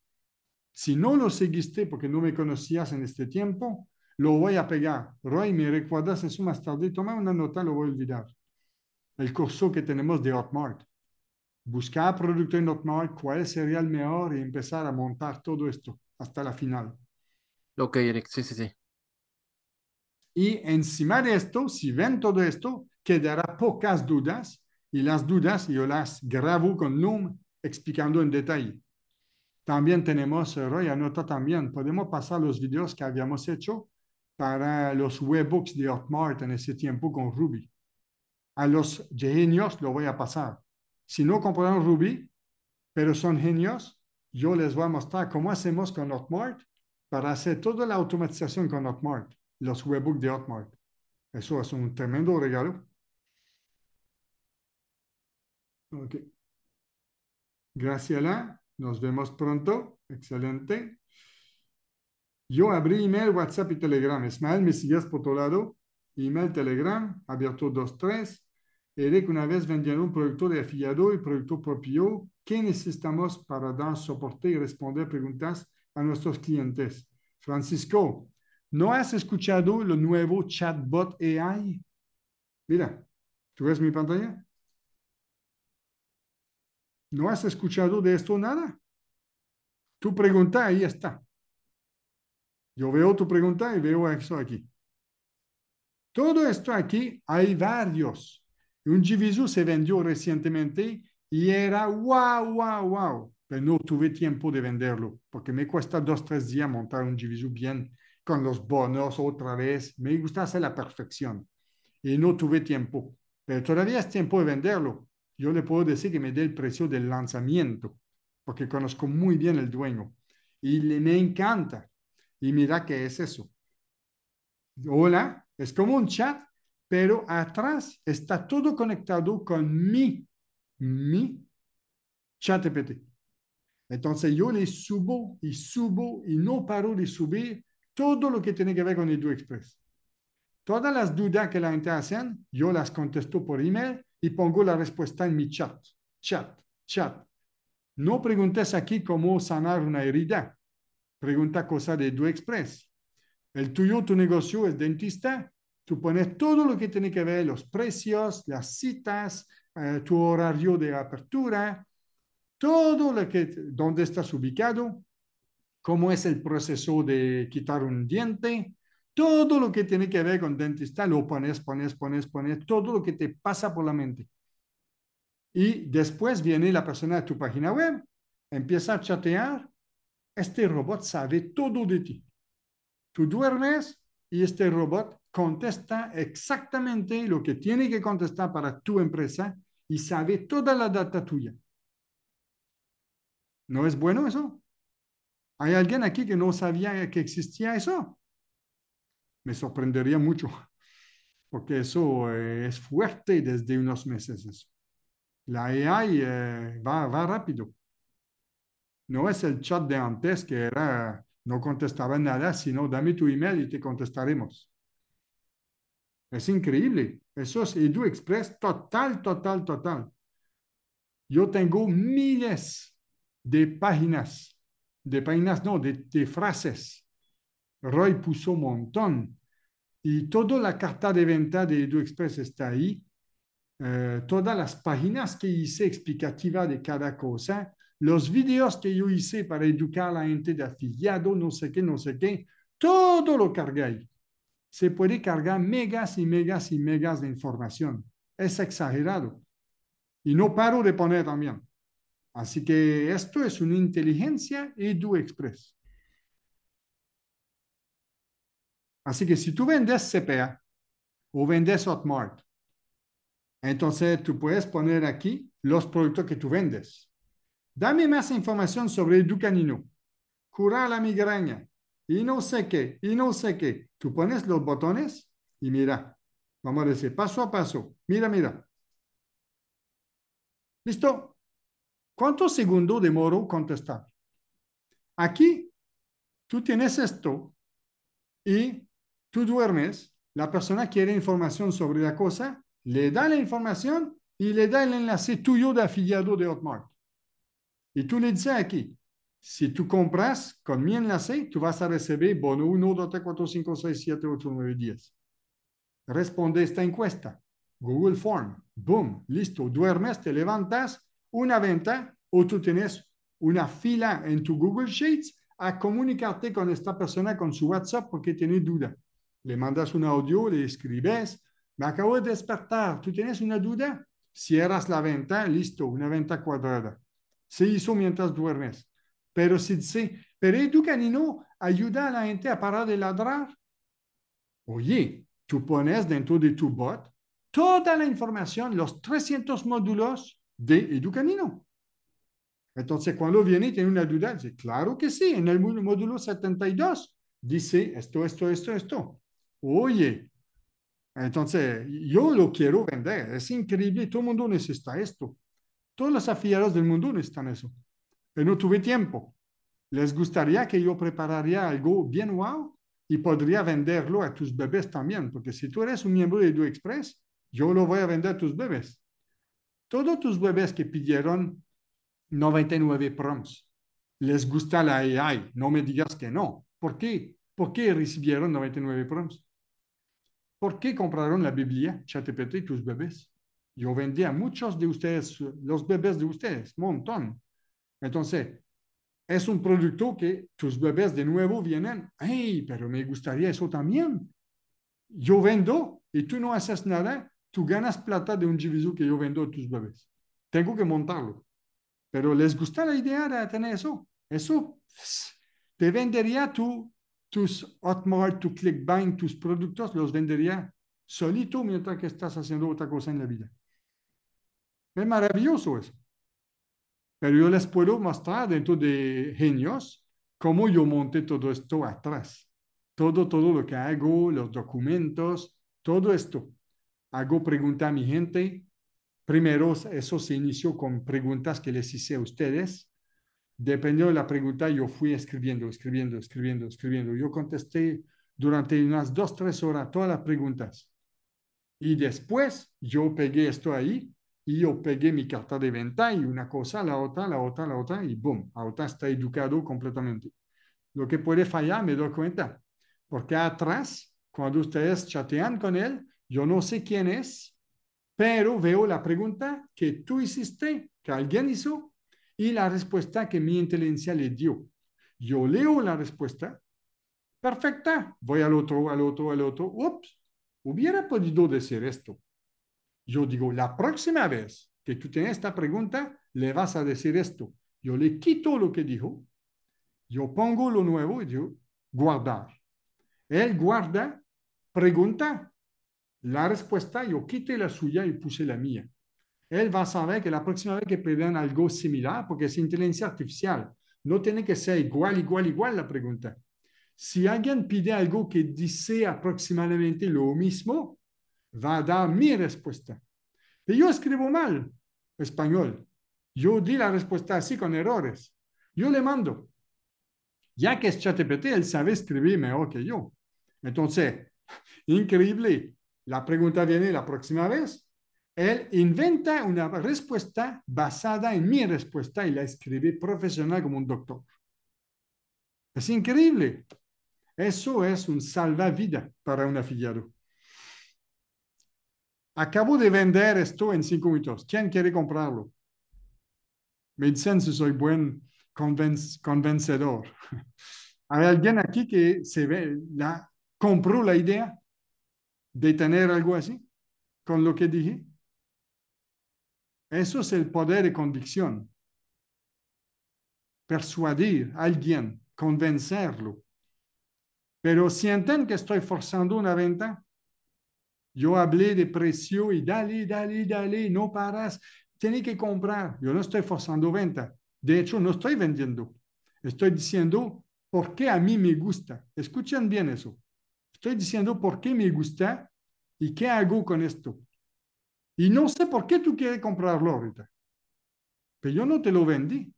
Si no lo seguiste porque no me conocías en este tiempo, lo voy a pegar. Roy, me recuerdas eso más tarde. Toma una nota, lo voy a olvidar el curso que tenemos de Hotmart. Buscar producto en Hotmart, cuál sería el mejor y empezar a montar todo esto hasta la final. Ok, Eric, sí, sí, sí. Y encima de esto, si ven todo esto, quedará pocas dudas y las dudas yo las grabo con Loom explicando en detalle. También tenemos, eh, Roy anota también, podemos pasar los videos que habíamos hecho para los webbooks de Hotmart en ese tiempo con Ruby a los genios lo voy a pasar. Si no compraron Ruby, pero son genios, yo les voy a mostrar cómo hacemos con Hotmart para hacer toda la automatización con Hotmart, los webbooks de Hotmart. Eso es un tremendo regalo. Ok. la. nos vemos pronto. Excelente. Yo abrí email, WhatsApp y Telegram. Ismael, ¿me sigues por otro lado? email, Telegram, abierto 2.3. que una vez vendieron un producto de afiliado y producto propio ¿qué necesitamos para dar soporte y responder preguntas a nuestros clientes. Francisco, ¿no has escuchado lo nuevo chatbot AI? Mira, ¿tú ves mi pantalla? ¿No has escuchado de esto nada? Tu pregunta ahí está. Yo veo tu pregunta y veo eso aquí. Todo esto aquí hay varios. Un diviso se vendió recientemente y era wow, wow, wow. Pero no tuve tiempo de venderlo porque me cuesta dos, tres días montar un diviso bien con los bonos otra vez. Me gusta hacer la perfección y no tuve tiempo. Pero todavía es tiempo de venderlo. Yo le puedo decir que me dé el precio del lanzamiento porque conozco muy bien el dueño y le, me encanta. Y mira qué es eso. Hola, es como un chat, pero atrás está todo conectado con mi, mi chat EPT. Entonces yo le subo y subo y no paro de subir todo lo que tiene que ver con EduExpress. Express. Todas las dudas que la gente hace, yo las contesto por email y pongo la respuesta en mi chat, chat, chat. No preguntes aquí cómo sanar una herida. Pregunta cosa de EduExpress. Express. El tuyo, tu negocio es dentista. Tú pones todo lo que tiene que ver, los precios, las citas, eh, tu horario de apertura, todo lo que, dónde estás ubicado, cómo es el proceso de quitar un diente, todo lo que tiene que ver con dentista, lo pones, pones, pones, pones, todo lo que te pasa por la mente. Y después viene la persona a tu página web, empieza a chatear, este robot sabe todo de ti. Tú duermes y este robot contesta exactamente lo que tiene que contestar para tu empresa y sabe toda la data tuya. ¿No es bueno eso? Hay alguien aquí que no sabía que existía eso. Me sorprendería mucho, porque eso eh, es fuerte desde unos meses. Eso. La AI eh, va, va, rápido. No es el chat de antes que era no contestaba nada, sino dame tu email y te contestaremos. Es increíble. Eso es Edu Express total, total, total. Yo tengo miles de páginas, de páginas no, de, frases. Roy puso un montón. Y toda la carta de venta de Edu Express está ahí. Eh, todas las páginas que hice explicativa de cada cosa los videos que yo hice para educar a la gente de afiliado, no sé qué, no sé qué, todo lo cargué ahí. Se puede cargar megas y megas y megas de información. Es exagerado. Y no paro de poner también. Así que esto es una inteligencia Edu Express. Así que si tú vendes CPA o vendes Hotmart, entonces tú puedes poner aquí los productos que tú vendes. Dame más información sobre el Ducanino. Curar la migraña. Y no sé qué, y no sé qué. Tú pones los botones y mira. Vamos a decir paso a paso. Mira, mira. ¿Listo? ¿Cuántos segundos demoró contestar? Aquí, tú tienes esto y tú duermes. La persona quiere información sobre la cosa, le da la información y le da el enlace tuyo de afiliado de Hotmart. Y tú le dices aquí, si tú compras con mi enlace, tú vas a recibir bono 1, 2, 3, 4, 5, 6, 7, 8, 9, 10. Responde esta encuesta. Google Form. Boom. Listo. Duermes, te levantas, una venta o tú tienes una fila en tu Google Sheets a comunicarte con esta persona con su WhatsApp porque tiene duda. Le mandas un audio, le escribes, me acabo de despertar, tú tienes una duda, cierras la venta, listo, una venta cuadrada se hizo mientras duermes. Pero si dice, pero Educanino ayuda a la gente a parar de ladrar. Oye, tú pones dentro de tu bot toda la información, los 300 módulos de Educanino. Entonces, cuando viene y tiene una duda, dice, claro que sí, en el módulo 72 dice esto, esto, esto, esto. Oye, entonces yo lo quiero vender, es increíble, todo el mundo necesita esto. Todos los afiliados del mundo necesitan eso. Pero no tuve tiempo. ¿Les gustaría que yo prepararía algo bien wow? Y podría venderlo a tus bebés también, porque si tú eres un miembro de Edu Express, yo lo voy a vender a tus bebés. Todos tus bebés que pidieron 99 prompts, les gusta la AI, no me digas que no. ¿Por qué? ¿Por qué recibieron 99 prompts? ¿Por qué compraron la Biblia, ChatGPT, tus bebés? Yo vendía a muchos de ustedes, los bebés de ustedes, montón. Entonces, es un producto que tus bebés de nuevo vienen, ¡Ay! pero me gustaría eso también. Yo vendo y tú no haces nada, tú ganas plata de un diviso que yo vendo a tus bebés. Tengo que montarlo. Pero les gusta la idea de tener eso. Eso te vendería tú, tus Hotmart, tu ClickBank, tus productos, los vendería solito mientras que estás haciendo otra cosa en la vida. Es maravilloso eso. Pero yo les puedo mostrar dentro de genios cómo yo monté todo esto atrás. Todo, todo lo que hago, los documentos, todo esto. Hago preguntas a mi gente. Primero, eso se inició con preguntas que les hice a ustedes. Dependiendo de la pregunta, yo fui escribiendo, escribiendo, escribiendo, escribiendo. Yo contesté durante unas dos, tres horas todas las preguntas. Y después yo pegué esto ahí y yo pegué mi carta de venta y una cosa, la otra, la otra, la otra, y boom, ahora está educado completamente. Lo que puede fallar, me doy cuenta, porque atrás, cuando ustedes chatean con él, yo no sé quién es, pero veo la pregunta que tú hiciste, que alguien hizo, y la respuesta que mi inteligencia le dio. Yo leo la respuesta, perfecta, voy al otro, al otro, al otro, ups, hubiera podido decir esto, yo digo, la próxima vez que tú tienes esta pregunta, le vas a decir esto. Yo le quito lo que dijo, yo pongo lo nuevo y digo, guardar. Él guarda, pregunta la respuesta, yo quité la suya y puse la mía. Él va a saber que la próxima vez que piden algo similar, porque es inteligencia artificial, no tiene que ser igual, igual, igual la pregunta. Si alguien pide algo que dice aproximadamente lo mismo, va a dar mi respuesta. Y yo escribo mal español. Yo di la respuesta así con errores. Yo le mando. Ya que es ChatGPT, él sabe escribir mejor que yo. Entonces, increíble. La pregunta viene la próxima vez. Él inventa una respuesta basada en mi respuesta y la escribe profesional como un doctor. Es increíble. Eso es un salvavidas para un afiliado. Acabo de vender esto en cinco minutos. ¿Quién quiere comprarlo? Me dicen si soy buen convencedor. [laughs] ¿Hay alguien aquí que se ve, la, compró la idea de tener algo así con lo que dije? Eso es el poder de convicción. Persuadir a alguien, convencerlo. Pero sienten que estoy forzando una venta, yo hablé de precio y dale, dale, dale, no paras. Tienes que comprar. Yo no estoy forzando venta. De hecho, no estoy vendiendo. Estoy diciendo por qué a mí me gusta. Escuchen bien eso. Estoy diciendo por qué me gusta y qué hago con esto. Y no sé por qué tú quieres comprarlo ahorita. Pero yo no te lo vendí.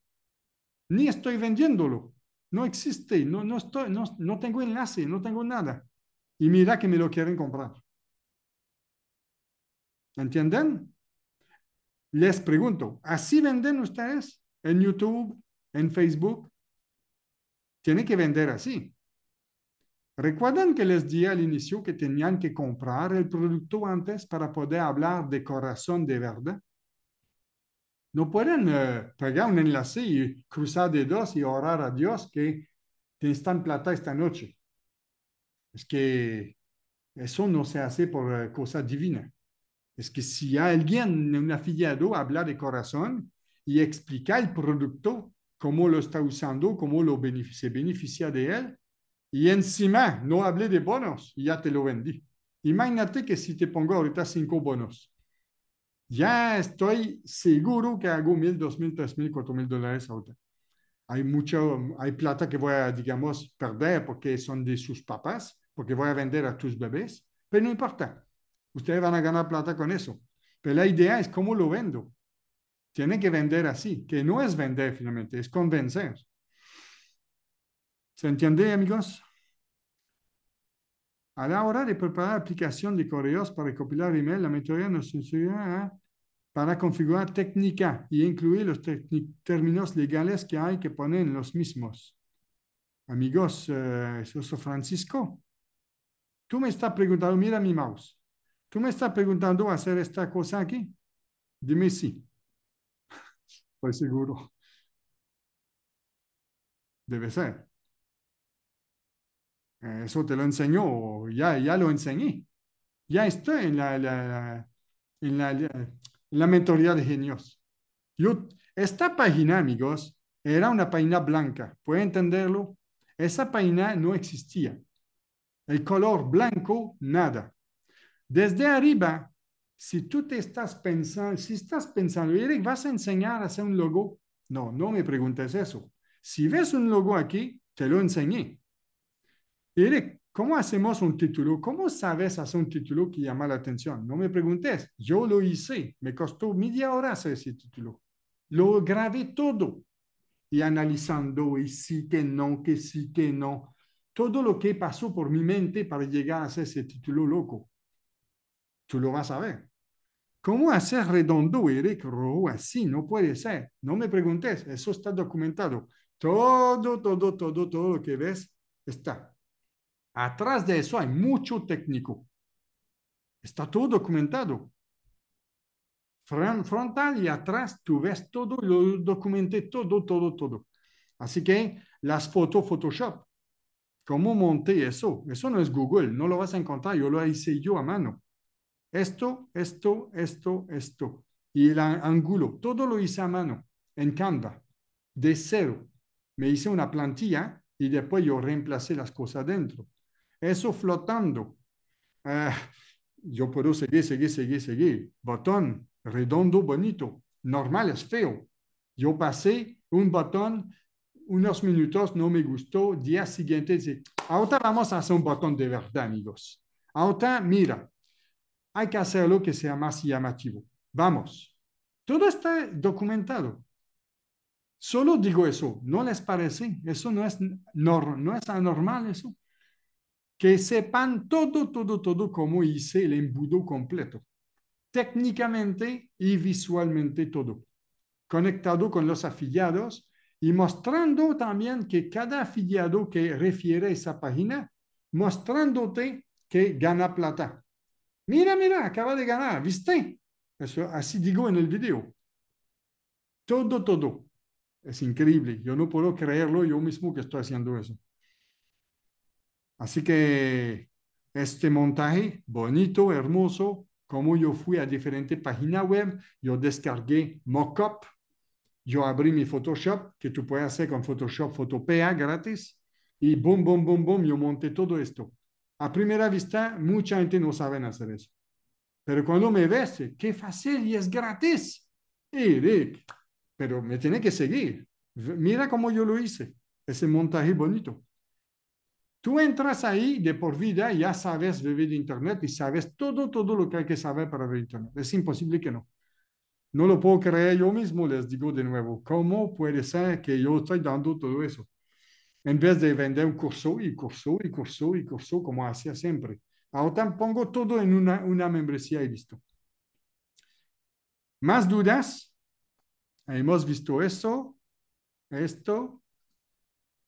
Ni estoy vendiéndolo. No existe. No, no, estoy, no tengo enlace. No tengo nada. Y mira que me lo quieren comprar. ¿Entienden? Les pregunto, ¿así venden ustedes en YouTube, en Facebook? Tienen que vender así. ¿Recuerdan que les dije al inicio que tenían que comprar el producto antes para poder hablar de corazón de verdad? No pueden eh, pegar un enlace y cruzar dos y orar a Dios que te están plata esta noche. Es que eso no se hace por eh, cosa divina. Es que si alguien, un afiliado, habla de corazón y explica el producto, cómo lo está usando, cómo lo beneficia, se beneficia de él, y encima no hablé de bonos ya te lo vendí. Imagínate que si te pongo ahorita cinco bonos, ya estoy seguro que hago mil, dos mil, tres mil, cuatro mil dólares ahorita. Hay mucho, hay plata que voy a, digamos, perder porque son de sus papás, porque voy a vender a tus bebés, pero no importa. Ustedes van a ganar plata con eso. Pero la idea es cómo lo vendo. Tienen que vender así, que no es vender finalmente, es convencer. ¿Se entiende, amigos? A la hora de preparar aplicación de correos para recopilar email, la mentoría nos enseña para configurar técnica y incluir los términos legales que hay que poner en los mismos. Amigos, eh, Francisco, tú me estás preguntando, mira mi mouse. ¿Tú me estás preguntando hacer esta cosa aquí? Dime sí. Pues [laughs] seguro. Debe ser. Eso te lo enseñó, ya, ya lo enseñé. Ya estoy en la, en, la, mentoría de genios. esta página, amigos, era una página blanca. ¿Puede entenderlo? Esa página no existía. El color blanco, nada. Desde arriba, si tú te estás pensando, si estás pensando, Eric, ¿vas a enseñar a hacer un logo? No, no me preguntes eso. Si ves un logo aquí, te lo enseñé. Eric, ¿cómo hacemos un título? ¿Cómo sabes hacer un título que llama la atención? No me preguntes, yo lo hice, me costó media hora hacer ese título. Lo grabé todo y analizando y sí que no, que sí que no, todo lo que pasó por mi mente para llegar a hacer ese título loco. Tú lo vas a ver. ¿Cómo hacer redondo Eric Rojo así? No puede ser. No me preguntes, eso está documentado. Todo, todo, todo, todo lo que ves está. Atrás de eso hay mucho técnico. Está todo documentado. Frontal y atrás tú ves todo, lo documenté todo, todo, todo. Así que las fotos Photoshop. ¿Cómo monté eso? Eso no es Google, no lo vas a encontrar, yo lo hice yo a mano. Esto, esto, esto, esto. Y el ángulo, todo lo hice a mano, en Canva, de cero. Me hice una plantilla y después yo reemplacé las cosas dentro. Eso flotando. Ah, yo puedo seguir, seguir, seguir, seguir. Botón redondo, bonito. Normal es feo. Yo pasé un botón, unos minutos, no me gustó. Día siguiente, dice, ahora vamos a hacer un botón de verdad, amigos. Ahora, mira, hay que hacerlo que sea más llamativo. Vamos, todo está documentado. Solo digo eso, ¿no les parece? Eso no es, no es anormal, eso. Que sepan todo, todo, todo cómo hice el embudo completo, técnicamente y visualmente todo, conectado con los afiliados y mostrando también que cada afiliado que refiere a esa página, mostrándote que gana plata Mira, mira, acaba de ganar, ¿viste? Eso, así digo en el video. Todo, todo. Es increíble. Yo no puedo creerlo yo mismo que estoy haciendo eso. Así que este montaje, bonito, hermoso, como yo fui a diferentes páginas web, yo descargué Mockup, yo abrí mi Photoshop, que tú puedes hacer con Photoshop Photopea gratis, y boom, boom, boom, boom, yo monté todo esto a primera vista, mucha gente no sabe hacer eso. Pero cuando me ves, qué fácil y es gratis. Eric, pero me tiene que seguir. Mira cómo yo lo hice, ese montaje bonito. Tú entras ahí de por vida, ya sabes vivir de Internet y sabes todo, todo lo que hay que saber para ver Internet. Es imposible que no. No lo puedo creer yo mismo, les digo de nuevo. ¿Cómo puede ser que yo estoy dando todo eso? En vez de vender un curso y curso y curso y curso, como hacía siempre. Ahora pongo todo en una, una membresía y listo. ¿Más dudas? Hemos visto eso, esto,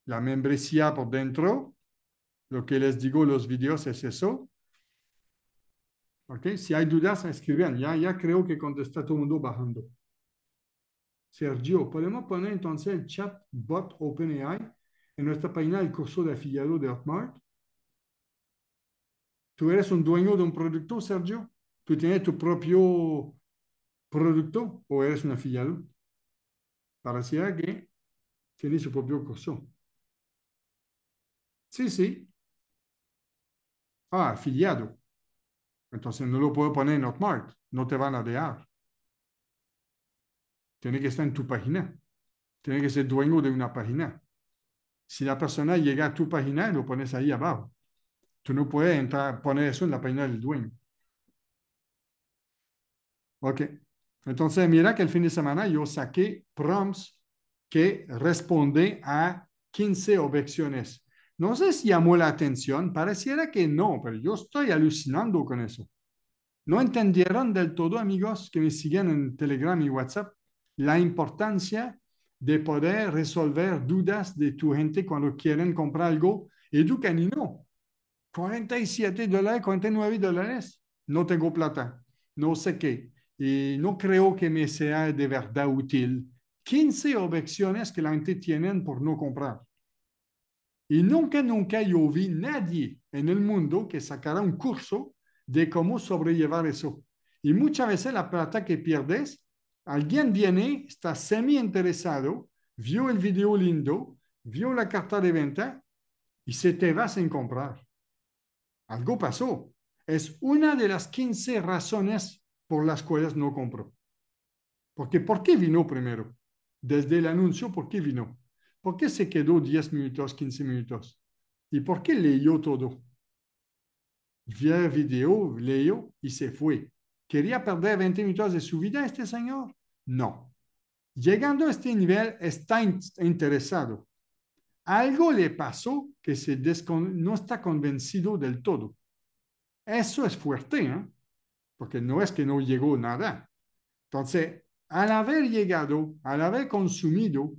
la membresía por dentro. Lo que les digo los videos es eso. ¿Ok? Si hay dudas, escriban. Ya, ya creo que está todo el mundo bajando. Sergio, ¿podemos poner entonces el chat bot OpenAI? en nuestra página el curso de afiliado de Hotmart. Tú eres un dueño de un producto, Sergio. Tú tienes tu propio producto o eres un afiliado. Parecía que tienes su propio curso. Sí, sí. Ah, afiliado. Entonces no lo puedo poner en Hotmart. No te van a dejar. Tiene que estar en tu página. Tiene que ser dueño de una página si la persona llega a tu página lo pones ahí abajo. Tú no puedes entrar, poner eso en la página del dueño. Ok. Entonces, mira que el fin de semana yo saqué prompts que responden a 15 objeciones. No sé si llamó la atención, pareciera que no, pero yo estoy alucinando con eso. ¿No entendieron del todo, amigos que me siguen en Telegram y WhatsApp, la importancia de poder resolver dudas de tu gente cuando quieren comprar algo. Educanino, 47 dólares, 49 dólares. No tengo plata, no sé qué. Y no creo que me sea de verdad útil. 15 objeciones que la gente tiene por no comprar. Y nunca, nunca yo vi nadie en el mundo que sacará un curso de cómo sobrellevar eso. Y muchas veces la plata que pierdes Alguien viene, está semi interesado, vio el video lindo, vio la carta de venta y se te va sin comprar. Algo pasó. Es una de las 15 razones por las cuales no compró. Porque ¿por qué vino primero? Desde el anuncio, ¿por qué vino? ¿Por qué se quedó 10 minutos, 15 minutos? ¿Y por qué leyó todo? Vio el video, leyó y se fue. ¿Quería perder 20 minutos de su vida este señor? No. Llegando a este nivel, está interesado. Algo le pasó que se no está convencido del todo. Eso es fuerte, ¿eh? porque no es que no llegó nada. Entonces, al haber llegado, al haber consumido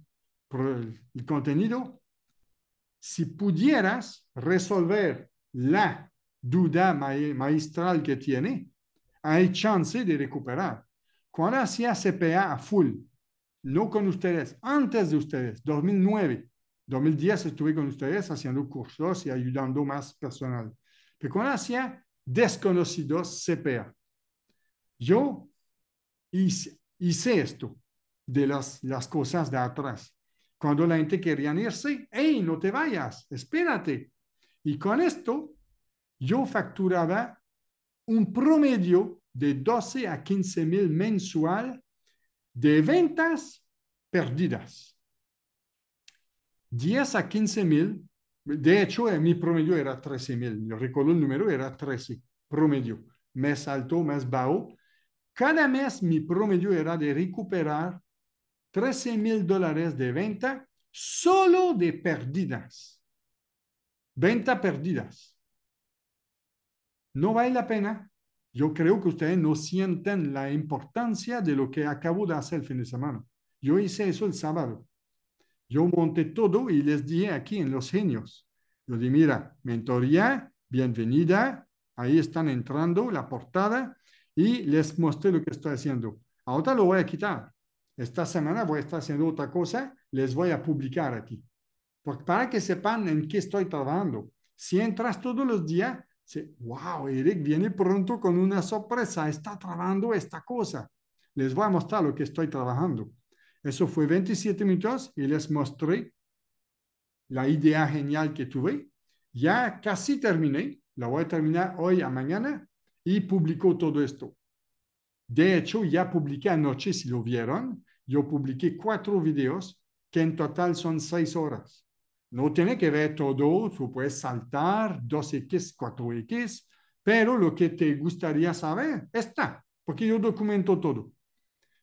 el, contenido, si pudieras resolver la duda maestral que tiene, hay chance de recuperar. Cuando hacía CPA a full, no con ustedes, antes de ustedes, 2009, 2010 estuve con ustedes haciendo cursos y ayudando más personal. Pero cuando hacía desconocidos CPA, yo hice, esto de las, las cosas de atrás. Cuando la gente quería irse, hey, no te vayas, espérate. Y con esto, yo facturaba un promedio de 12 a 15 mil mensual de ventas perdidas. 10 a 15 mil, de hecho eh, mi promedio era 13 mil, yo recuerdo el número, era 13 promedio, mes alto, mes bajo. Cada mes mi promedio era de recuperar 13 mil dólares de venta solo de perdidas. Venta perdidas. No vale la pena yo creo que ustedes no sienten la importancia de lo que acabo de hacer el fin de semana. Yo hice eso el sábado. Yo monté todo y les dije aquí en Los Genios. Yo dije, mira, mentoría, bienvenida. Ahí están entrando la portada y les mostré lo que estoy haciendo. Ahora lo voy a quitar. Esta semana voy a estar haciendo otra cosa. Les voy a publicar aquí. Porque para que sepan en qué estoy trabajando. Si entras todos los días, wow, Eric viene pronto con una sorpresa, está trabajando esta cosa. Les voy a mostrar lo que estoy trabajando. Eso fue 27 minutos y les mostré la idea genial que tuve. Ya casi terminé, la voy a terminar hoy a mañana y publicó todo esto. De hecho, ya publiqué anoche, si lo vieron, yo publiqué cuatro videos que en total son seis horas. No tiene que ver todo, tú puedes saltar 2X, 4X, pero lo que te gustaría saber está, porque yo documento todo.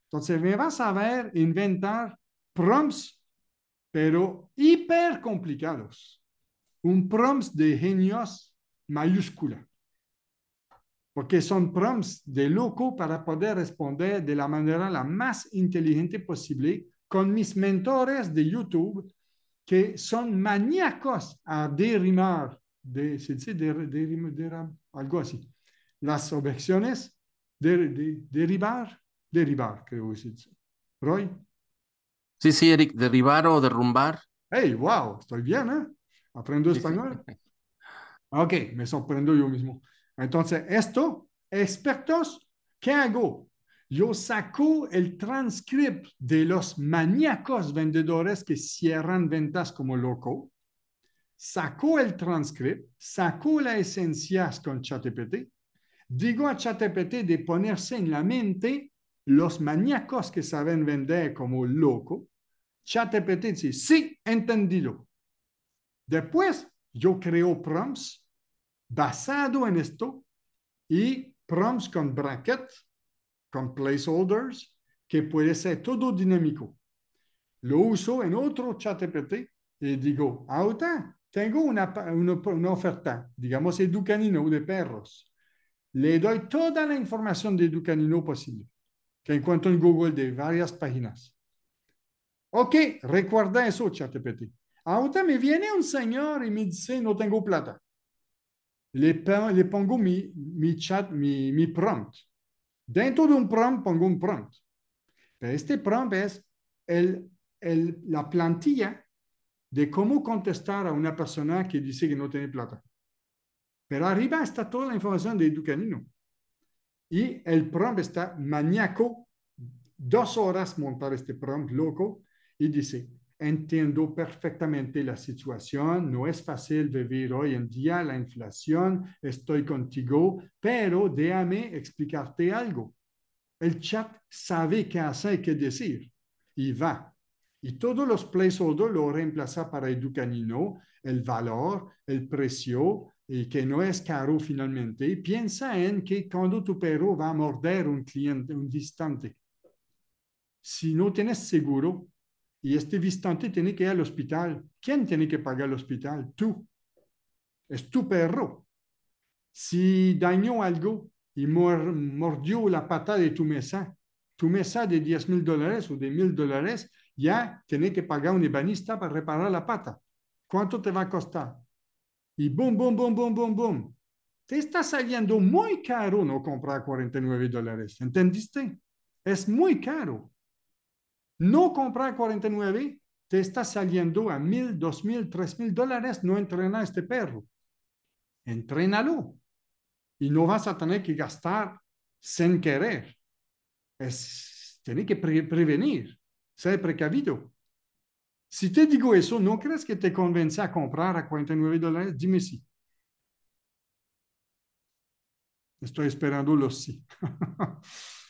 Entonces me vas a ver inventar prompts, pero hiper complicados. Un prompts de genios mayúscula. Porque son prompts de loco para poder responder de la manera la más inteligente posible con mis mentores de YouTube que son maníacos a derrimar, de, se dice der, algo así, las objeciones, de, derivar derribar, derribar, creo que se dice. Roy. Sí, sí, Eric, derribar o derrumbar. Hey, wow, estoy bien, ¿eh? Aprendo español. [laughs] Ok, me sorprendo yo mismo. Entonces, esto, expertos, ¿qué hago? Yo saco el transcript de los maníacos vendedores que cierran ventas como loco. Saco el transcript, saco la esencias con ChatGPT. Digo a ChatGPT de ponerse en la mente los maníacos que saben vender como loco. ChatGPT dice, sí, entendido. Después, yo creo prompts basado en esto y prompts con bracket con placeholders, que puede ser todo dinámico. Lo uso en otro chat EPT y digo, ahora tengo una, una, digamos, oferta, digamos, educanino de perros. Le doy toda la información de ducanino posible que encuentro en Google de varias páginas. Ok, recuerda eso, chat EPT. Ahora me viene un señor y me dice, no tengo plata. Le, pongo mi, chat, mi prompt. Dentro de un prompt pongo un prompt. este prompt es el, la plantilla de cómo contestar a una persona que dice que no tiene plata. Pero arriba está toda la información de Educanino. Y el prompt está maníaco. Dos horas montar este prompt loco y dice, Entiendo perfectamente la situación, no es fácil vivir hoy en día la inflación, estoy contigo, pero déjame explicarte algo. El chat sabe qué hacer y qué decir y va. Y todos los placeholders lo reemplaza para Educanino, el valor, el precio, y que no es caro finalmente. Piensa en que cuando tu perro va a morder un cliente, un distante, si no tienes seguro, y este visitante tiene que ir al hospital. ¿Quién tiene que pagar el hospital? Tú. Es tu perro. Si dañó algo y mordió la pata de tu mesa, tu mesa de 10 mil dólares o de mil dólares, ya tiene que pagar un ebanista para reparar la pata. ¿Cuánto te va a costar? Y boom, boom, boom, boom, boom, boom. Te está saliendo muy caro no comprar 49 dólares. ¿Entendiste? Es muy caro. No comprar 49 te está saliendo a mil, dos mil, tres mil dólares no entrenar este perro. Entrénalo y no vas a tener que gastar sin querer. Es, tienes que prevenir, ser precavido. Si te digo eso, ¿no crees que te convence a comprar a 49 dólares? Dime sí. Estoy esperando los sí. [laughs]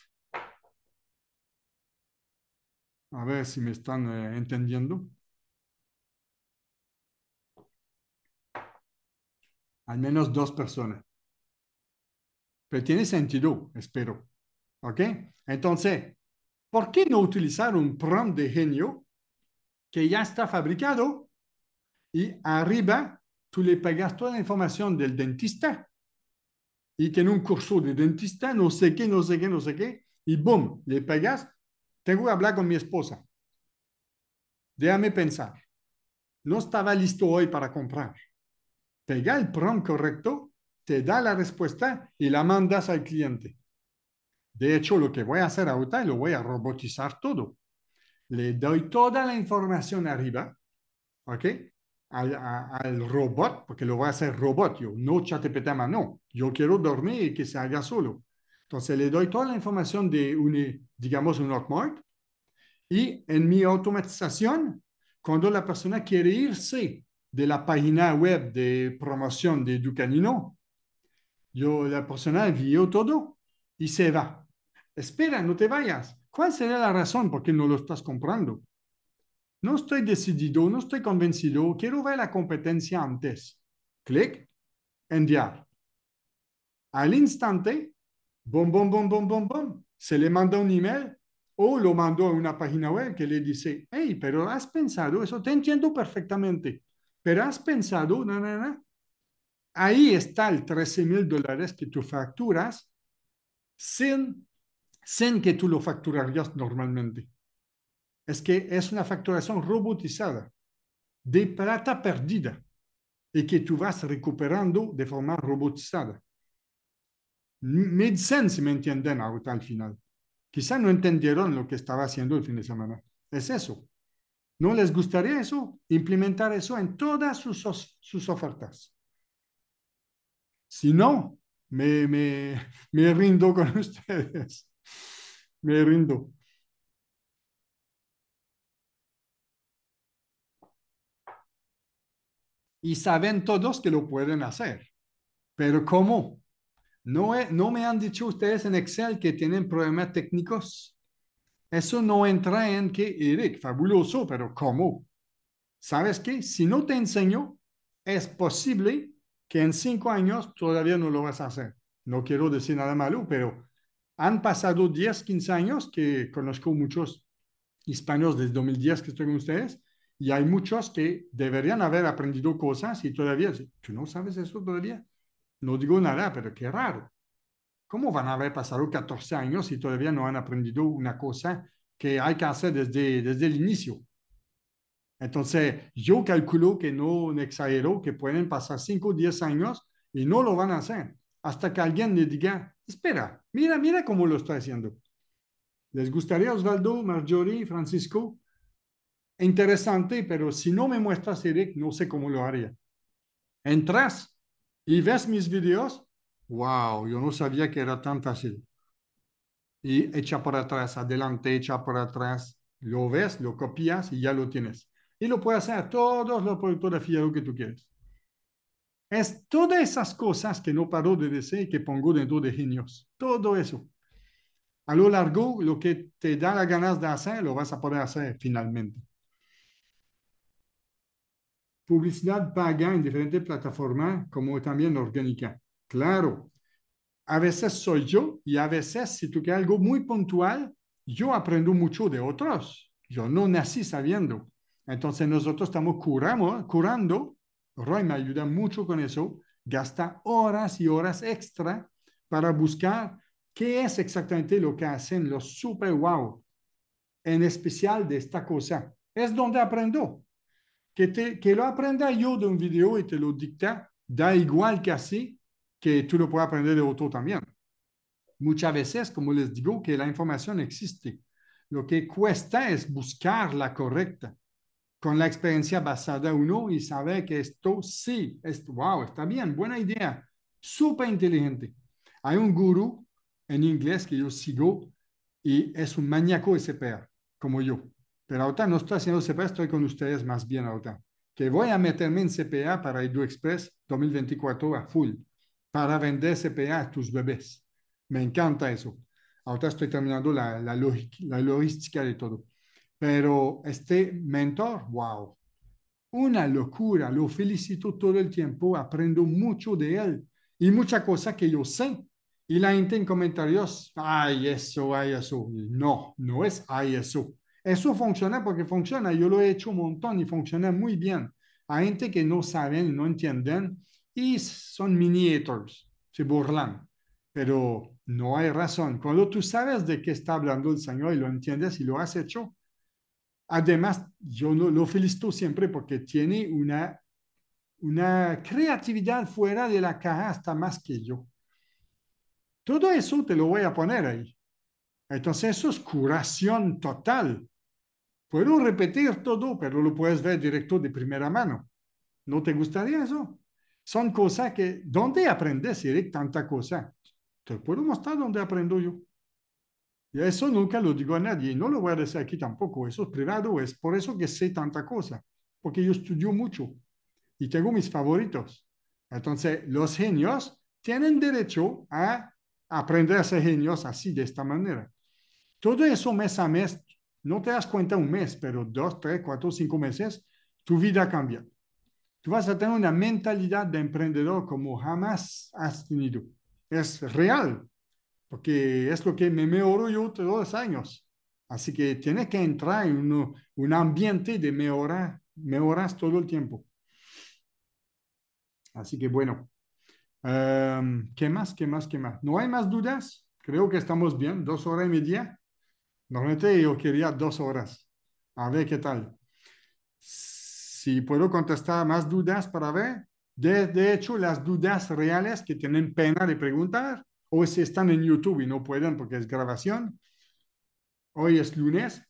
A ver si me están eh, entendiendo. Al menos dos personas. Pero tiene sentido, espero. ¿Ok? Entonces, ¿por qué no utilizar un prom de genio que ya está fabricado y arriba tú le pagas toda la información del dentista y que en un curso de dentista, no sé qué, no sé qué, no sé qué, y boom, le pagas tengo que hablar con mi esposa. Déjame pensar. No estaba listo hoy para comprar. Pega el PROM correcto, te da la respuesta y la mandas al cliente. De hecho, lo que voy a hacer ahorita, lo voy a robotizar todo. Le doy toda la información arriba, ¿ok? Al, robot, porque lo voy a hacer robot, yo no chatepetama, no. Yo quiero dormir y que se haga solo. Entonces le doy toda la información de, un, eh, digamos, un hotmart. y en mi automatización, cuando la persona quiere irse de la página web de promoción de Ducanino, yo, la persona envió todo y se va. Espera, no te vayas. ¿Cuál será la razón por qué no lo estás comprando? No estoy decidido, no estoy convencido, quiero ver la competencia antes. Clic, enviar. Al instante, Bom bom bom bom bom bom. Se le manda un email o lo mandó a una página web que le dice, hey, pero has pensado eso, te entiendo perfectamente, pero has pensado, na, na, na. ahí está el 13 mil dólares que tú facturas sin, sin que tú lo facturarías normalmente. Es que es una facturación robotizada de plata perdida y que tú vas recuperando de forma robotizada mid sense, me entienden ahorita al final. Quizá no entendieron lo que estaba haciendo el fin de semana. Es eso. ¿No les gustaría eso? Implementar eso en todas sus, sus ofertas. Si no, me, me, me rindo con [laughs] ustedes. Me rindo. Y saben todos que lo pueden hacer. Pero ¿cómo? No, me han dicho ustedes en Excel que tienen problemas técnicos. Eso no entra en que, Eric, fabuloso, pero ¿cómo? ¿Sabes qué? Si no te enseño, es posible que en cinco años todavía no lo vas a hacer. No quiero decir nada malo, pero han pasado 10, 15 años que conozco muchos hispanos desde 2010 que estoy con ustedes y hay muchos que deberían haber aprendido cosas y todavía, tú no sabes eso todavía. No digo nada, pero qué raro. ¿Cómo van a haber pasado 14 años y todavía no han aprendido una cosa que hay que hacer desde, desde el inicio? Entonces, yo calculo que no, exagero, que pueden pasar 5 o 10 años y no lo van a hacer hasta que alguien le diga, espera, mira, mira cómo lo está haciendo. ¿Les gustaría, Osvaldo, Marjorie, Francisco? Interesante, pero si no me muestras, Eric, no sé cómo lo haría. Entras y ves mis videos, wow, yo no sabía que era tan fácil. Y echa para atrás, adelante, echa para atrás, lo ves, lo copias y ya lo tienes. Y lo puedes hacer a todos los productores de que tú quieres. Es todas esas cosas que no paro de decir que pongo dentro de genios. Todo eso. A lo largo, lo que te da la ganas de hacer, lo vas a poder hacer finalmente publicidad paga en diferentes plataformas como también orgánica. Claro, a veces soy yo y a veces si toca algo muy puntual, yo aprendo mucho de otros. Yo no nací sabiendo. Entonces nosotros estamos curamos, curando. Roy me ayuda mucho con eso. Gasta horas y horas extra para buscar qué es exactamente lo que hacen los super wow, en especial de esta cosa. Es donde aprendo que, te, lo aprenda yo de un video y te lo dicta, da igual que así que tú lo puedes aprender de otro también. Muchas veces, como les digo, que la información existe. Lo que cuesta es buscar la correcta. Con la experiencia basada en uno y saber que esto sí, wow, está bien, buena idea, súper inteligente. Hay un gurú en inglés que yo sigo y es un maníaco SPR, como yo. Pero ahorita no estoy haciendo CPA, estoy con ustedes más bien ahorita. Que voy a meterme en CPA para Edu Express 2024 a full, para vender CPA a tus bebés. Me encanta eso. Ahorita estoy terminando la, la logística de todo. Pero este mentor, wow, una locura. Lo felicito todo el tiempo, aprendo mucho de él y mucha cosa que yo sé. Y la gente en comentarios, ay, eso, ay, eso. No, no es ay, eso. Eso funciona porque funciona. Yo lo he hecho un montón y funciona muy bien. Hay gente que no saben, no entienden y son mini se burlan. Pero no hay razón. Cuando tú sabes de qué está hablando el Señor y lo entiendes y lo has hecho, además yo lo, lo felicito siempre porque tiene una, una creatividad fuera de la caja hasta más que yo. Todo eso te lo voy a poner ahí. Entonces eso es curación total. Puedo repetir todo, pero lo puedes ver directo de primera mano. ¿No te gustaría eso? Son cosas que, ¿dónde aprendes, Eric, tanta cosa? Te puedo mostrar dónde aprendo yo. Y eso nunca lo digo a nadie, no lo voy a decir aquí tampoco, eso es privado, es por eso que sé tanta cosa, porque yo estudio mucho y tengo mis favoritos. Entonces, los genios tienen derecho a aprender a ser genios así, de esta manera. Todo eso mes a mes no te das cuenta un mes, pero dos, tres, cuatro, cinco meses, tu vida cambia. Tú vas a tener una mentalidad de emprendedor como jamás has tenido. Es real, porque es lo que me mejoro yo todos los años. Así que tienes que entrar en un ambiente de mejora, mejoras todo el tiempo. Así que bueno, em, ¿qué más? ¿Qué más? ¿Qué más? ¿No hay más dudas? Creo que estamos bien, dos horas y media. Normalmente yo quería dos horas. A ver qué tal. Si puedo contestar más dudas para ver. De, hecho, las dudas reales que tienen pena de preguntar o si están en YouTube y no pueden porque es grabación. Hoy es lunes,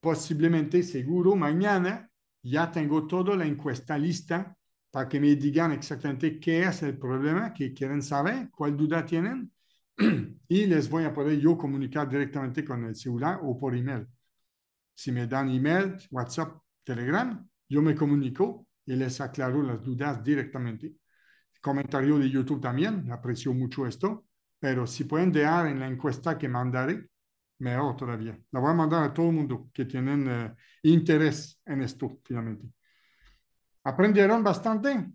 posiblemente seguro mañana ya tengo toda la encuesta lista para que me digan exactamente qué es el problema que quieren saber, cuál duda tienen [clears throat] y les voy a poder yo comunicar directamente con el celular o por email. Si me dan email, WhatsApp, Telegram, yo me comunico y les aclaro las dudas directamente. Comentario de YouTube también, aprecio mucho esto, pero si pueden dejar en la encuesta que mandaré, mejor todavía. La voy a mandar a todo el mundo que tienen eh, interés en esto, finalmente. ¿Aprendieron bastante?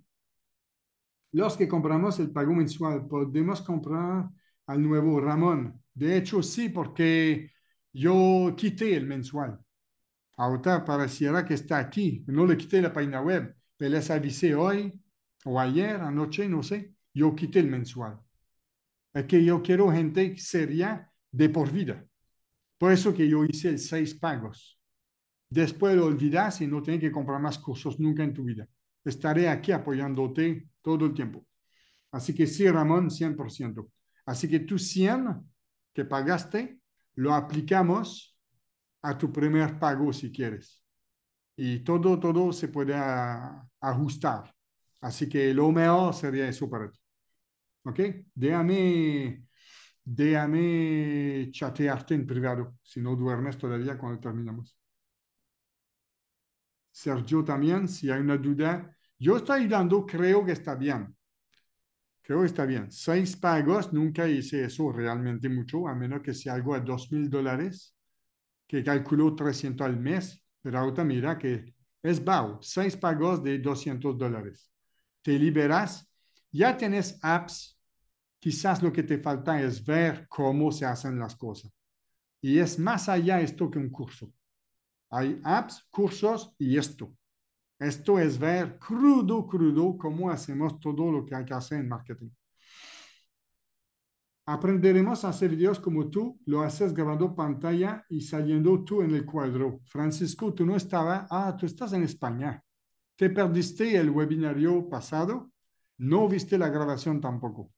Los que compramos el pago mensual, podemos comprar al nuevo Ramón. De hecho, sí, porque yo quité el mensual. Ahora pareciera que está aquí. No le quité la página web. Pero les avisé hoy o ayer, anoche, no sé. Yo quité el mensual. Es que yo quiero gente seria de por vida. Por eso que yo hice el seis pagos. Después lo olvidas y no tienes que comprar más cursos nunca en tu vida. Estaré aquí apoyándote todo el tiempo. Así que sí, Ramón, 100%. Así que tu 100 que pagaste lo aplicamos a tu primer pago si quieres. Y todo, todo se puede ajustar. Así que lo mejor sería eso para ti. ¿Ok? Déjame, déjame chatearte en privado, si no duermes todavía cuando terminamos. Sergio también, si hay una duda. Yo estoy dando, creo que está bien. Pero está bien. Seis pagos, nunca hice eso realmente mucho, a menos que sea algo de dos mil dólares, que calculo 300 al mes, pero ahora mira que es bajo, seis pagos de 200 dólares. Te liberas, ya tienes apps, quizás lo que te falta es ver cómo se hacen las cosas. Y es más allá esto que un curso. Hay apps, cursos y esto. Esto es ver crudo, crudo cómo hacemos todo lo que hay que hacer en marketing. Aprenderemos a hacer videos como tú lo haces grabando pantalla y saliendo tú en el cuadro. Francisco, tú no estabas. Ah, tú estás en España. ¿Te perdiste el webinario pasado? No viste la grabación tampoco.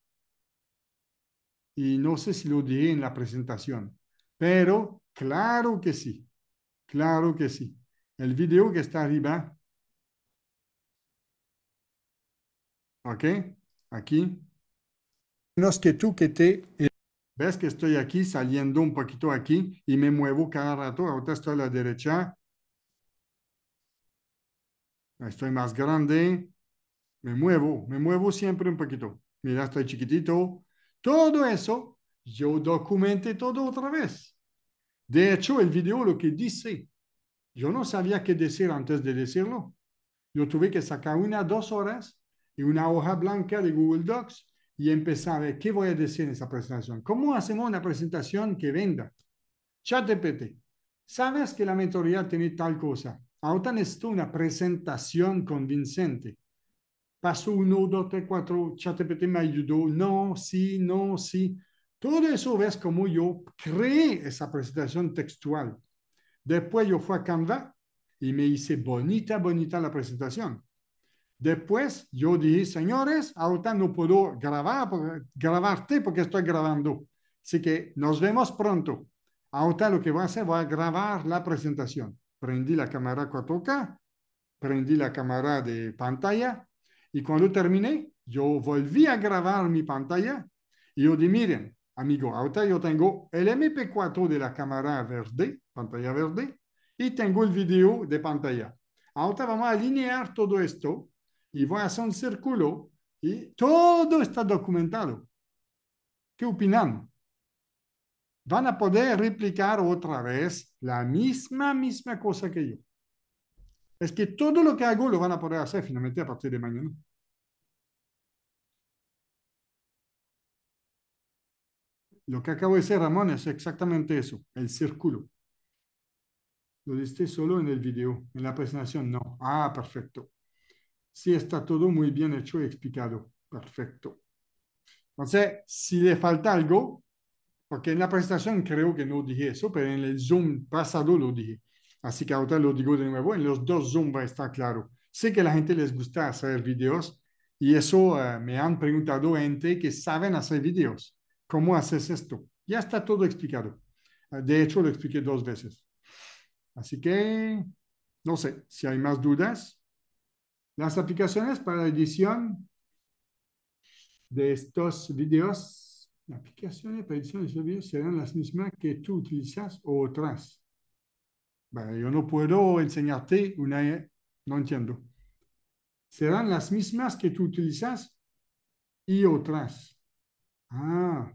Y no sé si lo di en la presentación, pero claro que sí. Claro que sí. El video que está arriba ¿Ok? Aquí. que tú eh, ¿Ves que estoy aquí saliendo un poquito aquí y me muevo cada rato? Ahora estoy a la derecha. Estoy más grande. Me muevo, me muevo siempre un poquito. Mira, estoy chiquitito. Todo eso, yo documenté todo otra vez. De hecho, el video lo que dice, yo no sabía qué decir antes de decirlo. Yo tuve que sacar una, dos horas y una hoja blanca de Google Docs y empezar a ver qué voy a decir en esa presentación. ¿Cómo hacemos una presentación que venda? ChatGPT, sabes que la mentoría tiene tal cosa. Ahora necesito una presentación convincente. Paso uno, dos, tres, 4, ChatGPT me ayudó. No, sí, no, sí. Todo eso ves como yo creé esa presentación textual. Después yo fui a Canva y me hice bonita, bonita la presentación. Después yo dije, señores, ahorita no puedo grabar, grabarte porque estoy grabando. Así que nos vemos pronto. Ahorita lo que voy a hacer, va a grabar la presentación. Prendí la cámara 4K, prendí la cámara de pantalla y cuando terminé, yo volví a grabar mi pantalla y yo dije, miren, amigo, ahorita yo tengo el MP4 de la cámara verde, pantalla verde, y tengo el video de pantalla. Ahora vamos a alinear todo esto y voy a hacer un círculo y todo está documentado. ¿Qué opinan? Van a poder replicar otra vez la misma, misma cosa que yo. Es que todo lo que hago lo van a poder hacer finalmente a partir de mañana. Lo que acabo de decir, Ramón, es exactamente eso, el círculo. Lo diste solo en el video, en la presentación no. Ah, perfecto. Sí, está todo muy bien hecho y explicado. Perfecto. Entonces, si le falta algo, porque en la presentación creo que no dije eso, pero en el Zoom pasado lo dije. Así que ahora lo digo de nuevo, en los dos Zoom va a estar claro. Sé que a la gente les gusta hacer videos y eso eh, me han preguntado gente que saben hacer videos. ¿Cómo haces esto? Ya está todo explicado. Eh, de hecho, lo expliqué dos veces. Así que, no sé, si hay más dudas. Las aplicaciones para edición de estos videos, aplicaciones para edición de estos videos serán las mismas que tú utilizas o otras. Bueno, yo no puedo enseñarte una, no entiendo. Serán las mismas que tú utilizas y otras. Ah,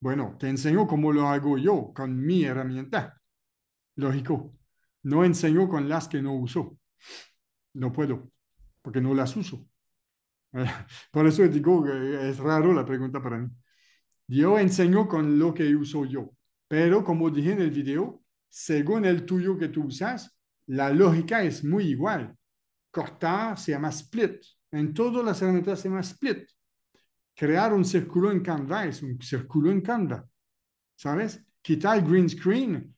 bueno, te enseño cómo lo hago yo con mi herramienta. Lógico. No enseño con las que no uso. No puedo porque no las uso. [laughs] Por eso digo que es raro la pregunta para mí. Yo enseño con lo que uso yo, pero como dije en el video, según el tuyo que tú usas, la lógica es muy igual. Cortar se llama split. En todas las herramientas se llama split. Crear un círculo en Canva es un círculo en Canva. ¿Sabes? Quitar el green screen.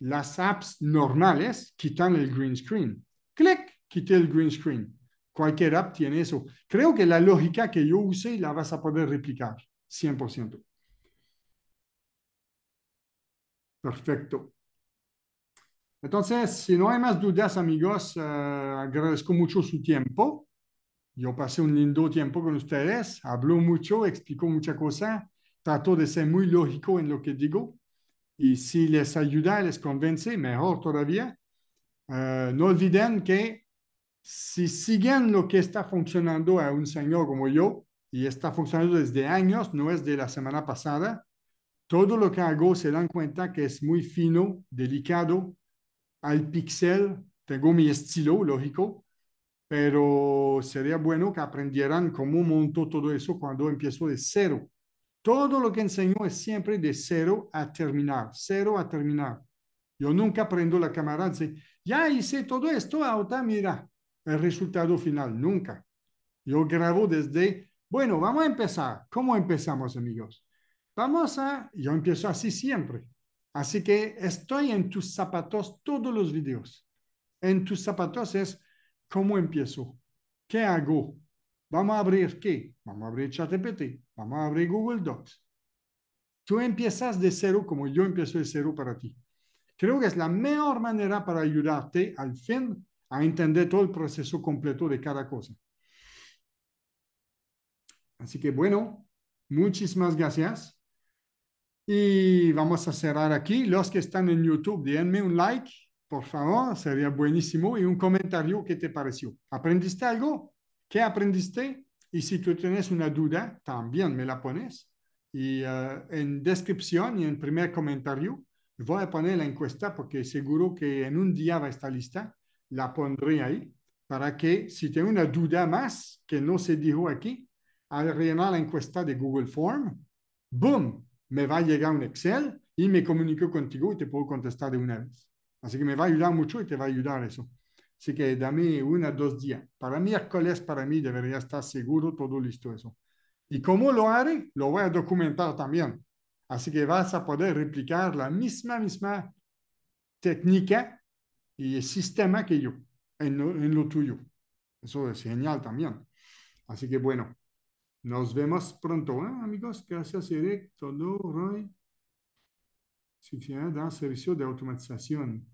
Las apps normales quitan el green screen. Clic, quité el green screen. Cualquier app tiene eso. Creo que la lógica que yo use la vas a poder replicar 100%. Perfecto. Entonces, si no hay más dudas, amigos, eh, agradezco mucho su tiempo. Yo pasé un lindo tiempo con ustedes, habló mucho, explicó mucha cosa, Trató de ser muy lógico en lo que digo y si les ayuda, les convence, mejor todavía. Eh, no olviden que si siguen lo que está funcionando a un señor como yo, y está funcionando desde años, no es de la semana pasada, todo lo que hago se dan cuenta que es muy fino, delicado, al pixel, tengo mi estilo, lógico, pero sería bueno que aprendieran cómo monto todo eso cuando empiezo de cero. Todo lo que enseño es siempre de cero a terminar, cero a terminar. Yo nunca prendo la cámara y ya hice todo esto, ahora mira, el resultado final, nunca. Yo grabo desde, bueno, vamos a empezar. ¿Cómo empezamos, amigos? Vamos a, yo empiezo así siempre. Así que estoy en tus zapatos todos los videos. En tus zapatos es cómo empiezo, qué hago. Vamos a abrir qué? Vamos a abrir ChatGPT, vamos a abrir Google Docs. Tú empiezas de cero como yo empiezo de cero para ti. Creo que es la mejor manera para ayudarte al fin a entender todo el proceso completo de cada cosa. Así que bueno, muchísimas gracias. Y vamos a cerrar aquí. Los que están en YouTube, denme un like, por favor, sería buenísimo, y un comentario ¿Qué te pareció. ¿Aprendiste algo? ¿Qué aprendiste? Y si tú tienes una duda, también me la pones. Y eh, en descripción y en primer comentario, voy a poner la encuesta porque seguro que en un día va a estar lista la pondré ahí para que si tengo una duda más que no se dijo aquí, al rellenar la encuesta de Google Form, ¡boom! Me va a llegar un Excel y me comunico contigo y te puedo contestar de una vez. Así que me va a ayudar mucho y te va a ayudar eso. Así que dame una, dos días. Para miércoles, para mí, debería estar seguro, todo listo eso. Y cómo lo haré, lo voy a documentar también. Así que vas a poder replicar la misma, misma técnica y el sistema que yo, en lo, tuyo. Eso es genial también. Así que bueno, nos vemos pronto, ah, amigos. Gracias, Eric, todo, Roy. tiene ah, dan servicio de automatización.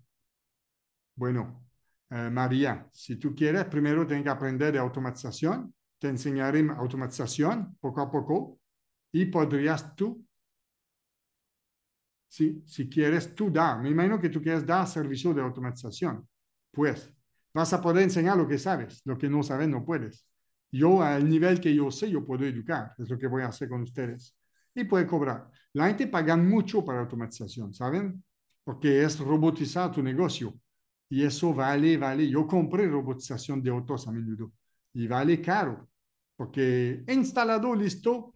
Bueno, eh, María, si tú quieres, primero tienes que aprender de automatización. Te enseñaré automatización poco a poco y podrías tú si quieres, tú da. Me imagino que tú quieres dar servicio de automatización. Pues vas a poder enseñar lo que sabes, lo que no sabes no puedes. Yo, al nivel que yo sé, yo puedo educar, es lo que voy a hacer con ustedes. Y puede cobrar. La gente paga mucho para automatización, ¿saben? Porque es robotizar tu negocio. Y eso vale, vale. Yo compré robotización de autos a menudo y vale caro, porque instalado, listo,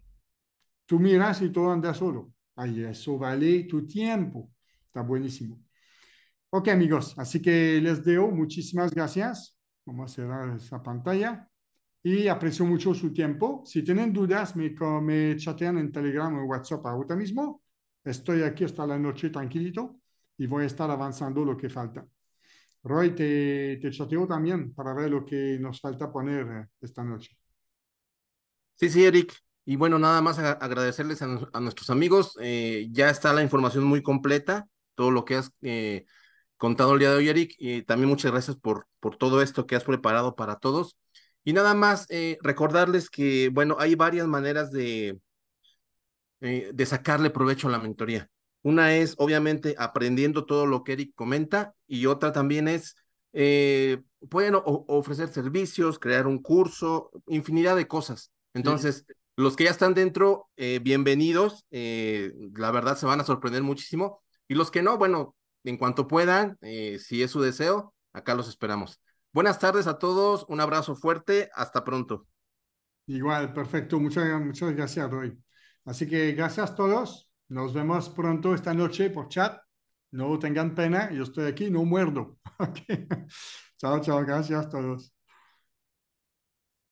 tú miras y todo anda solo eso vale tu tiempo. Está buenísimo. Ok, amigos, así que les dejo. Muchísimas gracias. Vamos a cerrar esa pantalla. Y aprecio mucho su tiempo. Si tienen dudas, me, chatean en Telegram o WhatsApp ahora mismo. Estoy aquí hasta la noche tranquilito y voy a estar avanzando lo que falta. Roy, te, te chateo también para ver lo que nos falta poner eh, esta noche. Sí, sí, Eric. Y bueno, nada más agradecerles a, nuestros amigos. Eh, ya está la información muy completa, todo lo que has eh, contado el día de hoy, Eric. Y también muchas gracias por, por todo esto que has preparado para todos. Y nada más eh, recordarles que, bueno, hay varias maneras de, de sacarle provecho a la mentoría. Una es, obviamente, aprendiendo todo lo que Eric comenta y otra también es, pueden ofrecer servicios, crear un curso, infinidad de cosas. Entonces, los que ya están dentro, eh, bienvenidos. Eh, la verdad se van a sorprender muchísimo. Y los que no, bueno, en cuanto puedan, eh, si es su deseo, acá los esperamos. Buenas tardes a todos, un abrazo fuerte, hasta pronto. Igual, perfecto, muchas, muchas gracias, Roy. Así que gracias a todos, nos vemos pronto esta noche por chat. No tengan pena, yo estoy aquí, no muerdo. [laughs] chao, chao, gracias a todos.